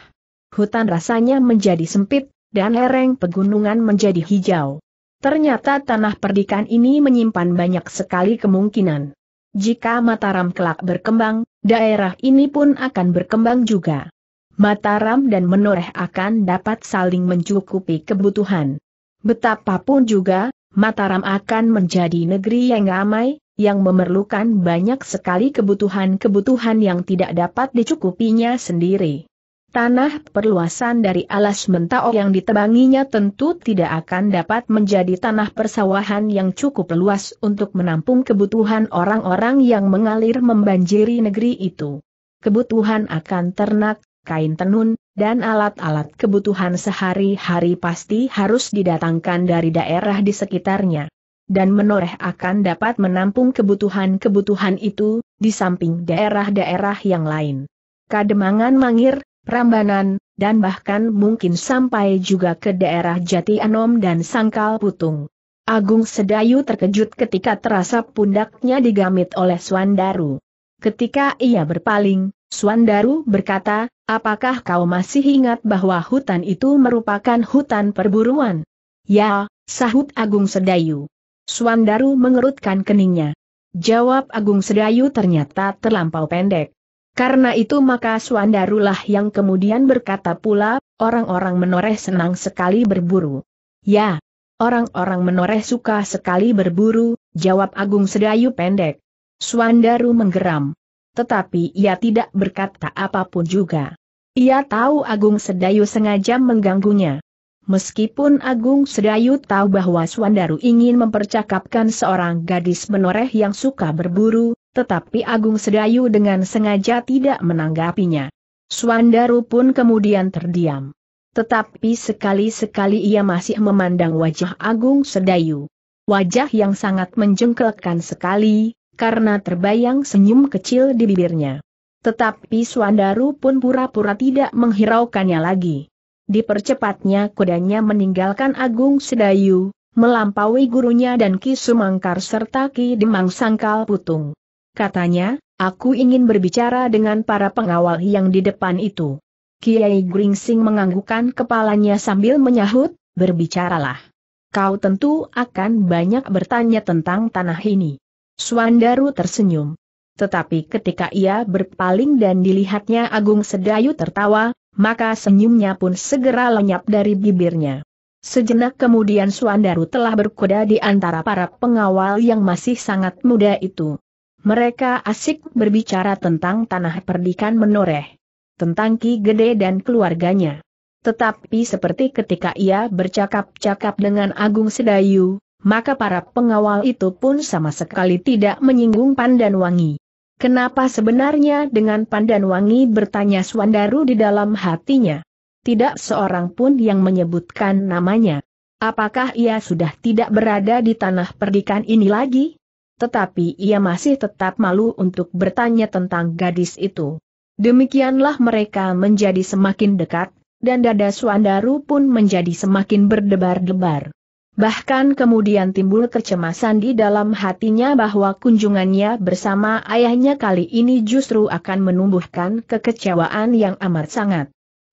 Hutan rasanya menjadi sempit, dan lereng pegunungan menjadi hijau. Ternyata tanah perdikan ini menyimpan banyak sekali kemungkinan. Jika Mataram kelak berkembang, daerah ini pun akan berkembang juga. Mataram dan Menoreh akan dapat saling mencukupi kebutuhan. Betapapun juga, Mataram akan menjadi negeri yang ramai, yang memerlukan banyak sekali kebutuhan-kebutuhan yang tidak dapat dicukupinya sendiri. Tanah perluasan dari alas mentao yang ditebanginya tentu tidak akan dapat menjadi tanah persawahan yang cukup luas untuk menampung kebutuhan orang-orang yang mengalir membanjiri negeri itu. Kebutuhan akan ternak, kain tenun, dan alat-alat kebutuhan sehari-hari pasti harus didatangkan dari daerah di sekitarnya. Dan menoreh akan dapat menampung kebutuhan-kebutuhan itu, di samping daerah-daerah yang lain. Kademangan Mangir, Prambanan, dan bahkan mungkin sampai juga ke daerah Jati Anom dan Sangkal Putung. Agung Sedayu terkejut ketika terasa pundaknya digamit oleh Swandaru. Ketika ia berpaling, Swandaru berkata, apakah kau masih ingat bahwa hutan itu merupakan hutan perburuan? Ya, sahut Agung Sedayu. Swandaru mengerutkan keningnya. Jawab Agung Sedayu ternyata terlampau pendek. Karena itu maka Suandarulah yang kemudian berkata pula, orang-orang menoreh senang sekali berburu. Ya, orang-orang menoreh suka sekali berburu, jawab Agung Sedayu pendek. Suandaru menggeram. Tetapi ia tidak berkata apapun juga. Ia tahu Agung Sedayu sengaja mengganggunya. Meskipun Agung Sedayu tahu bahwa Suandaru ingin mempercakapkan seorang gadis menoreh yang suka berburu, tetapi Agung Sedayu dengan sengaja tidak menanggapinya. Suandaru pun kemudian terdiam. Tetapi sekali-sekali ia masih memandang wajah Agung Sedayu. Wajah yang sangat menjengkelkan sekali, karena terbayang senyum kecil di bibirnya. Tetapi Suandaru pun pura-pura tidak menghiraukannya lagi. Dipercepatnya kudanya meninggalkan Agung Sedayu, melampaui gurunya dan Ki Sumangkar serta Ki Demang Sangkal Putung. Katanya, aku ingin berbicara dengan para pengawal yang di depan itu. Kiai Gringsing menganggukkan kepalanya sambil menyahut, berbicaralah. Kau tentu akan banyak bertanya tentang tanah ini. Swandaru tersenyum. Tetapi ketika ia berpaling dan dilihatnya Agung Sedayu tertawa, maka senyumnya pun segera lenyap dari bibirnya. Sejenak kemudian Suandaru telah berkuda di antara para pengawal yang masih sangat muda itu. Mereka asik berbicara tentang tanah perdikan menoreh. Tentang Ki Gede dan keluarganya. Tetapi seperti ketika ia bercakap-cakap dengan Agung Sedayu, maka para pengawal itu pun sama sekali tidak menyinggung Pandan Wangi. Kenapa sebenarnya dengan Pandan Wangi bertanya Swandaru di dalam hatinya? Tidak seorang pun yang menyebutkan namanya. Apakah ia sudah tidak berada di tanah perdikan ini lagi? tetapi ia masih tetap malu untuk bertanya tentang gadis itu. Demikianlah mereka menjadi semakin dekat, dan dada Suandaru pun menjadi semakin berdebar-debar. Bahkan kemudian timbul kecemasan di dalam hatinya bahwa kunjungannya bersama ayahnya kali ini justru akan menumbuhkan kekecewaan yang amat sangat.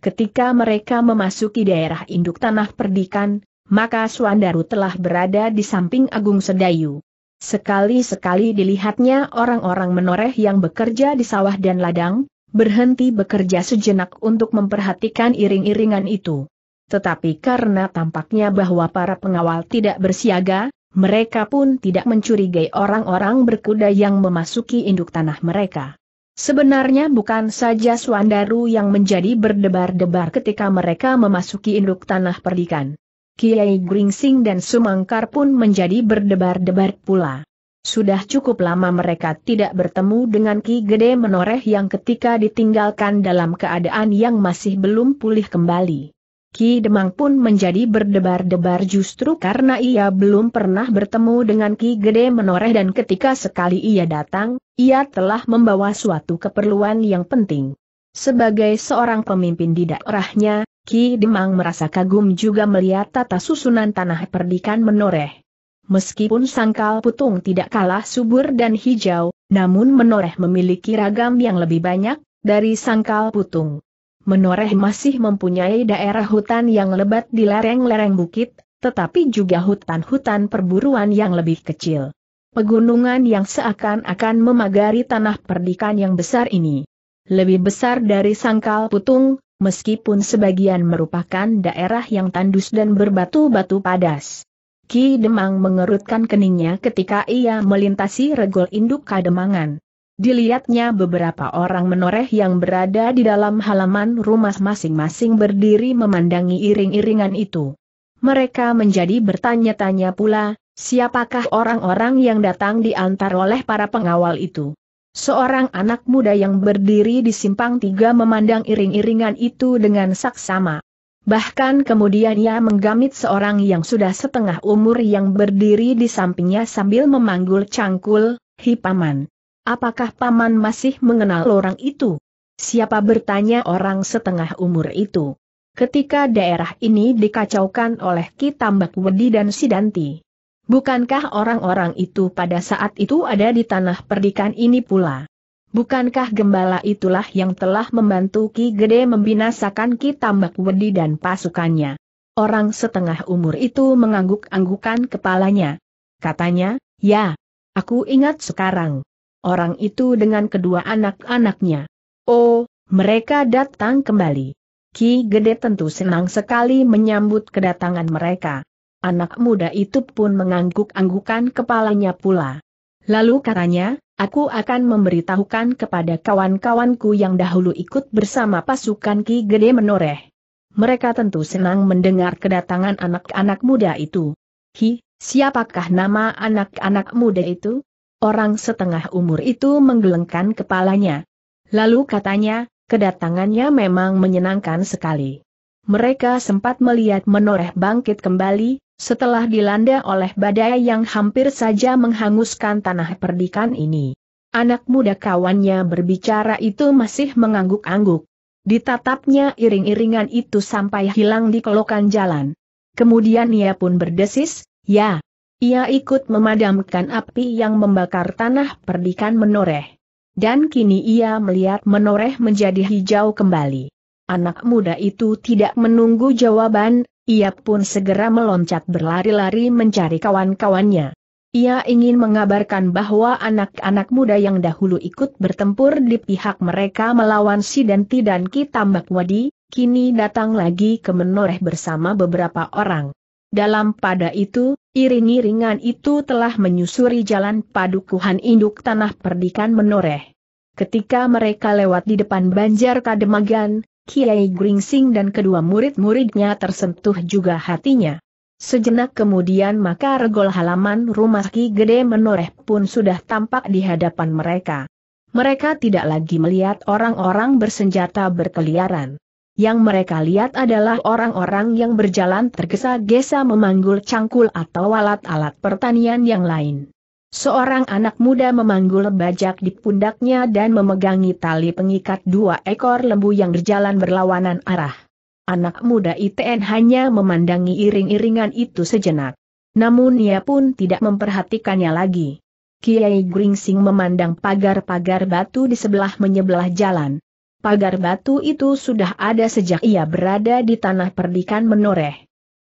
Ketika mereka memasuki daerah induk tanah perdikan, maka Suandaru telah berada di samping Agung Sedayu. Sekali-sekali dilihatnya orang-orang menoreh yang bekerja di sawah dan ladang, berhenti bekerja sejenak untuk memperhatikan iring-iringan itu. Tetapi karena tampaknya bahwa para pengawal tidak bersiaga, mereka pun tidak mencurigai orang-orang berkuda yang memasuki induk tanah mereka. Sebenarnya bukan saja Swandaru yang menjadi berdebar-debar ketika mereka memasuki induk tanah perdikan. Kiai Gringsing dan Sumangkar pun menjadi berdebar-debar pula. Sudah cukup lama mereka tidak bertemu dengan Ki Gede Menoreh yang ketika ditinggalkan dalam keadaan yang masih belum pulih kembali. Ki Demang pun menjadi berdebar-debar justru karena ia belum pernah bertemu dengan Ki Gede Menoreh dan ketika sekali ia datang, ia telah membawa suatu keperluan yang penting. Sebagai seorang pemimpin di daerahnya, Ki Demang merasa kagum juga melihat tata susunan tanah perdikan menoreh. Meskipun sangkal putung tidak kalah subur dan hijau, namun menoreh memiliki ragam yang lebih banyak dari sangkal putung. Menoreh masih mempunyai daerah hutan yang lebat di lereng-lereng bukit, tetapi juga hutan-hutan perburuan yang lebih kecil. Pegunungan yang seakan-akan memagari tanah perdikan yang besar ini. Lebih besar dari sangkal putung, meskipun sebagian merupakan daerah yang tandus dan berbatu-batu padas. Ki Demang mengerutkan keningnya ketika ia melintasi regol induk Kademangan. Dilihatnya beberapa orang menoreh yang berada di dalam halaman rumah masing-masing berdiri memandangi iring-iringan itu. Mereka menjadi bertanya-tanya pula, siapakah orang-orang yang datang diantar oleh para pengawal itu. Seorang anak muda yang berdiri di simpang tiga memandang iring-iringan itu dengan saksama. Bahkan kemudian ia menggamit seorang yang sudah setengah umur yang berdiri di sampingnya sambil memanggul cangkul, Hi Paman. Apakah Paman masih mengenal orang itu? Siapa bertanya orang setengah umur itu? Ketika daerah ini dikacaukan oleh Ki Tambak Wedi dan Sidanti, Bukankah orang-orang itu pada saat itu ada di tanah perdikan ini pula? Bukankah gembala itulah yang telah membantu Ki Gede membinasakan Ki Tambak Wedi dan pasukannya? Orang setengah umur itu mengangguk-anggukan kepalanya. Katanya, ya, aku ingat sekarang. Orang itu dengan kedua anak-anaknya. Oh, mereka datang kembali. Ki Gede tentu senang sekali menyambut kedatangan mereka. Anak muda itu pun mengangguk-anggukan kepalanya pula. Lalu katanya, aku akan memberitahukan kepada kawan-kawanku yang dahulu ikut bersama pasukan Ki Gede Menoreh. Mereka tentu senang mendengar kedatangan anak-anak muda itu. Hi, siapakah nama anak-anak muda itu? Orang setengah umur itu menggelengkan kepalanya. Lalu katanya, kedatangannya memang menyenangkan sekali. Mereka sempat melihat menoreh bangkit kembali, setelah dilanda oleh badai yang hampir saja menghanguskan tanah perdikan ini. Anak muda kawannya berbicara itu masih mengangguk-angguk. Ditatapnya iring-iringan itu sampai hilang di kelokan jalan. Kemudian ia pun berdesis, ya. Ia ikut memadamkan api yang membakar tanah perdikan menoreh. Dan kini ia melihat menoreh menjadi hijau kembali. Anak muda itu tidak menunggu jawaban, ia pun segera meloncat berlari-lari mencari kawan-kawannya. Ia ingin mengabarkan bahwa anak-anak muda yang dahulu ikut bertempur di pihak mereka melawan Sidanti dan Ki Tambak Wadi, kini datang lagi ke Menoreh bersama beberapa orang. Dalam pada itu, iring-iringan itu telah menyusuri jalan padukuhan induk tanah perdikan Menoreh. Ketika mereka lewat di depan Banjar Kademagan, Kiai Gringsing dan kedua murid-muridnya tersentuh juga hatinya. Sejenak kemudian maka regol halaman rumah Ki Gede Menoreh pun sudah tampak di hadapan mereka. Mereka tidak lagi melihat orang-orang bersenjata berkeliaran. Yang mereka lihat adalah orang-orang yang berjalan tergesa-gesa memanggul cangkul atau alat-alat pertanian yang lain. Seorang anak muda memanggul bajak di pundaknya dan memegangi tali pengikat dua ekor lembu yang berjalan berlawanan arah. Anak muda ITN hanya memandangi iring-iringan itu sejenak. Namun ia pun tidak memperhatikannya lagi. Kiai Gringsing memandang pagar-pagar batu di sebelah menyebelah jalan. Pagar batu itu sudah ada sejak ia berada di tanah perdikan menoreh.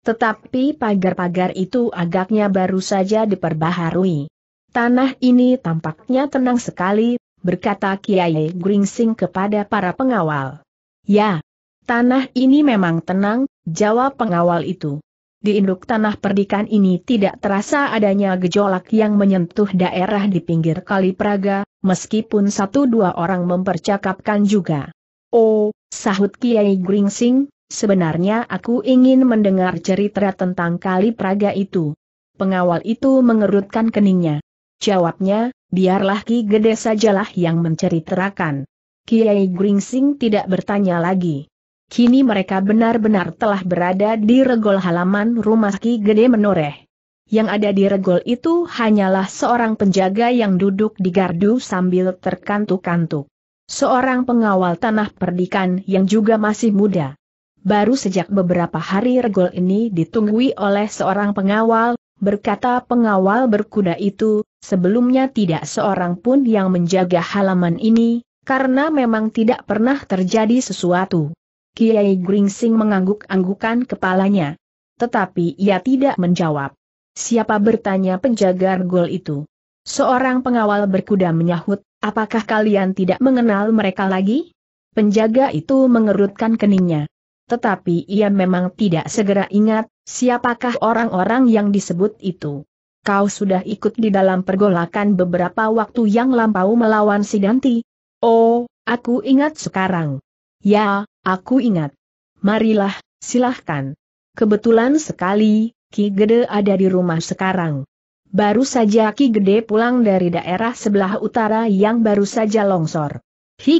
Tetapi pagar-pagar itu agaknya baru saja diperbaharui. Tanah ini tampaknya tenang sekali, berkata Kiai Gringsing kepada para pengawal. Ya, tanah ini memang tenang, jawab pengawal itu. Di induk tanah perdikan ini tidak terasa adanya gejolak yang menyentuh daerah di pinggir Kali Praga, meskipun satu dua orang mempercakapkan juga. Oh, sahut Kiai Gringsing, Sebenarnya aku ingin mendengar cerita tentang kali Praga itu. Pengawal itu mengerutkan keningnya. Jawabnya, biarlah Ki Gede sajalah yang menceritakan. Kiai Gringsing tidak bertanya lagi. Kini mereka benar-benar telah berada di regol halaman rumah Ki Gede Menoreh. Yang ada di regol itu hanyalah seorang penjaga yang duduk di gardu sambil terkantuk-kantuk. Seorang pengawal tanah perdikan yang juga masih muda. Baru sejak beberapa hari regol ini ditunggui oleh seorang pengawal, berkata pengawal berkuda itu, sebelumnya tidak seorang pun yang menjaga halaman ini, karena memang tidak pernah terjadi sesuatu. Kiai Gringsing mengangguk-anggukan kepalanya. Tetapi ia tidak menjawab. Siapa bertanya penjaga gol itu? Seorang pengawal berkuda menyahut, apakah kalian tidak mengenal mereka lagi? Penjaga itu mengerutkan keningnya tetapi ia memang tidak segera ingat, siapakah orang-orang yang disebut itu. Kau sudah ikut di dalam pergolakan beberapa waktu yang lampau melawan si Danti? Oh, aku ingat sekarang. Ya, aku ingat. Marilah, silahkan. Kebetulan sekali, Ki Gede ada di rumah sekarang. Baru saja Ki Gede pulang dari daerah sebelah utara yang baru saja longsor. Hi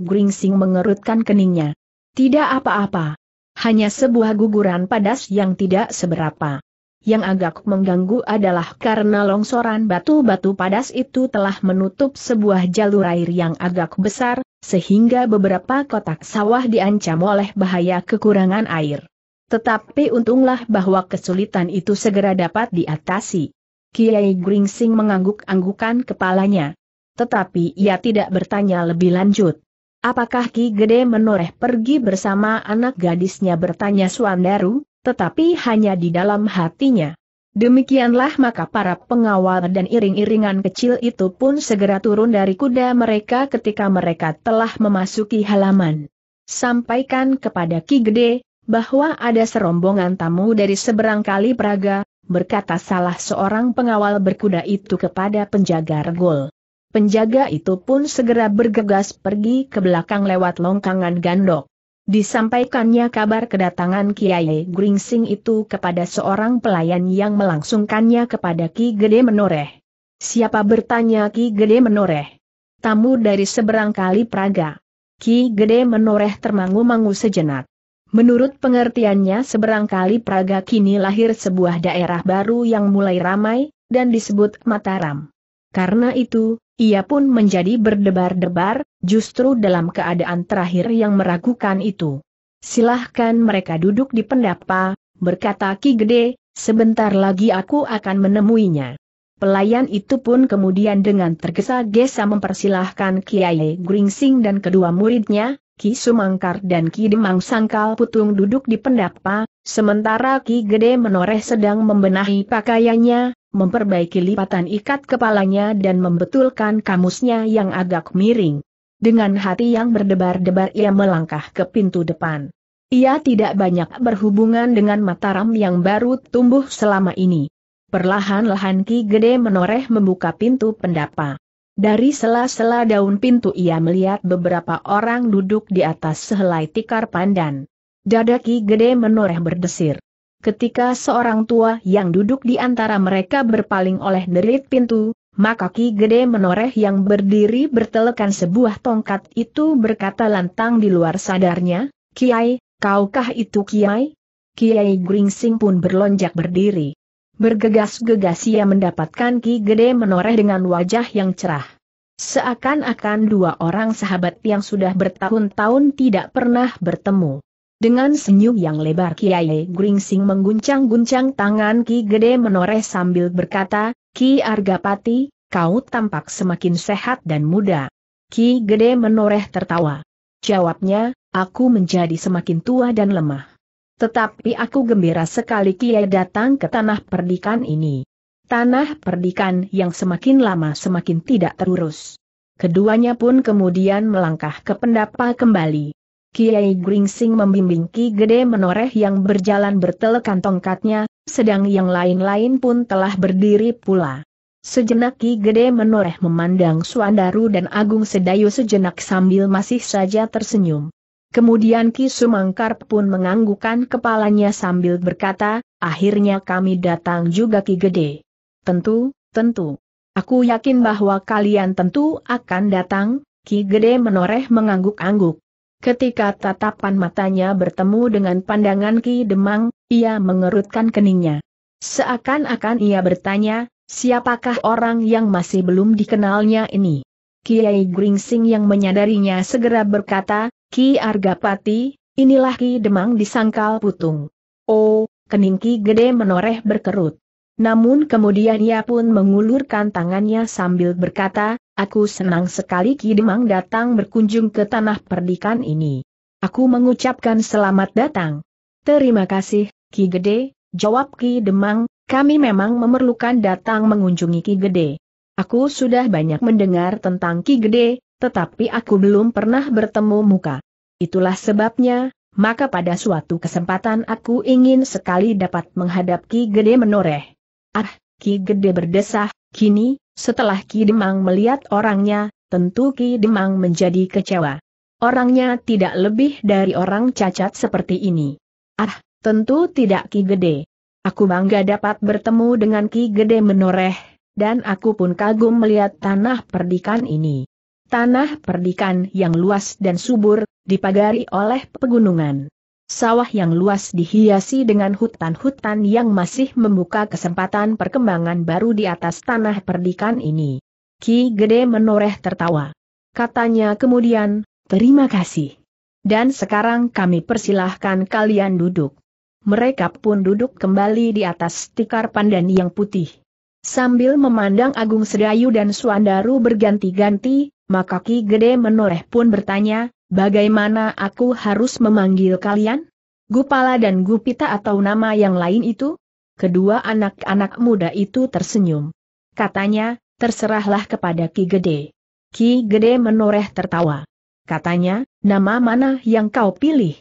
Gringsing mengerutkan keningnya. Tidak apa-apa. Hanya sebuah guguran padas yang tidak seberapa. Yang agak mengganggu adalah karena longsoran batu-batu padas itu telah menutup sebuah jalur air yang agak besar, sehingga beberapa kotak sawah diancam oleh bahaya kekurangan air. Tetapi untunglah bahwa kesulitan itu segera dapat diatasi. Kiai Gringsing mengangguk-anggukan kepalanya. Tetapi ia tidak bertanya lebih lanjut. Apakah Ki Gede menoreh pergi bersama anak gadisnya bertanya Suandaru, tetapi hanya di dalam hatinya. Demikianlah maka para pengawal dan iring-iringan kecil itu pun segera turun dari kuda mereka ketika mereka telah memasuki halaman. Sampaikan kepada Ki Gede, bahwa ada serombongan tamu dari seberang kali Praga, berkata salah seorang pengawal berkuda itu kepada penjaga regol. Penjaga itu pun segera bergegas pergi ke belakang lewat longkangan gandok. Disampaikannya kabar kedatangan Kiai Gringsing itu kepada seorang pelayan yang melangsungkannya kepada Ki Gede Menoreh. Siapa bertanya Ki Gede Menoreh? Tamu dari seberang kali Praga. Ki Gede Menoreh termangu-mangu sejenak. Menurut pengertiannya seberang kali Praga kini lahir sebuah daerah baru yang mulai ramai, dan disebut Mataram. Karena itu, ia pun menjadi berdebar-debar, justru dalam keadaan terakhir yang meragukan itu. Silahkan mereka duduk di pendapa, berkata Ki Gede, sebentar lagi aku akan menemuinya. Pelayan itu pun kemudian dengan tergesa-gesa mempersilahkan Kiai Gringsing dan kedua muridnya, Ki Sumangkar dan Ki Demang Sangkal Putung duduk di pendapa, sementara Ki Gede Menoreh sedang membenahi pakaiannya, memperbaiki lipatan ikat kepalanya dan membetulkan kamusnya yang agak miring. Dengan hati yang berdebar-debar ia melangkah ke pintu depan. Ia tidak banyak berhubungan dengan Mataram yang baru tumbuh selama ini. Perlahan-lahan Ki Gede Menoreh membuka pintu pendapa. Dari sela-sela daun pintu ia melihat beberapa orang duduk di atas sehelai tikar pandan. Dada Ki Gede menoreh berdesir. Ketika seorang tua yang duduk di antara mereka berpaling oleh derit pintu, maka Ki Gede menoreh yang berdiri bertelekan sebuah tongkat itu berkata lantang di luar sadarnya, Kiai, kaukah itu Kiai? Kiai Gringsing pun berlonjak berdiri. Bergegas-gegas ia mendapatkan Ki Gede menoreh dengan wajah yang cerah. Seakan-akan dua orang sahabat yang sudah bertahun-tahun tidak pernah bertemu. Dengan senyum yang lebar Kiai Gringsing mengguncang-guncang tangan Ki Gede menoreh sambil berkata, Ki Argapati, kau tampak semakin sehat dan muda. Ki Gede menoreh tertawa. Jawabnya, aku menjadi semakin tua dan lemah. Tetapi aku gembira sekali Kiai datang ke tanah perdikan ini. Tanah perdikan yang semakin lama semakin tidak terurus. Keduanya pun kemudian melangkah ke pendapa kembali. Kiai Gringsing membimbing Ki Gede menoreh yang berjalan bertelekan tongkatnya, sedang yang lain-lain pun telah berdiri pula. Sejenak Ki Gede menoreh memandang Suandaru dan Agung Sedayu sejenak sambil masih saja tersenyum. Kemudian Ki Sumangkar pun menganggukan kepalanya sambil berkata, akhirnya kami datang juga Ki Gede. Tentu, tentu. Aku yakin bahwa kalian tentu akan datang, Ki Gede menoreh mengangguk-angguk. Ketika tatapan matanya bertemu dengan pandangan Ki Demang, ia mengerutkan keningnya. Seakan-akan ia bertanya, siapakah orang yang masih belum dikenalnya ini? Kiai Gringsing yang menyadarinya segera berkata, Ki Argapati, inilah Ki Demang di Sangkal Putung. Oh, kening Ki Gede menoreh berkerut. Namun kemudian ia pun mengulurkan tangannya sambil berkata, aku senang sekali Ki Demang datang berkunjung ke tanah perdikan ini. Aku mengucapkan selamat datang. Terima kasih, Ki Gede, jawab Ki Demang, kami memang memerlukan datang mengunjungi Ki Gede. Aku sudah banyak mendengar tentang Ki Gede, tetapi aku belum pernah bertemu muka. Itulah sebabnya, maka pada suatu kesempatan aku ingin sekali dapat menghadap Ki Gede menoreh. Ah, Ki Gede berdesah, kini, setelah Ki Demang melihat orangnya, tentu Ki Demang menjadi kecewa. Orangnya tidak lebih dari orang cacat seperti ini. Ah, tentu tidak Ki Gede. Aku bangga dapat bertemu dengan Ki Gede Menoreh, dan aku pun kagum melihat tanah perdikan ini. Tanah perdikan yang luas dan subur, dipagari oleh pegunungan. Sawah yang luas dihiasi dengan hutan-hutan yang masih membuka kesempatan perkembangan baru di atas tanah perdikan ini. Ki Gede menoreh tertawa. Katanya kemudian, terima kasih. Dan sekarang kami persilahkan kalian duduk. Mereka pun duduk kembali di atas tikar pandan yang putih. Sambil memandang Agung Sedayu dan Suandaru berganti-ganti, maka Ki Gede Menoreh pun bertanya, bagaimana aku harus memanggil kalian? Gupala dan Gupita atau nama yang lain itu? Kedua anak-anak muda itu tersenyum. Katanya, terserahlah kepada Ki Gede. Ki Gede menoreh tertawa. Katanya, nama mana yang kau pilih?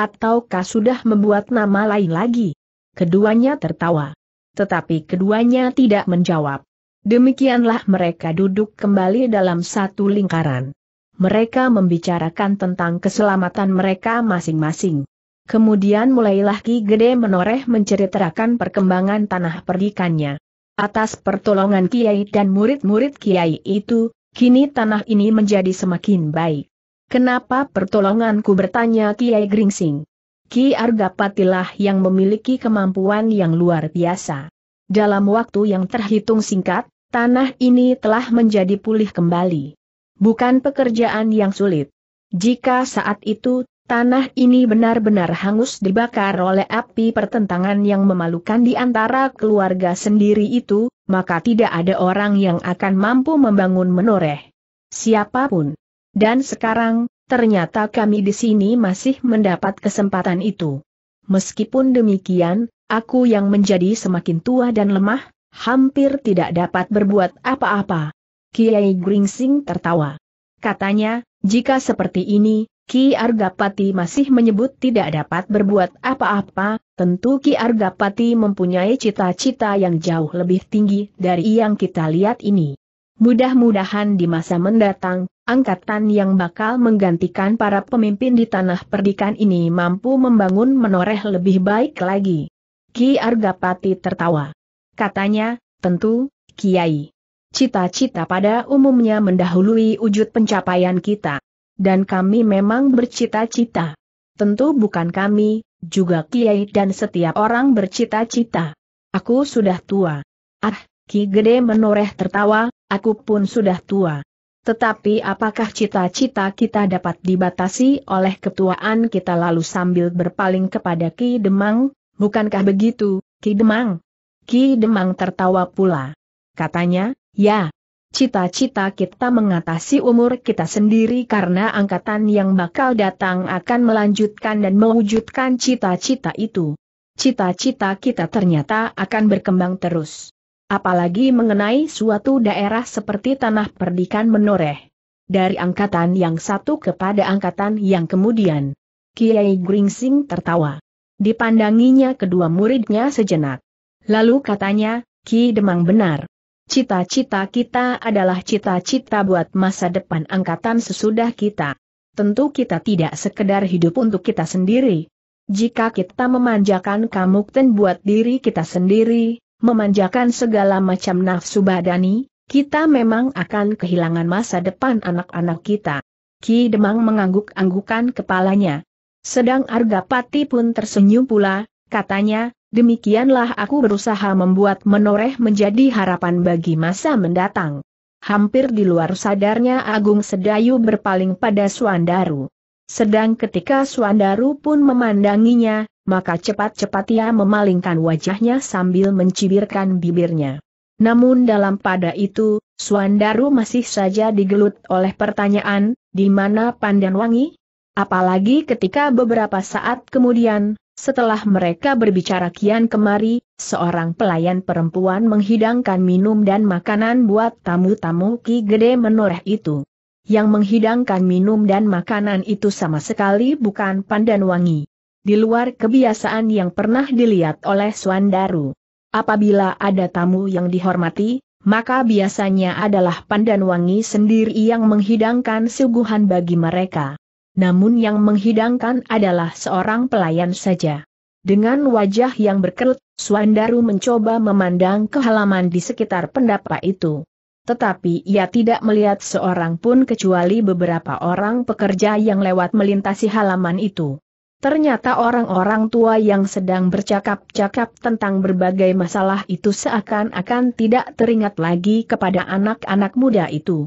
Ataukah sudah membuat nama lain lagi? Keduanya tertawa. Tetapi keduanya tidak menjawab. Demikianlah mereka duduk kembali dalam satu lingkaran. Mereka membicarakan tentang keselamatan mereka masing-masing. Kemudian mulailah Ki Gede menoreh menceritakan perkembangan tanah perdikannya. Atas pertolongan Kiai dan murid-murid Kiai itu, kini tanah ini menjadi semakin baik. Kenapa pertolonganku bertanya Kiai Gringsing? Ki Argapatilah yang memiliki kemampuan yang luar biasa. Dalam waktu yang terhitung singkat, tanah ini telah menjadi pulih kembali. Bukan pekerjaan yang sulit. Jika saat itu, tanah ini benar-benar hangus dibakar oleh api pertentangan yang memalukan di antara keluarga sendiri itu, maka tidak ada orang yang akan mampu membangun menoreh. Siapapun. Dan sekarang, ternyata kami di sini masih mendapat kesempatan itu. Meskipun demikian, aku yang menjadi semakin tua dan lemah, hampir tidak dapat berbuat apa-apa. Kiai Gringsing tertawa. Katanya, jika seperti ini, Ki Argapati masih menyebut tidak dapat berbuat apa-apa, tentu Ki Argapati mempunyai cita-cita yang jauh lebih tinggi dari yang kita lihat ini. Mudah-mudahan di masa mendatang, angkatan yang bakal menggantikan para pemimpin di tanah perdikan ini mampu membangun menoreh lebih baik lagi. Ki Argapati tertawa. Katanya, tentu, Kiai. Cita-cita pada umumnya mendahului wujud pencapaian kita. Dan kami memang bercita-cita. Tentu bukan kami, juga Kiai dan setiap orang bercita-cita. Aku sudah tua. Ah, Ki Gede menoreh tertawa, aku pun sudah tua. Tetapi apakah cita-cita kita dapat dibatasi oleh ketuaan kita lalu sambil berpaling kepada Ki Demang? Bukankah begitu, Ki Demang? Ki Demang tertawa pula. Katanya, ya, cita-cita kita mengatasi umur kita sendiri karena angkatan yang bakal datang akan melanjutkan dan mewujudkan cita-cita itu. Cita-cita kita ternyata akan berkembang terus. Apalagi mengenai suatu daerah seperti tanah perdikan menoreh. Dari angkatan yang satu kepada angkatan yang kemudian. Kiai Gringsing tertawa. Dipandanginya kedua muridnya sejenak. Lalu katanya, Ki Demang benar. Cita-cita kita adalah cita-cita buat masa depan angkatan sesudah kita. Tentu kita tidak sekedar hidup untuk kita sendiri. Jika kita memanjakan kamukten buat diri kita sendiri, memanjakan segala macam nafsu badani, kita memang akan kehilangan masa depan anak-anak kita. Ki Demang mengangguk-anggukan kepalanya. Sedang Argapati pun tersenyum pula, katanya, Demikianlah aku berusaha membuat menoreh menjadi harapan bagi masa mendatang. Hampir di luar sadarnya Agung Sedayu berpaling pada Suandaru. Sedang ketika Suandaru pun memandanginya, maka cepat-cepat ia memalingkan wajahnya sambil mencibirkan bibirnya. Namun dalam pada itu, Suandaru masih saja digelut oleh pertanyaan, di mana Pandanwangi? Apalagi ketika beberapa saat kemudian, setelah mereka berbicara kian kemari, seorang pelayan perempuan menghidangkan minum dan makanan buat tamu-tamu Ki Gede Menoreh itu. Yang menghidangkan minum dan makanan itu sama sekali bukan pandan wangi. Di luar kebiasaan yang pernah dilihat oleh Suandaru. Apabila ada tamu yang dihormati, maka biasanya adalah pandan wangi sendiri yang menghidangkan suguhan bagi mereka namun yang menghidangkan adalah seorang pelayan saja. Dengan wajah yang berkerut, Suandaru mencoba memandang ke halaman di sekitar pendapa itu. Tetapi ia tidak melihat seorang pun kecuali beberapa orang pekerja yang lewat melintasi halaman itu. Ternyata orang-orang tua yang sedang bercakap-cakap tentang berbagai masalah itu seakan-akan tidak teringat lagi kepada anak-anak muda itu.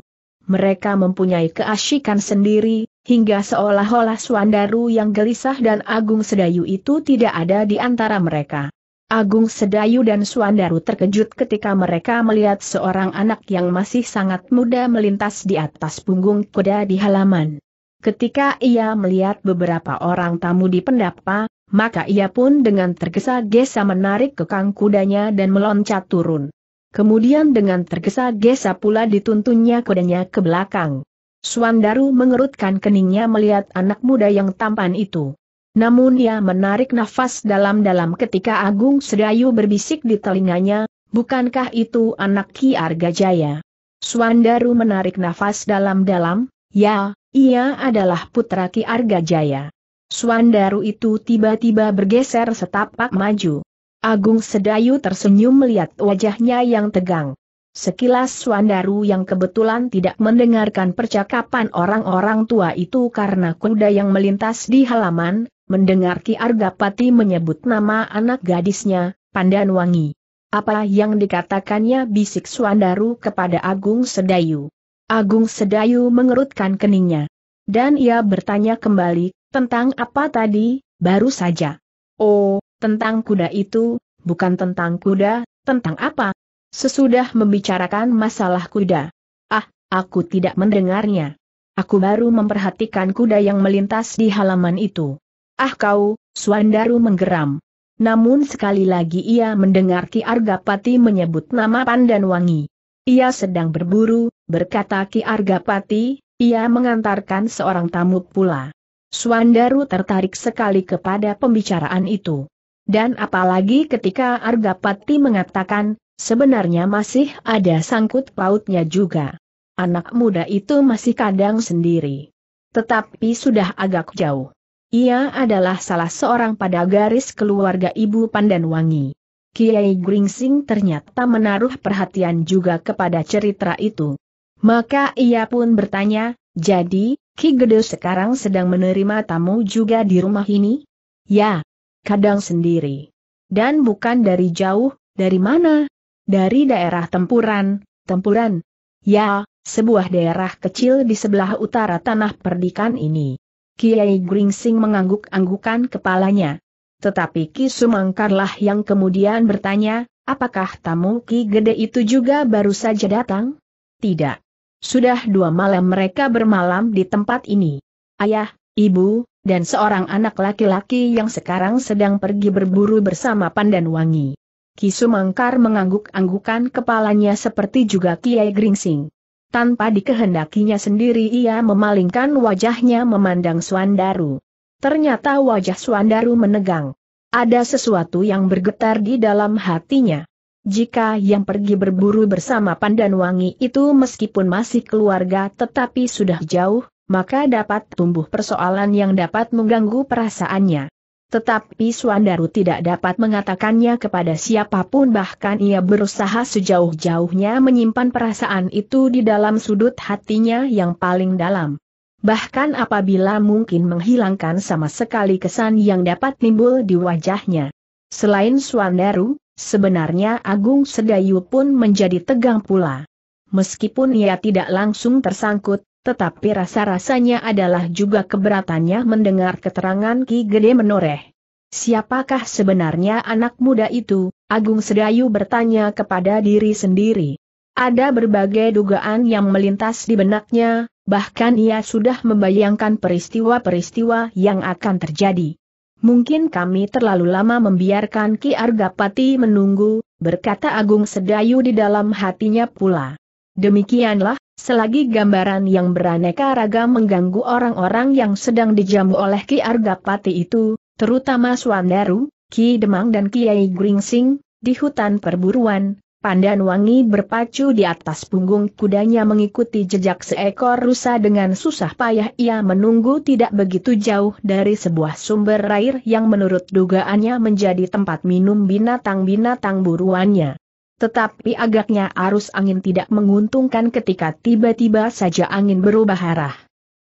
Mereka mempunyai keasyikan sendiri, hingga seolah-olah Swandaru yang gelisah dan Agung Sedayu itu tidak ada di antara mereka. Agung Sedayu dan Suandaru terkejut ketika mereka melihat seorang anak yang masih sangat muda melintas di atas punggung kuda di halaman. Ketika ia melihat beberapa orang tamu di pendapa, maka ia pun dengan tergesa-gesa menarik kekang kudanya dan meloncat turun. Kemudian dengan tergesa-gesa pula dituntunnya kudanya ke belakang. Suandaru mengerutkan keningnya melihat anak muda yang tampan itu. Namun ia menarik nafas dalam-dalam ketika Agung Sedayu berbisik di telinganya, bukankah itu anak Ki Arga Jaya? Suandaru menarik nafas dalam-dalam, ya, ia adalah putra Ki Arga Jaya. Suandaru itu tiba-tiba bergeser setapak maju. Agung Sedayu tersenyum melihat wajahnya yang tegang. Sekilas Swandaru yang kebetulan tidak mendengarkan percakapan orang-orang tua itu karena kuda yang melintas di halaman, mendengar Ki Argapati menyebut nama anak gadisnya, Wangi. Apa yang dikatakannya bisik Swandaru kepada Agung Sedayu. Agung Sedayu mengerutkan keningnya. Dan ia bertanya kembali, tentang apa tadi, baru saja. Oh, tentang kuda itu, bukan tentang kuda, tentang apa? Sesudah membicarakan masalah kuda. Ah, aku tidak mendengarnya. Aku baru memperhatikan kuda yang melintas di halaman itu. Ah kau, Suandaru menggeram. Namun sekali lagi ia mendengar Ki Argapati menyebut nama Pandan Wangi. Ia sedang berburu, berkata Ki Argapati, ia mengantarkan seorang tamu pula. Suandaru tertarik sekali kepada pembicaraan itu. Dan apalagi ketika Argapati mengatakan, sebenarnya masih ada sangkut pautnya juga. Anak muda itu masih kadang sendiri. Tetapi sudah agak jauh. Ia adalah salah seorang pada garis keluarga Ibu Pandanwangi. Kiai Gringsing ternyata menaruh perhatian juga kepada cerita itu. Maka ia pun bertanya, jadi, Ki Gede sekarang sedang menerima tamu juga di rumah ini? Ya, kadang sendiri. Dan bukan dari jauh, dari mana? Dari daerah tempuran, tempuran. Ya, sebuah daerah kecil di sebelah utara tanah perdikan ini. Kiai Gringsing mengangguk-anggukan kepalanya. Tetapi Ki Sumangkarlah yang kemudian bertanya, apakah tamu Ki Gede itu juga baru saja datang? Tidak. Sudah dua malam mereka bermalam di tempat ini. Ayah, ibu, dan seorang anak laki-laki yang sekarang sedang pergi berburu bersama Pandan Wangi. Kisumangkar mengangguk-anggukan kepalanya seperti juga Kiai Gringsing. Tanpa dikehendakinya sendiri ia memalingkan wajahnya memandang Suandaru. Ternyata wajah Suandaru menegang. Ada sesuatu yang bergetar di dalam hatinya. Jika yang pergi berburu bersama Pandan Wangi itu meskipun masih keluarga tetapi sudah jauh, maka dapat tumbuh persoalan yang dapat mengganggu perasaannya. Tetapi Suandaru tidak dapat mengatakannya kepada siapapun bahkan ia berusaha sejauh-jauhnya menyimpan perasaan itu di dalam sudut hatinya yang paling dalam. Bahkan apabila mungkin menghilangkan sama sekali kesan yang dapat timbul di wajahnya. Selain Suandaru, sebenarnya Agung Sedayu pun menjadi tegang pula. Meskipun ia tidak langsung tersangkut, tetapi rasa-rasanya adalah juga keberatannya mendengar keterangan Ki Gede menoreh. Siapakah sebenarnya anak muda itu? Agung Sedayu bertanya kepada diri sendiri. Ada berbagai dugaan yang melintas di benaknya, bahkan ia sudah membayangkan peristiwa-peristiwa yang akan terjadi. Mungkin kami terlalu lama membiarkan Ki Argapati menunggu, berkata Agung Sedayu di dalam hatinya pula. Demikianlah, selagi gambaran yang beraneka ragam mengganggu orang-orang yang sedang dijamu oleh Ki Arga Pati itu, terutama Swandaru, Ki Demang dan Kiai Gringsing, di hutan perburuan, Pandan Wangi berpacu di atas punggung kudanya mengikuti jejak seekor rusa dengan susah payah ia menunggu tidak begitu jauh dari sebuah sumber air yang menurut dugaannya menjadi tempat minum binatang-binatang buruannya. Tetapi agaknya arus angin tidak menguntungkan ketika tiba-tiba saja angin berubah arah.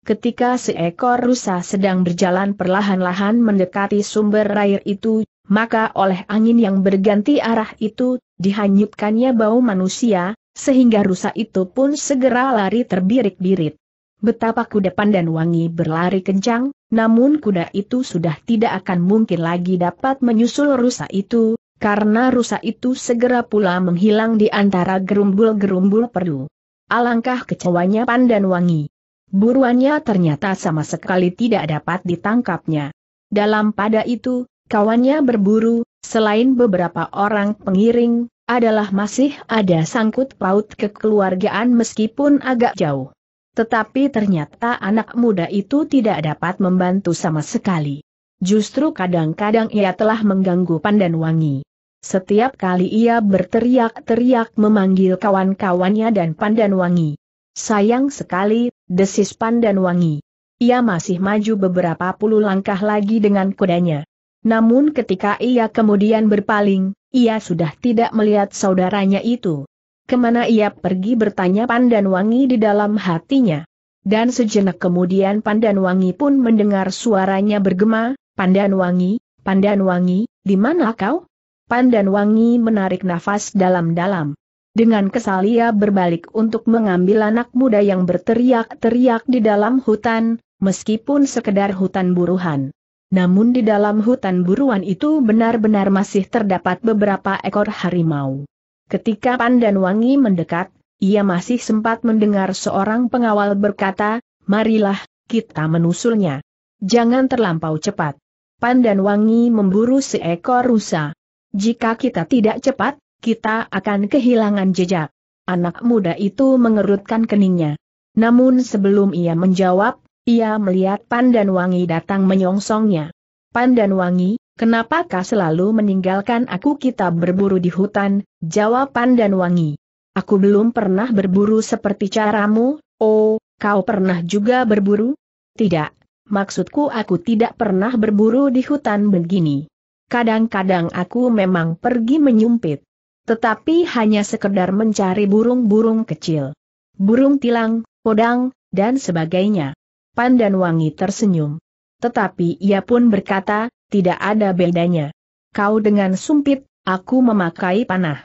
Ketika seekor rusa sedang berjalan perlahan-lahan mendekati sumber air itu, maka oleh angin yang berganti arah itu, dihanyutkannya bau manusia, sehingga rusa itu pun segera lari terbirik-birit. Betapa kuda pandan wangi berlari kencang, namun kuda itu sudah tidak akan mungkin lagi dapat menyusul rusa itu, karena rusa itu segera pula menghilang di antara gerumbul-gerumbul perdu. Alangkah kecewanya Pandan Wangi. Buruannya ternyata sama sekali tidak dapat ditangkapnya. Dalam pada itu, kawannya berburu, selain beberapa orang pengiring, adalah masih ada sangkut paut kekeluargaan meskipun agak jauh. Tetapi ternyata anak muda itu tidak dapat membantu sama sekali. Justru kadang-kadang ia telah mengganggu Pandan Wangi. Setiap kali ia berteriak-teriak memanggil kawan-kawannya dan Pandan Wangi. Sayang sekali, desis Pandan Wangi. Ia masih maju beberapa puluh langkah lagi dengan kudanya. Namun ketika ia kemudian berpaling, ia sudah tidak melihat saudaranya itu. Kemana ia pergi bertanya Pandan Wangi di dalam hatinya. Dan sejenak kemudian Pandan Wangi pun mendengar suaranya bergema, Pandan Pandanwangi, Pandanwangi, di mana kau? Pandan Wangi menarik nafas dalam-dalam. Dengan kesal ia berbalik untuk mengambil anak muda yang berteriak-teriak di dalam hutan, meskipun sekedar hutan buruhan. Namun di dalam hutan buruan itu benar-benar masih terdapat beberapa ekor harimau. Ketika Pandan Wangi mendekat, ia masih sempat mendengar seorang pengawal berkata, marilah, kita menusulnya. Jangan terlampau cepat. Pandan Wangi memburu seekor rusa. Jika kita tidak cepat, kita akan kehilangan jejak. Anak muda itu mengerutkan keningnya. Namun sebelum ia menjawab, ia melihat Pandan Wangi datang menyongsongnya. Pandan Wangi, kenapakah selalu meninggalkan aku kita berburu di hutan, jawab Pandan Wangi. Aku belum pernah berburu seperti caramu, oh, kau pernah juga berburu? Tidak, maksudku aku tidak pernah berburu di hutan begini. Kadang-kadang aku memang pergi menyumpit. Tetapi hanya sekedar mencari burung-burung kecil. Burung tilang, podang, dan sebagainya. Pandan Wangi tersenyum. Tetapi ia pun berkata, tidak ada bedanya. Kau dengan sumpit, aku memakai panah.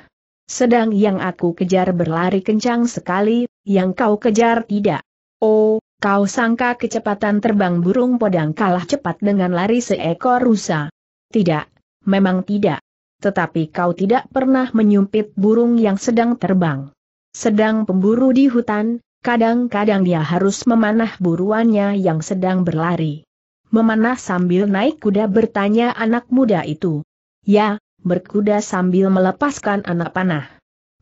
Sedang yang aku kejar berlari kencang sekali, yang kau kejar tidak. Oh, kau sangka kecepatan terbang burung podang kalah cepat dengan lari seekor rusa. Tidak, memang tidak. Tetapi kau tidak pernah menyumpit burung yang sedang terbang. Sedang pemburu di hutan, kadang-kadang dia harus memanah buruannya yang sedang berlari. Memanah sambil naik kuda bertanya anak muda itu. Ya, berkuda sambil melepaskan anak panah.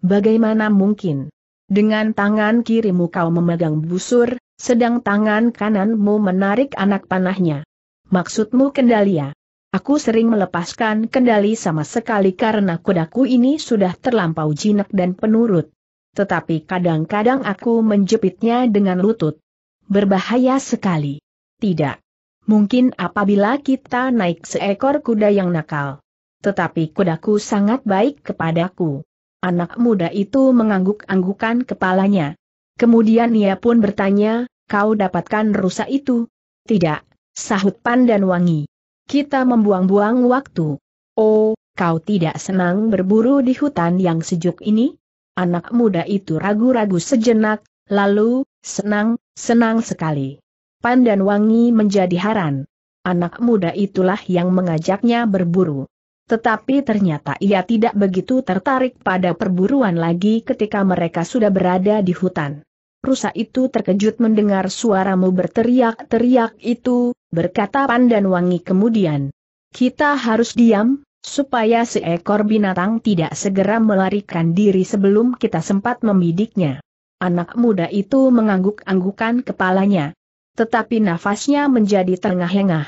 Bagaimana mungkin? Dengan tangan kirimu kau memegang busur, sedang tangan kananmu menarik anak panahnya. Maksudmu kendalia? Aku sering melepaskan kendali sama sekali karena kudaku ini sudah terlampau jinak dan penurut. Tetapi kadang-kadang aku menjepitnya dengan lutut. Berbahaya sekali. Tidak. Mungkin apabila kita naik seekor kuda yang nakal. Tetapi kudaku sangat baik kepadaku. Anak muda itu mengangguk-anggukan kepalanya. Kemudian ia pun bertanya, kau dapatkan rusa itu? Tidak, sahut Pandan Wangi. Kita membuang-buang waktu. Oh, kau tidak senang berburu di hutan yang sejuk ini? Anak muda itu ragu-ragu sejenak, lalu, senang, senang sekali. Pandan Wangi menjadi haran. Anak muda itulah yang mengajaknya berburu. Tetapi ternyata ia tidak begitu tertarik pada perburuan lagi ketika mereka sudah berada di hutan. Rusa itu terkejut mendengar suaramu berteriak-teriak itu, berkata Pandan Wangi kemudian. Kita harus diam, supaya seekor binatang tidak segera melarikan diri sebelum kita sempat membidiknya. Anak muda itu mengangguk-anggukan kepalanya. Tetapi nafasnya menjadi tengah engah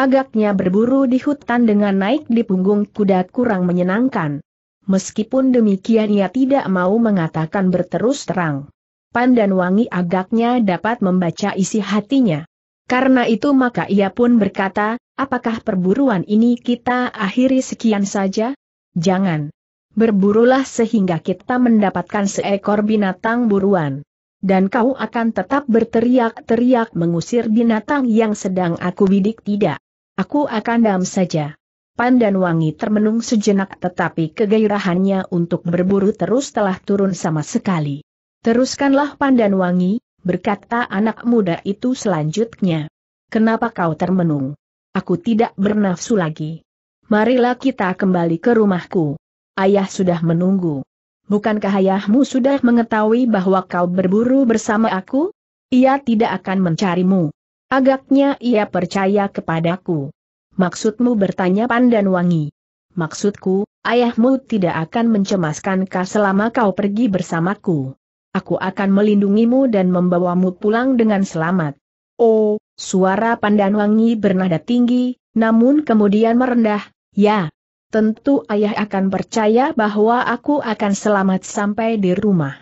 Agaknya berburu di hutan dengan naik di punggung kuda kurang menyenangkan. Meskipun demikian ia tidak mau mengatakan berterus terang. Pandan Wangi agaknya dapat membaca isi hatinya. Karena itu maka ia pun berkata, apakah perburuan ini kita akhiri sekian saja? Jangan. Berburulah sehingga kita mendapatkan seekor binatang buruan. Dan kau akan tetap berteriak-teriak mengusir binatang yang sedang aku bidik tidak. Aku akan dam saja. Pandan Wangi termenung sejenak tetapi kegairahannya untuk berburu terus telah turun sama sekali. Teruskanlah Pandan Wangi, berkata anak muda itu selanjutnya. Kenapa kau termenung? Aku tidak bernafsu lagi. Marilah kita kembali ke rumahku. Ayah sudah menunggu. Bukankah ayahmu sudah mengetahui bahwa kau berburu bersama aku? Ia tidak akan mencarimu. Agaknya ia percaya kepadaku. Maksudmu bertanya pandan wangi. Maksudku, ayahmu tidak akan mencemaskan kau selama kau pergi bersamaku aku akan melindungimu dan membawamu pulang dengan selamat. Oh, suara pandan wangi bernada tinggi, namun kemudian merendah, ya. Tentu ayah akan percaya bahwa aku akan selamat sampai di rumah.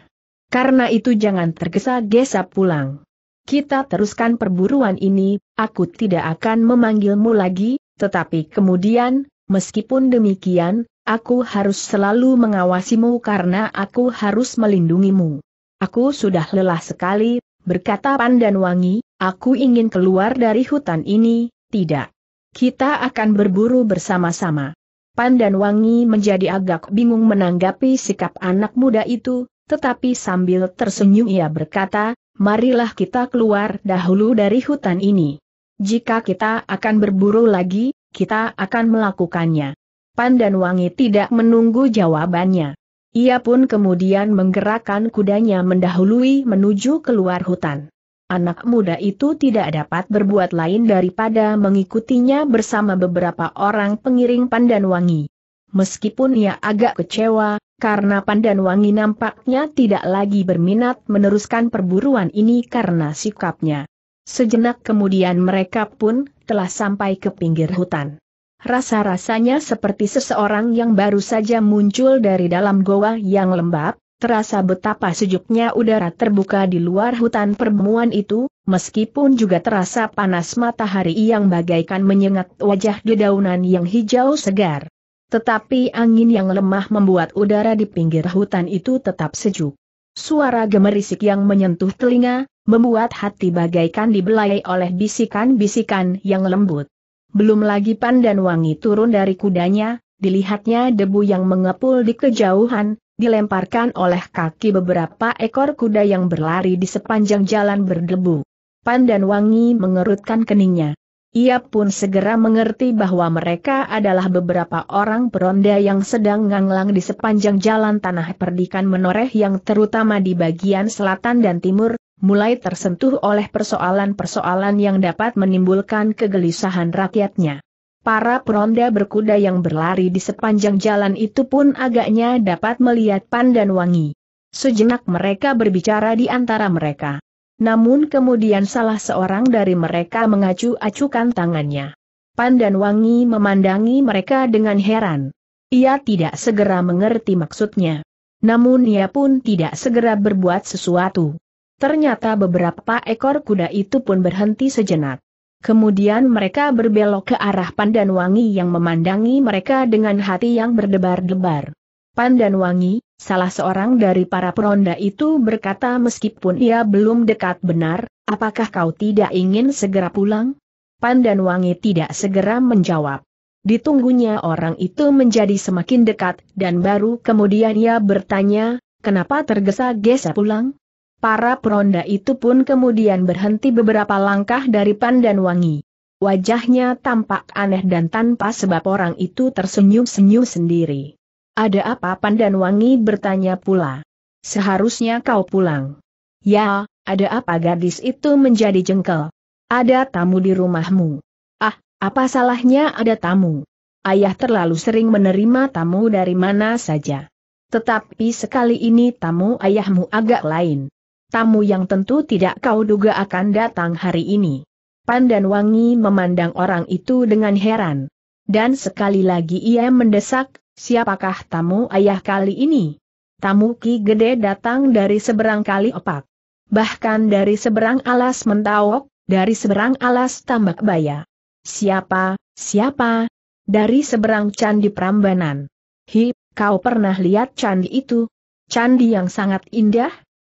Karena itu jangan tergesa-gesa pulang. Kita teruskan perburuan ini, aku tidak akan memanggilmu lagi, tetapi kemudian, meskipun demikian, aku harus selalu mengawasimu karena aku harus melindungimu. Aku sudah lelah sekali, berkata Pandan Wangi. aku ingin keluar dari hutan ini, tidak. Kita akan berburu bersama-sama. Pandan Wangi menjadi agak bingung menanggapi sikap anak muda itu, tetapi sambil tersenyum ia berkata, marilah kita keluar dahulu dari hutan ini. Jika kita akan berburu lagi, kita akan melakukannya. Pandan Wangi tidak menunggu jawabannya. Ia pun kemudian menggerakkan kudanya mendahului menuju keluar hutan. Anak muda itu tidak dapat berbuat lain daripada mengikutinya bersama beberapa orang pengiring pandan wangi. Meskipun ia agak kecewa, karena pandan wangi nampaknya tidak lagi berminat meneruskan perburuan ini karena sikapnya. Sejenak kemudian mereka pun telah sampai ke pinggir hutan. Rasa-rasanya seperti seseorang yang baru saja muncul dari dalam goa yang lembab, terasa betapa sejuknya udara terbuka di luar hutan perbemuan itu, meskipun juga terasa panas matahari yang bagaikan menyengat wajah dedaunan yang hijau segar. Tetapi angin yang lemah membuat udara di pinggir hutan itu tetap sejuk. Suara gemerisik yang menyentuh telinga, membuat hati bagaikan dibelai oleh bisikan-bisikan yang lembut. Belum lagi pandan wangi turun dari kudanya, dilihatnya debu yang mengepul di kejauhan, dilemparkan oleh kaki beberapa ekor kuda yang berlari di sepanjang jalan berdebu. Pandan wangi mengerutkan keningnya. Ia pun segera mengerti bahwa mereka adalah beberapa orang peronda yang sedang nganglang di sepanjang jalan tanah perdikan menoreh yang terutama di bagian selatan dan timur, mulai tersentuh oleh persoalan-persoalan yang dapat menimbulkan kegelisahan rakyatnya. Para peronda berkuda yang berlari di sepanjang jalan itu pun agaknya dapat melihat pandan wangi. Sejenak mereka berbicara di antara mereka. Namun kemudian salah seorang dari mereka mengacu-acukan tangannya. Pandan wangi memandangi mereka dengan heran. Ia tidak segera mengerti maksudnya. Namun ia pun tidak segera berbuat sesuatu. Ternyata beberapa ekor kuda itu pun berhenti sejenak. Kemudian mereka berbelok ke arah Pandan Wangi yang memandangi mereka dengan hati yang berdebar-debar. Pandan Wangi, salah seorang dari para peronda itu berkata meskipun ia belum dekat benar, apakah kau tidak ingin segera pulang? Pandan Wangi tidak segera menjawab. Ditunggunya orang itu menjadi semakin dekat dan baru kemudian ia bertanya, kenapa tergesa-gesa pulang? Para peronda itu pun kemudian berhenti beberapa langkah dari Pandan Wangi. Wajahnya tampak aneh dan tanpa sebab orang itu tersenyum-senyum sendiri. Ada apa Pandan Wangi bertanya pula. Seharusnya kau pulang. Ya, ada apa gadis itu menjadi jengkel? Ada tamu di rumahmu. Ah, apa salahnya ada tamu? Ayah terlalu sering menerima tamu dari mana saja. Tetapi sekali ini tamu ayahmu agak lain tamu yang tentu tidak kau duga akan datang hari ini. Pandan Wangi memandang orang itu dengan heran. Dan sekali lagi ia mendesak, siapakah tamu ayah kali ini? Tamu Ki Gede datang dari seberang kali opak. Bahkan dari seberang alas mentawok, dari seberang alas tambak baya. Siapa, siapa? Dari seberang candi Prambanan. Hi, kau pernah lihat candi itu? Candi yang sangat indah,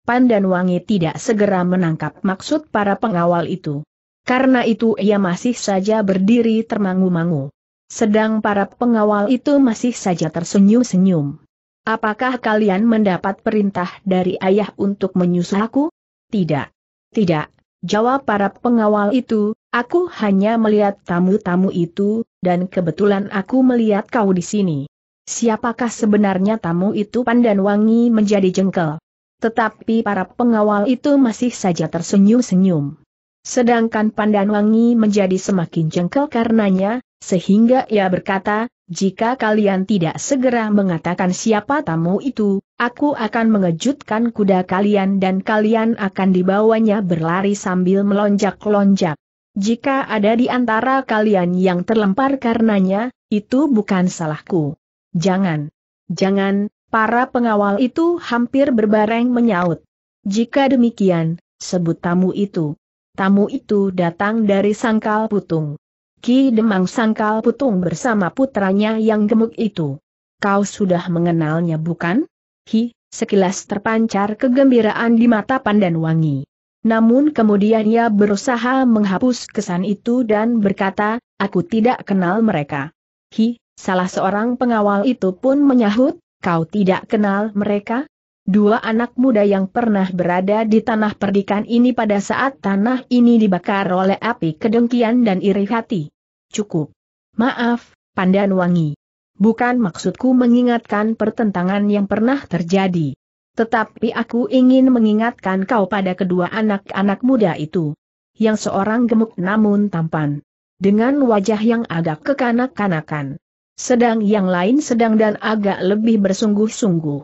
Pandan Wangi tidak segera menangkap maksud para pengawal itu. Karena itu ia masih saja berdiri termangu-mangu. Sedang para pengawal itu masih saja tersenyum-senyum. Apakah kalian mendapat perintah dari ayah untuk menyusul aku? Tidak. Tidak, jawab para pengawal itu, aku hanya melihat tamu-tamu itu, dan kebetulan aku melihat kau di sini. Siapakah sebenarnya tamu itu Pandan Wangi menjadi jengkel? Tetapi para pengawal itu masih saja tersenyum-senyum. Sedangkan Pandanwangi menjadi semakin jengkel karenanya, sehingga ia berkata, jika kalian tidak segera mengatakan siapa tamu itu, aku akan mengejutkan kuda kalian dan kalian akan dibawanya berlari sambil melonjak-lonjak. Jika ada di antara kalian yang terlempar karenanya, itu bukan salahku. Jangan, jangan, Para pengawal itu hampir berbareng menyaut. Jika demikian, sebut tamu itu. Tamu itu datang dari Sangkal Putung. Ki Demang Sangkal Putung bersama putranya yang gemuk itu. Kau sudah mengenalnya bukan? Hi, sekilas terpancar kegembiraan di mata Pandan Wangi. Namun kemudian ia berusaha menghapus kesan itu dan berkata, aku tidak kenal mereka. Hi, salah seorang pengawal itu pun menyahut, Kau tidak kenal mereka? Dua anak muda yang pernah berada di tanah perdikan ini pada saat tanah ini dibakar oleh api kedengkian dan iri hati. Cukup. Maaf, Pandan Wangi. Bukan maksudku mengingatkan pertentangan yang pernah terjadi. Tetapi aku ingin mengingatkan kau pada kedua anak-anak muda itu. Yang seorang gemuk namun tampan. Dengan wajah yang agak kekanak-kanakan sedang yang lain sedang dan agak lebih bersungguh-sungguh.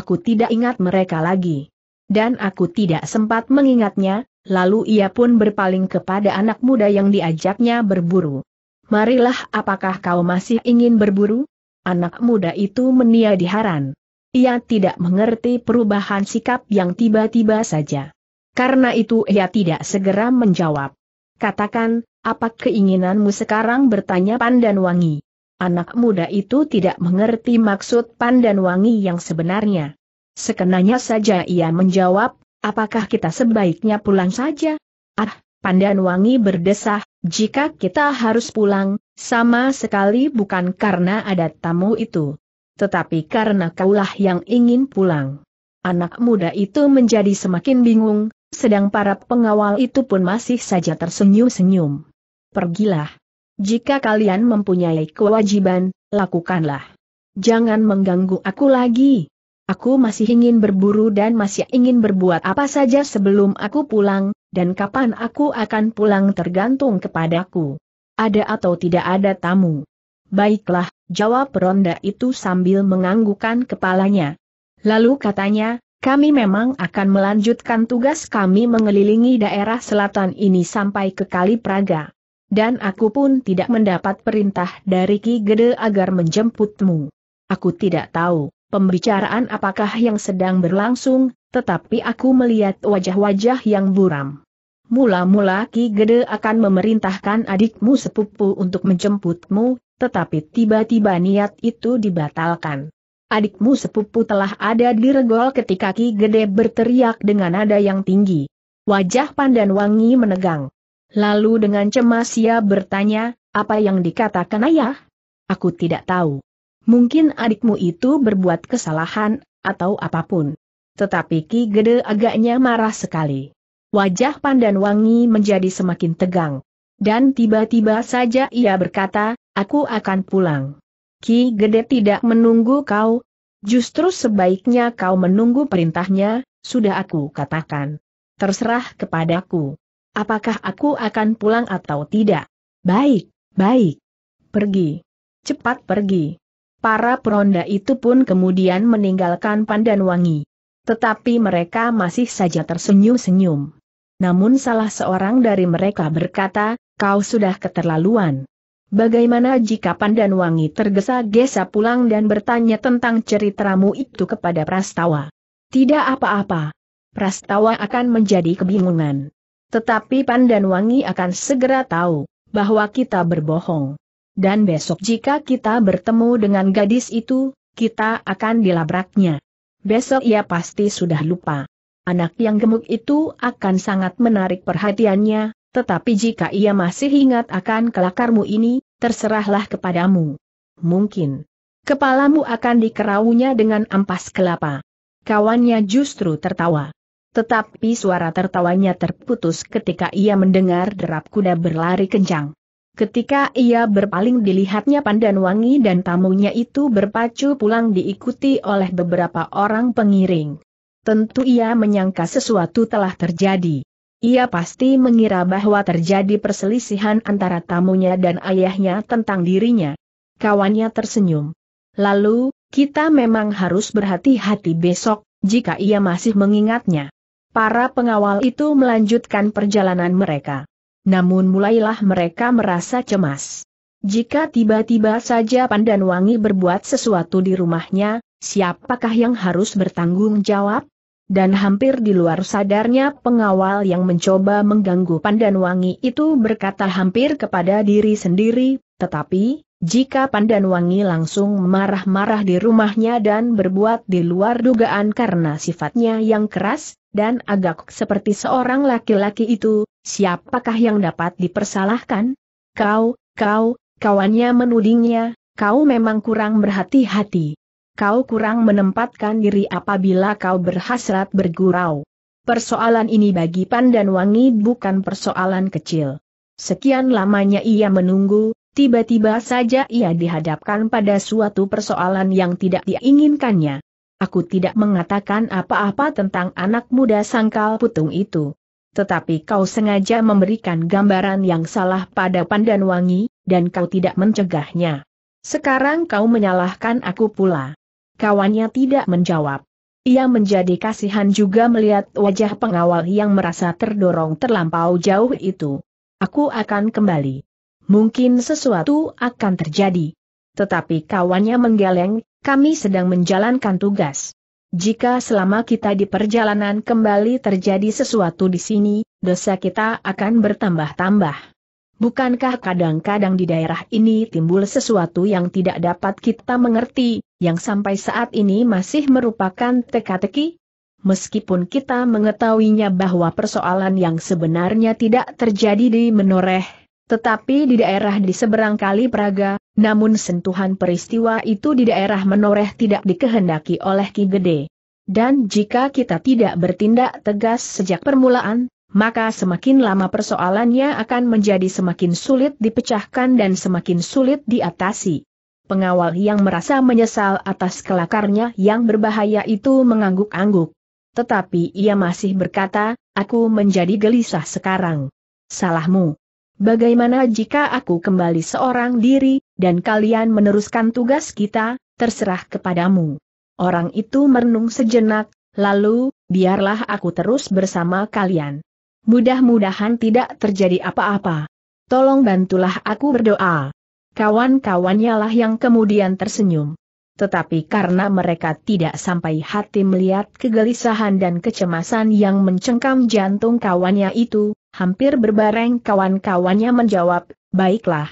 Aku tidak ingat mereka lagi. Dan aku tidak sempat mengingatnya, lalu ia pun berpaling kepada anak muda yang diajaknya berburu. Marilah apakah kau masih ingin berburu? Anak muda itu meniadi haran. Ia tidak mengerti perubahan sikap yang tiba-tiba saja. Karena itu ia tidak segera menjawab. Katakan, apa keinginanmu sekarang bertanya Pandan wangi? Anak muda itu tidak mengerti maksud Pandan Wangi yang sebenarnya. Sekenanya saja ia menjawab, apakah kita sebaiknya pulang saja? Ah, Pandan Wangi berdesah, jika kita harus pulang, sama sekali bukan karena ada tamu itu. Tetapi karena kaulah yang ingin pulang. Anak muda itu menjadi semakin bingung, sedang para pengawal itu pun masih saja tersenyum-senyum. Pergilah, jika kalian mempunyai kewajiban, lakukanlah. Jangan mengganggu aku lagi. Aku masih ingin berburu dan masih ingin berbuat apa saja sebelum aku pulang, dan kapan aku akan pulang tergantung kepadaku. Ada atau tidak ada tamu. Baiklah, jawab ronda itu sambil menganggukkan kepalanya. Lalu katanya, kami memang akan melanjutkan tugas kami mengelilingi daerah selatan ini sampai ke Kali Praga dan aku pun tidak mendapat perintah dari Ki Gede agar menjemputmu. Aku tidak tahu pembicaraan apakah yang sedang berlangsung, tetapi aku melihat wajah-wajah yang buram. Mula-mula Ki Gede akan memerintahkan adikmu sepupu untuk menjemputmu, tetapi tiba-tiba niat itu dibatalkan. Adikmu sepupu telah ada di regol ketika Ki Gede berteriak dengan nada yang tinggi. Wajah Pandan Wangi menegang. Lalu dengan cemas ia bertanya, apa yang dikatakan ayah? Aku tidak tahu. Mungkin adikmu itu berbuat kesalahan, atau apapun. Tetapi Ki Gede agaknya marah sekali. Wajah Pandan Wangi menjadi semakin tegang. Dan tiba-tiba saja ia berkata, aku akan pulang. Ki Gede tidak menunggu kau. Justru sebaiknya kau menunggu perintahnya, sudah aku katakan. Terserah kepadaku. Apakah aku akan pulang atau tidak? Baik, baik. Pergi. Cepat pergi. Para peronda itu pun kemudian meninggalkan Pandan Wangi. Tetapi mereka masih saja tersenyum-senyum. Namun salah seorang dari mereka berkata, kau sudah keterlaluan. Bagaimana jika Pandan Wangi tergesa-gesa pulang dan bertanya tentang ceritamu itu kepada Prastawa? Tidak apa-apa. Prastawa akan menjadi kebingungan. Tetapi Pan dan Wangi akan segera tahu bahwa kita berbohong. Dan besok jika kita bertemu dengan gadis itu, kita akan dilabraknya. Besok ia pasti sudah lupa. Anak yang gemuk itu akan sangat menarik perhatiannya, tetapi jika ia masih ingat akan kelakarmu ini, terserahlah kepadamu. Mungkin kepalamu akan dikeraunya dengan ampas kelapa. Kawannya justru tertawa. Tetapi suara tertawanya terputus ketika ia mendengar derap kuda berlari kencang. Ketika ia berpaling dilihatnya Pandan Wangi dan tamunya itu berpacu pulang diikuti oleh beberapa orang pengiring. Tentu ia menyangka sesuatu telah terjadi. Ia pasti mengira bahwa terjadi perselisihan antara tamunya dan ayahnya tentang dirinya. Kawannya tersenyum. Lalu, kita memang harus berhati-hati besok, jika ia masih mengingatnya. Para pengawal itu melanjutkan perjalanan mereka. Namun mulailah mereka merasa cemas. Jika tiba-tiba saja Pandan Wangi berbuat sesuatu di rumahnya, siapakah yang harus bertanggung jawab? Dan hampir di luar sadarnya pengawal yang mencoba mengganggu Pandan Wangi itu berkata hampir kepada diri sendiri, tetapi, jika Pandan Wangi langsung marah-marah di rumahnya dan berbuat di luar dugaan karena sifatnya yang keras, dan agak seperti seorang laki-laki itu, siapakah yang dapat dipersalahkan? Kau, kau, kawannya menudingnya, kau memang kurang berhati-hati. Kau kurang menempatkan diri apabila kau berhasrat bergurau. Persoalan ini bagi Pandan Wangi bukan persoalan kecil. Sekian lamanya ia menunggu, tiba-tiba saja ia dihadapkan pada suatu persoalan yang tidak diinginkannya. Aku tidak mengatakan apa-apa tentang anak muda sangkal putung itu. Tetapi kau sengaja memberikan gambaran yang salah pada Pandan Wangi, dan kau tidak mencegahnya. Sekarang kau menyalahkan aku pula. Kawannya tidak menjawab. Ia menjadi kasihan juga melihat wajah pengawal yang merasa terdorong terlampau jauh itu. Aku akan kembali. Mungkin sesuatu akan terjadi. Tetapi kawannya menggeleng, kami sedang menjalankan tugas. Jika selama kita di perjalanan kembali terjadi sesuatu di sini, dosa kita akan bertambah-tambah. Bukankah kadang-kadang di daerah ini timbul sesuatu yang tidak dapat kita mengerti, yang sampai saat ini masih merupakan teka-teki? Meskipun kita mengetahuinya bahwa persoalan yang sebenarnya tidak terjadi di Menoreh, tetapi di daerah di seberang kali Praga, namun sentuhan peristiwa itu di daerah menoreh tidak dikehendaki oleh Ki Gede. Dan jika kita tidak bertindak tegas sejak permulaan, maka semakin lama persoalannya akan menjadi semakin sulit dipecahkan dan semakin sulit diatasi. Pengawal yang merasa menyesal atas kelakarnya yang berbahaya itu mengangguk-angguk. Tetapi ia masih berkata, aku menjadi gelisah sekarang. Salahmu. Bagaimana jika aku kembali seorang diri, dan kalian meneruskan tugas kita, terserah kepadamu. Orang itu merenung sejenak, lalu, biarlah aku terus bersama kalian. Mudah-mudahan tidak terjadi apa-apa. Tolong bantulah aku berdoa. Kawan-kawannya lah yang kemudian tersenyum. Tetapi karena mereka tidak sampai hati melihat kegelisahan dan kecemasan yang mencengkam jantung kawannya itu, hampir berbareng kawan-kawannya menjawab, baiklah.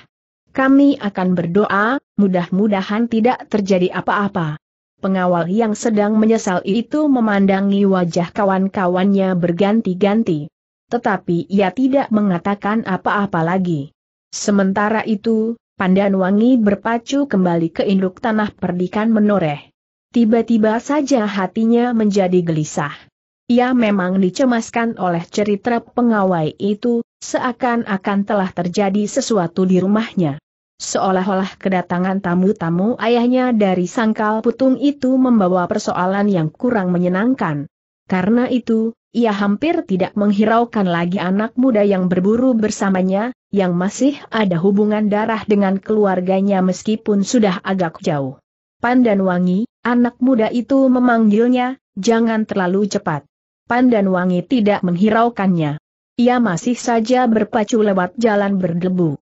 Kami akan berdoa, mudah-mudahan tidak terjadi apa-apa. Pengawal yang sedang menyesal itu memandangi wajah kawan-kawannya berganti-ganti. Tetapi ia tidak mengatakan apa-apa lagi. Sementara itu, wangi berpacu kembali ke induk tanah perdikan menoreh. Tiba-tiba saja hatinya menjadi gelisah. Ia memang dicemaskan oleh cerita pengawai itu, seakan-akan telah terjadi sesuatu di rumahnya. Seolah-olah kedatangan tamu-tamu ayahnya dari sangkal putung itu membawa persoalan yang kurang menyenangkan. Karena itu, ia hampir tidak menghiraukan lagi anak muda yang berburu bersamanya, yang masih ada hubungan darah dengan keluarganya meskipun sudah agak jauh. Pandan Wangi, anak muda itu memanggilnya, jangan terlalu cepat. Pandan Wangi tidak menghiraukannya. Ia masih saja berpacu lewat jalan berdebu.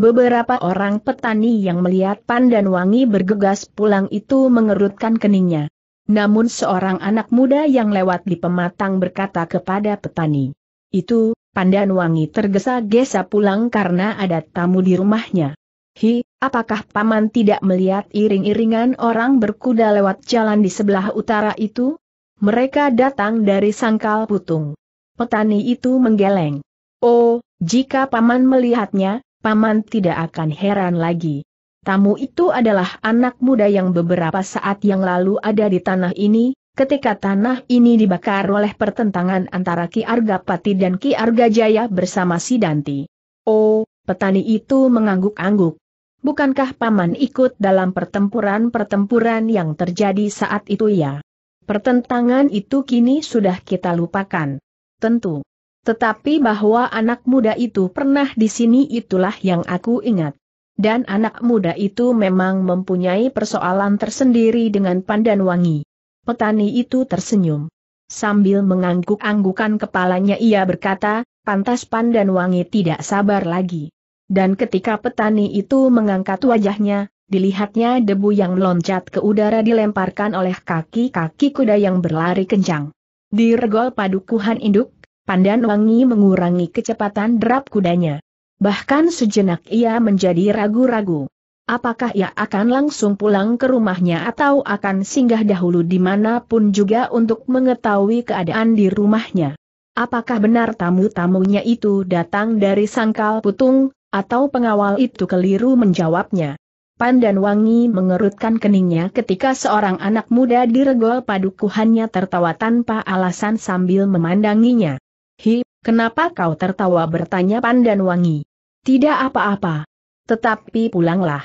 Beberapa orang petani yang melihat pandan wangi bergegas pulang itu mengerutkan keningnya. Namun seorang anak muda yang lewat di pematang berkata kepada petani. Itu, pandan wangi tergesa-gesa pulang karena ada tamu di rumahnya. Hi, apakah paman tidak melihat iring-iringan orang berkuda lewat jalan di sebelah utara itu? Mereka datang dari sangkal putung. Petani itu menggeleng. Oh, jika paman melihatnya, Paman tidak akan heran lagi. Tamu itu adalah anak muda yang beberapa saat yang lalu ada di tanah ini, ketika tanah ini dibakar oleh pertentangan antara Ki Arga Pati dan Ki Arga Jaya bersama Sidanti. Oh, petani itu mengangguk-angguk. Bukankah Paman ikut dalam pertempuran-pertempuran yang terjadi saat itu ya? Pertentangan itu kini sudah kita lupakan. Tentu. Tetapi bahwa anak muda itu pernah di sini itulah yang aku ingat. Dan anak muda itu memang mempunyai persoalan tersendiri dengan pandan wangi. Petani itu tersenyum. Sambil mengangguk-anggukan kepalanya ia berkata, pantas pandan wangi tidak sabar lagi. Dan ketika petani itu mengangkat wajahnya, dilihatnya debu yang loncat ke udara dilemparkan oleh kaki-kaki kuda yang berlari kencang. Di regol padukuhan induk, Pandan Wangi mengurangi kecepatan derap kudanya. Bahkan sejenak ia menjadi ragu-ragu. Apakah ia akan langsung pulang ke rumahnya atau akan singgah dahulu dimanapun juga untuk mengetahui keadaan di rumahnya? Apakah benar tamu-tamunya itu datang dari sangkal putung, atau pengawal itu keliru menjawabnya? Pandan Wangi mengerutkan keningnya ketika seorang anak muda diregol padukuhannya tertawa tanpa alasan sambil memandanginya. Hi, kenapa kau tertawa bertanya Pandan Wangi? Tidak apa-apa. Tetapi pulanglah.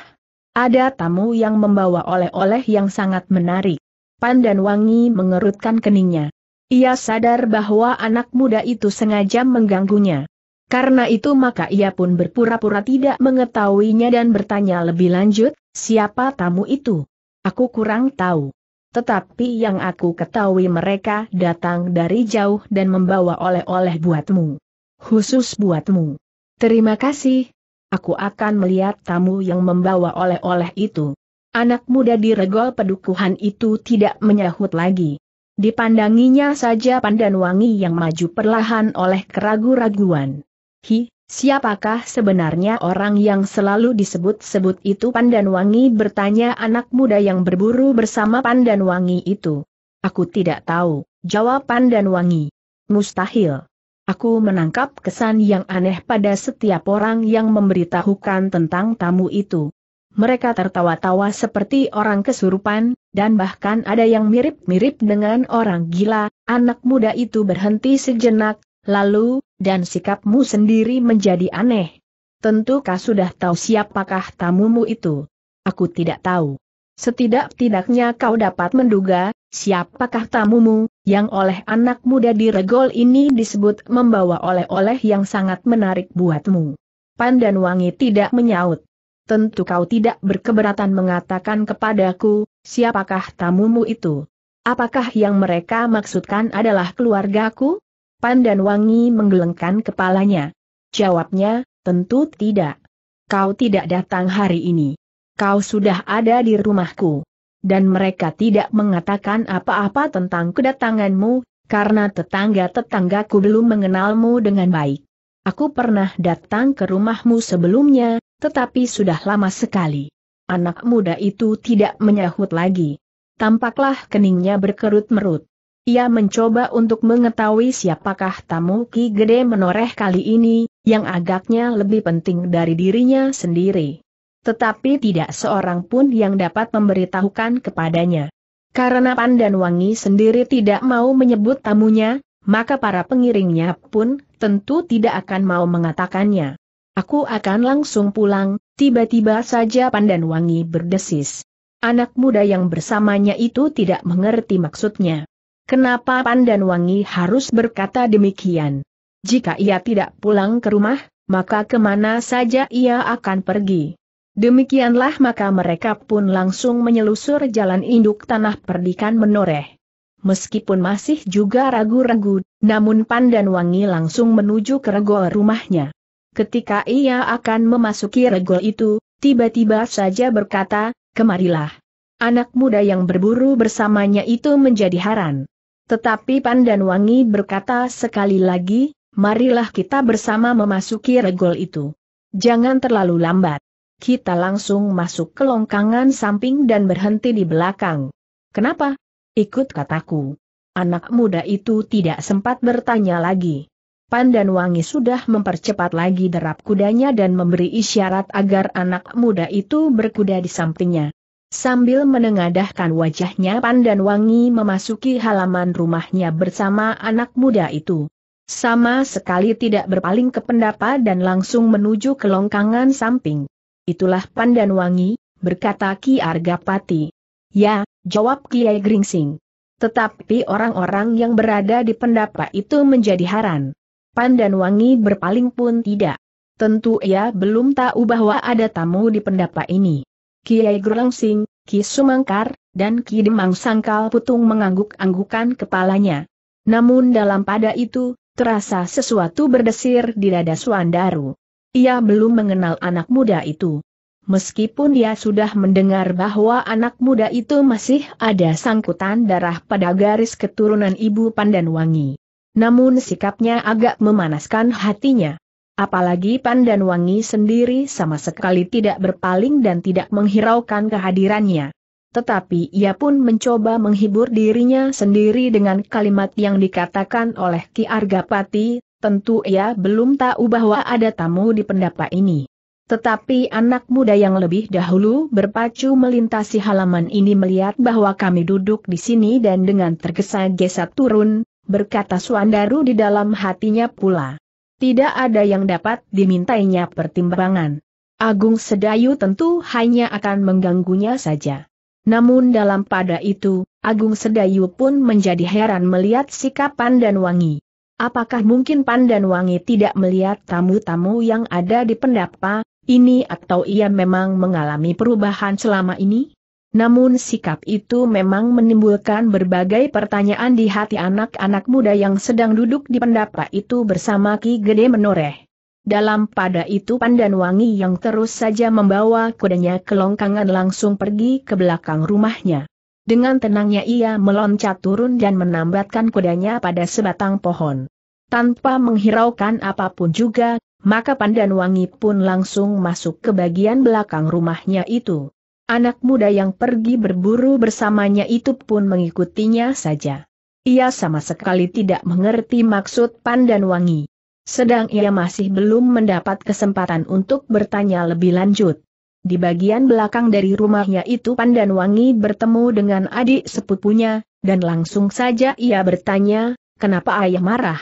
Ada tamu yang membawa oleh-oleh yang sangat menarik. Pandan Wangi mengerutkan keningnya. Ia sadar bahwa anak muda itu sengaja mengganggunya. Karena itu maka ia pun berpura-pura tidak mengetahuinya dan bertanya lebih lanjut, siapa tamu itu? Aku kurang tahu tetapi yang aku ketahui mereka datang dari jauh dan membawa oleh-oleh buatmu. Khusus buatmu. Terima kasih. Aku akan melihat tamu yang membawa oleh-oleh itu. Anak muda di regol pedukuhan itu tidak menyahut lagi. Dipandanginya saja pandan wangi yang maju perlahan oleh keragu-raguan. Hi, Siapakah sebenarnya orang yang selalu disebut-sebut itu Pandanwangi bertanya anak muda yang berburu bersama Pandanwangi itu. Aku tidak tahu, jawab Pandanwangi. Mustahil. Aku menangkap kesan yang aneh pada setiap orang yang memberitahukan tentang tamu itu. Mereka tertawa-tawa seperti orang kesurupan, dan bahkan ada yang mirip-mirip dengan orang gila, anak muda itu berhenti sejenak, Lalu, dan sikapmu sendiri menjadi aneh. Tentu kau sudah tahu siapakah tamumu itu. Aku tidak tahu. Setidak-tidaknya kau dapat menduga, siapakah tamumu, yang oleh anak muda di regol ini disebut membawa oleh-oleh yang sangat menarik buatmu. Pandan Wangi tidak menyaut. Tentu kau tidak berkeberatan mengatakan kepadaku, siapakah tamumu itu? Apakah yang mereka maksudkan adalah keluargaku? Pandan Wangi menggelengkan kepalanya. Jawabnya, tentu tidak. Kau tidak datang hari ini. Kau sudah ada di rumahku. Dan mereka tidak mengatakan apa-apa tentang kedatanganmu, karena tetangga-tetanggaku belum mengenalmu dengan baik. Aku pernah datang ke rumahmu sebelumnya, tetapi sudah lama sekali. Anak muda itu tidak menyahut lagi. Tampaklah keningnya berkerut-merut. Ia mencoba untuk mengetahui siapakah tamu Ki Gede menoreh kali ini, yang agaknya lebih penting dari dirinya sendiri. Tetapi tidak seorang pun yang dapat memberitahukan kepadanya. Karena Pandan Wangi sendiri tidak mau menyebut tamunya, maka para pengiringnya pun tentu tidak akan mau mengatakannya. Aku akan langsung pulang, tiba-tiba saja Pandan Wangi berdesis. Anak muda yang bersamanya itu tidak mengerti maksudnya. Kenapa Pandan Wangi harus berkata demikian? Jika ia tidak pulang ke rumah, maka kemana saja ia akan pergi. Demikianlah maka mereka pun langsung menyelusur jalan induk tanah perdikan menoreh. Meskipun masih juga ragu-ragu, namun Pandan Wangi langsung menuju ke regol rumahnya. Ketika ia akan memasuki regol itu, tiba-tiba saja berkata, kemarilah. Anak muda yang berburu bersamanya itu menjadi haran. Tetapi Wangi berkata sekali lagi, marilah kita bersama memasuki regol itu. Jangan terlalu lambat. Kita langsung masuk ke longkangan samping dan berhenti di belakang. Kenapa? Ikut kataku. Anak muda itu tidak sempat bertanya lagi. Wangi sudah mempercepat lagi derap kudanya dan memberi isyarat agar anak muda itu berkuda di sampingnya. Sambil menengadahkan wajahnya Pandan Wangi memasuki halaman rumahnya bersama anak muda itu. Sama sekali tidak berpaling ke pendapa dan langsung menuju ke longkangan samping. Itulah Pandan Wangi, berkata Ki Argapati. Ya, jawab Kiai Gringsing. Tetapi orang-orang yang berada di pendapa itu menjadi haran. Pandan Wangi berpaling pun tidak. Tentu ia belum tahu bahwa ada tamu di pendapa ini. Kiai Gerlangsing, Ki Sumangkar, dan Ki Demang Sangkal Putung mengangguk-anggukan kepalanya. Namun dalam pada itu, terasa sesuatu berdesir di dada Suandaru. Ia belum mengenal anak muda itu. Meskipun dia sudah mendengar bahwa anak muda itu masih ada sangkutan darah pada garis keturunan ibu pandan wangi. Namun sikapnya agak memanaskan hatinya. Apalagi Pandan Wangi sendiri sama sekali tidak berpaling dan tidak menghiraukan kehadirannya. Tetapi ia pun mencoba menghibur dirinya sendiri dengan kalimat yang dikatakan oleh Ki Argapati, tentu ia belum tahu bahwa ada tamu di pendapa ini. Tetapi anak muda yang lebih dahulu berpacu melintasi halaman ini melihat bahwa kami duduk di sini dan dengan tergesa-gesa turun, berkata Suandaru di dalam hatinya pula tidak ada yang dapat dimintainya pertimbangan. Agung Sedayu tentu hanya akan mengganggunya saja. Namun dalam pada itu, Agung Sedayu pun menjadi heran melihat sikap Pandan Wangi. Apakah mungkin Pandan Wangi tidak melihat tamu-tamu yang ada di pendapa, ini atau ia memang mengalami perubahan selama ini? Namun sikap itu memang menimbulkan berbagai pertanyaan di hati anak-anak muda yang sedang duduk di pendapa itu bersama Ki Gede Menoreh. Dalam pada itu Pandan Wangi yang terus saja membawa kudanya ke longkangan langsung pergi ke belakang rumahnya. Dengan tenangnya ia meloncat turun dan menambatkan kudanya pada sebatang pohon. Tanpa menghiraukan apapun juga, maka Pandan Wangi pun langsung masuk ke bagian belakang rumahnya itu. Anak muda yang pergi berburu bersamanya itu pun mengikutinya saja. Ia sama sekali tidak mengerti maksud Pandan Wangi, Sedang ia masih belum mendapat kesempatan untuk bertanya lebih lanjut. Di bagian belakang dari rumahnya itu Pandan Wangi bertemu dengan adik sepupunya, dan langsung saja ia bertanya, kenapa ayah marah?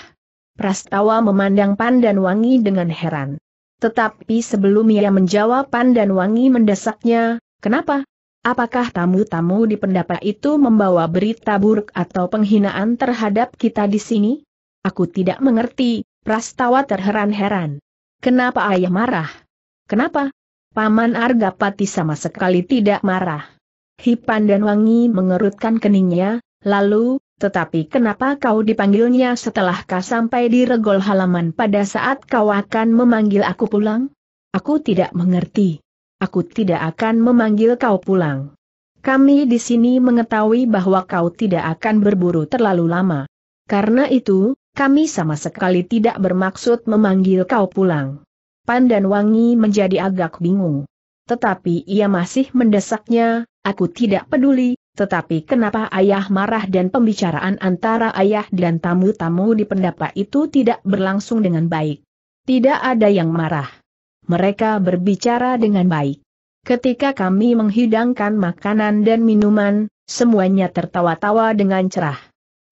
Prastawa memandang Pandan Wangi dengan heran. Tetapi sebelum ia menjawab Pandan Wangi mendesaknya, Kenapa? Apakah tamu-tamu di pendapa itu membawa berita buruk atau penghinaan terhadap kita di sini? Aku tidak mengerti, Prastawa terheran-heran. Kenapa ayah marah? Kenapa? Paman Argapati sama sekali tidak marah. Hipan dan Wangi mengerutkan keningnya, lalu, tetapi kenapa kau dipanggilnya setelah kau sampai di regol halaman pada saat kau akan memanggil aku pulang? Aku tidak mengerti aku tidak akan memanggil kau pulang. Kami di sini mengetahui bahwa kau tidak akan berburu terlalu lama. Karena itu, kami sama sekali tidak bermaksud memanggil kau pulang. Pandan Wangi menjadi agak bingung. Tetapi ia masih mendesaknya, aku tidak peduli, tetapi kenapa ayah marah dan pembicaraan antara ayah dan tamu-tamu di pendapa itu tidak berlangsung dengan baik. Tidak ada yang marah mereka berbicara dengan baik. Ketika kami menghidangkan makanan dan minuman, semuanya tertawa-tawa dengan cerah.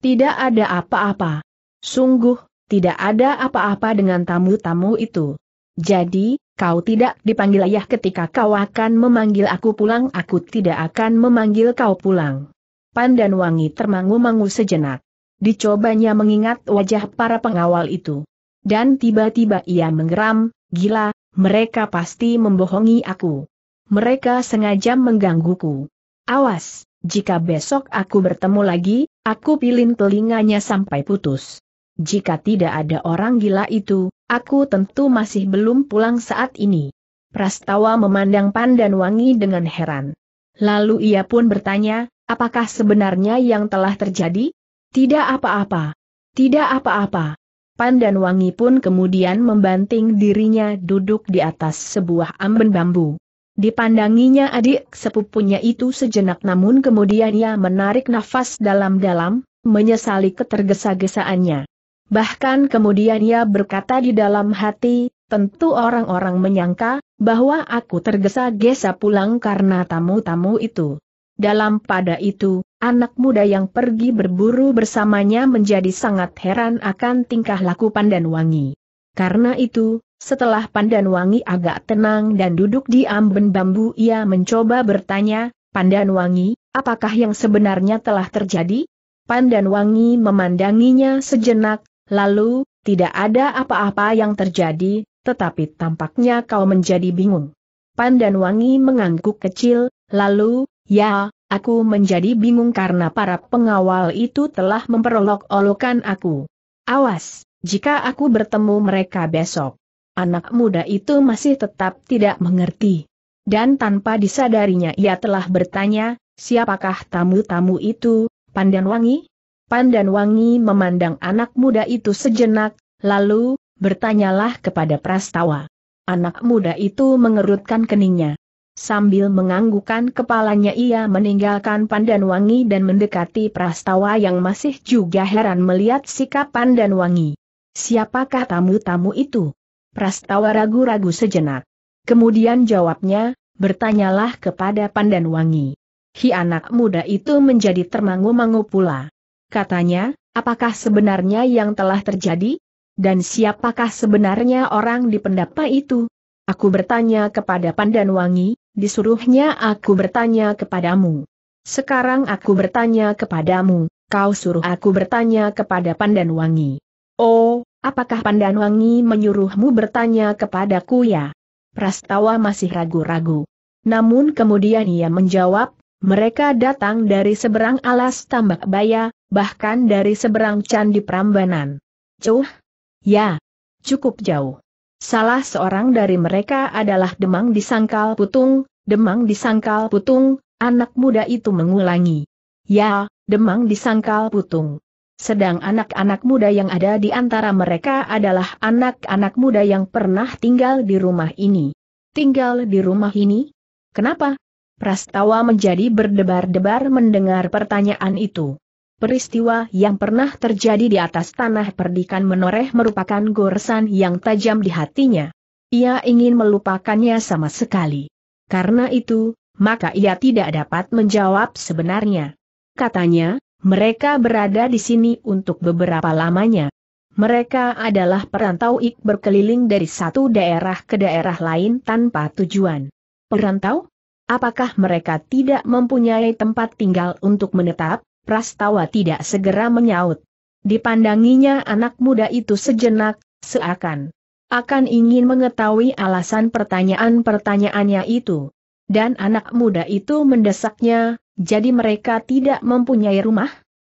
Tidak ada apa-apa. Sungguh, tidak ada apa-apa dengan tamu-tamu itu. Jadi, kau tidak dipanggil ayah ketika kau akan memanggil aku pulang, aku tidak akan memanggil kau pulang. Pandan Wangi termangu-mangu sejenak. Dicobanya mengingat wajah para pengawal itu. Dan tiba-tiba ia menggeram, gila, mereka pasti membohongi aku. Mereka sengaja menggangguku. Awas, jika besok aku bertemu lagi, aku pilin telinganya sampai putus. Jika tidak ada orang gila itu, aku tentu masih belum pulang saat ini. Prastawa memandang Pandan Wangi dengan heran. Lalu ia pun bertanya, apakah sebenarnya yang telah terjadi? Tidak apa-apa. Tidak apa-apa dan Wangi pun kemudian membanting dirinya duduk di atas sebuah amben bambu. Dipandanginya adik sepupunya itu sejenak namun kemudian ia menarik nafas dalam-dalam, menyesali ketergesa-gesaannya. Bahkan kemudian ia berkata di dalam hati, tentu orang-orang menyangka, bahwa aku tergesa-gesa pulang karena tamu-tamu itu. Dalam pada itu, anak muda yang pergi berburu bersamanya menjadi sangat heran akan tingkah laku Pandan Wangi. Karena itu, setelah Pandan Wangi agak tenang dan duduk di amben bambu ia mencoba bertanya, Pandan Wangi, apakah yang sebenarnya telah terjadi? Pandan Wangi memandanginya sejenak, lalu, tidak ada apa-apa yang terjadi, tetapi tampaknya kau menjadi bingung. Pandan Wangi mengangguk kecil, lalu, Ya, aku menjadi bingung karena para pengawal itu telah memperolok-olokan aku. Awas, jika aku bertemu mereka besok. Anak muda itu masih tetap tidak mengerti. Dan tanpa disadarinya ia telah bertanya, siapakah tamu-tamu itu, Pandan Wangi. Pandan Wangi memandang anak muda itu sejenak, lalu, bertanyalah kepada Prastawa. Anak muda itu mengerutkan keningnya. Sambil menganggukan kepalanya ia meninggalkan Pandan Wangi dan mendekati Prastawa yang masih juga heran melihat sikap Pandan Wangi. Siapakah tamu-tamu itu? Prastawa ragu-ragu sejenak. Kemudian jawabnya, bertanyalah kepada Pandan Wangi. Hi anak muda itu menjadi termangu-mangu pula. Katanya, apakah sebenarnya yang telah terjadi? Dan siapakah sebenarnya orang di pendapa itu? Aku bertanya kepada Pandan Wangi disuruhnya aku bertanya kepadamu. Sekarang aku bertanya kepadamu, kau suruh aku bertanya kepada Pandan Wangi. Oh, apakah Pandan Wangi menyuruhmu bertanya kepadaku ya? Prastawa masih ragu-ragu. Namun kemudian ia menjawab, mereka datang dari seberang alas tambak baya, bahkan dari seberang candi Prambanan. Cuh? Ya, cukup jauh. Salah seorang dari mereka adalah Demang Disangkal Putung, Demang Disangkal Putung, anak muda itu mengulangi. Ya, Demang Disangkal Putung. Sedang anak-anak muda yang ada di antara mereka adalah anak-anak muda yang pernah tinggal di rumah ini. Tinggal di rumah ini? Kenapa? Prastawa menjadi berdebar-debar mendengar pertanyaan itu. Peristiwa yang pernah terjadi di atas tanah perdikan menoreh merupakan goresan yang tajam di hatinya. Ia ingin melupakannya sama sekali. Karena itu, maka ia tidak dapat menjawab sebenarnya. Katanya, mereka berada di sini untuk beberapa lamanya. Mereka adalah perantau ik berkeliling dari satu daerah ke daerah lain tanpa tujuan. Perantau? Apakah mereka tidak mempunyai tempat tinggal untuk menetap? Prastawa tidak segera menyaut. Dipandanginya anak muda itu sejenak, seakan akan ingin mengetahui alasan pertanyaan-pertanyaannya itu. Dan anak muda itu mendesaknya, jadi mereka tidak mempunyai rumah?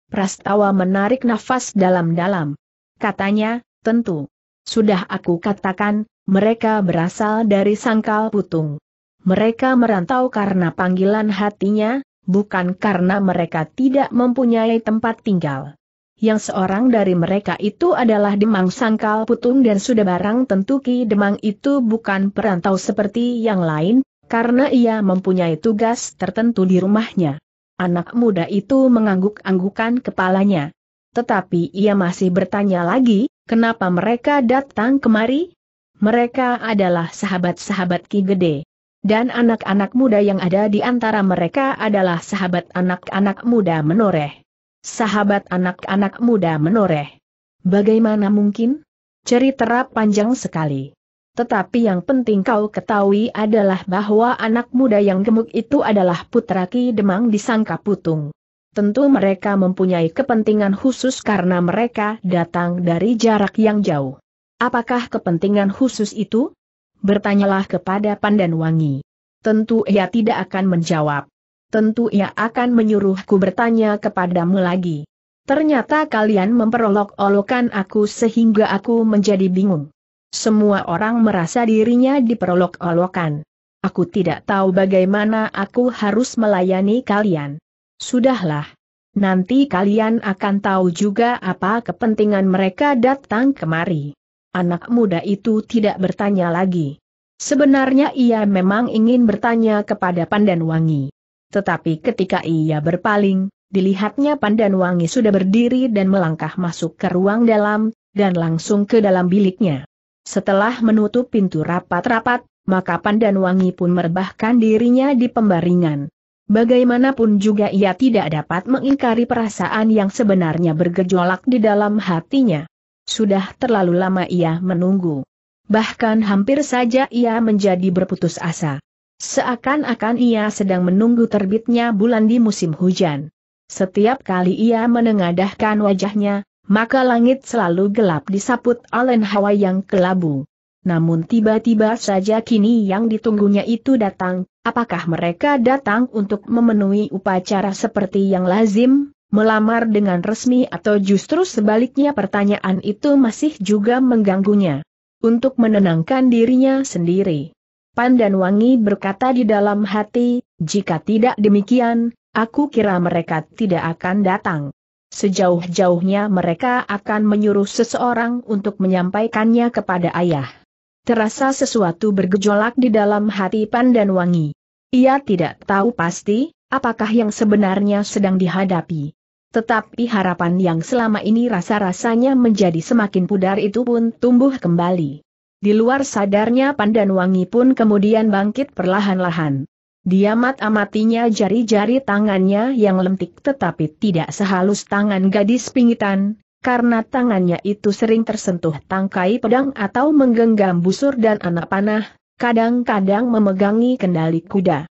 Prastawa menarik nafas dalam-dalam. Katanya, tentu. Sudah aku katakan, mereka berasal dari sangkal putung. Mereka merantau karena panggilan hatinya, bukan karena mereka tidak mempunyai tempat tinggal. Yang seorang dari mereka itu adalah Demang Sangkal Putung dan sudah barang tentu Ki Demang itu bukan perantau seperti yang lain, karena ia mempunyai tugas tertentu di rumahnya. Anak muda itu mengangguk-anggukan kepalanya. Tetapi ia masih bertanya lagi, kenapa mereka datang kemari? Mereka adalah sahabat-sahabat Ki Gede dan anak-anak muda yang ada di antara mereka adalah sahabat anak-anak muda menoreh. Sahabat anak-anak muda menoreh. Bagaimana mungkin? Cerita panjang sekali. Tetapi yang penting kau ketahui adalah bahwa anak muda yang gemuk itu adalah putra Ki Demang di Putung. Tentu mereka mempunyai kepentingan khusus karena mereka datang dari jarak yang jauh. Apakah kepentingan khusus itu? Bertanyalah kepada Pandan Wangi. Tentu ia tidak akan menjawab. Tentu ia akan menyuruhku bertanya kepadamu lagi. Ternyata kalian memperolok-olokan aku sehingga aku menjadi bingung. Semua orang merasa dirinya diperolok-olokan. Aku tidak tahu bagaimana aku harus melayani kalian. Sudahlah. Nanti kalian akan tahu juga apa kepentingan mereka datang kemari anak muda itu tidak bertanya lagi. Sebenarnya ia memang ingin bertanya kepada Pandan Wangi, Tetapi ketika ia berpaling, dilihatnya Pandan Wangi sudah berdiri dan melangkah masuk ke ruang dalam, dan langsung ke dalam biliknya. Setelah menutup pintu rapat-rapat, maka Pandan Wangi pun merebahkan dirinya di pembaringan. Bagaimanapun juga ia tidak dapat mengingkari perasaan yang sebenarnya bergejolak di dalam hatinya. Sudah terlalu lama ia menunggu. Bahkan hampir saja ia menjadi berputus asa. Seakan-akan ia sedang menunggu terbitnya bulan di musim hujan. Setiap kali ia menengadahkan wajahnya, maka langit selalu gelap disaput oleh hawa yang kelabu. Namun tiba-tiba saja kini yang ditunggunya itu datang, apakah mereka datang untuk memenuhi upacara seperti yang lazim? melamar dengan resmi atau justru sebaliknya pertanyaan itu masih juga mengganggunya. Untuk menenangkan dirinya sendiri. Pandan Wangi berkata di dalam hati, jika tidak demikian, aku kira mereka tidak akan datang. Sejauh-jauhnya mereka akan menyuruh seseorang untuk menyampaikannya kepada ayah. Terasa sesuatu bergejolak di dalam hati Pandan Wangi. Ia tidak tahu pasti, apakah yang sebenarnya sedang dihadapi. Tetapi harapan yang selama ini rasa-rasanya menjadi semakin pudar itu pun tumbuh kembali. Di luar sadarnya Pandan Wangi pun kemudian bangkit perlahan-lahan. Dia amat-amatinya jari-jari tangannya yang lentik tetapi tidak sehalus tangan gadis pingitan, karena tangannya itu sering tersentuh tangkai pedang atau menggenggam busur dan anak panah, kadang-kadang memegangi kendali kuda.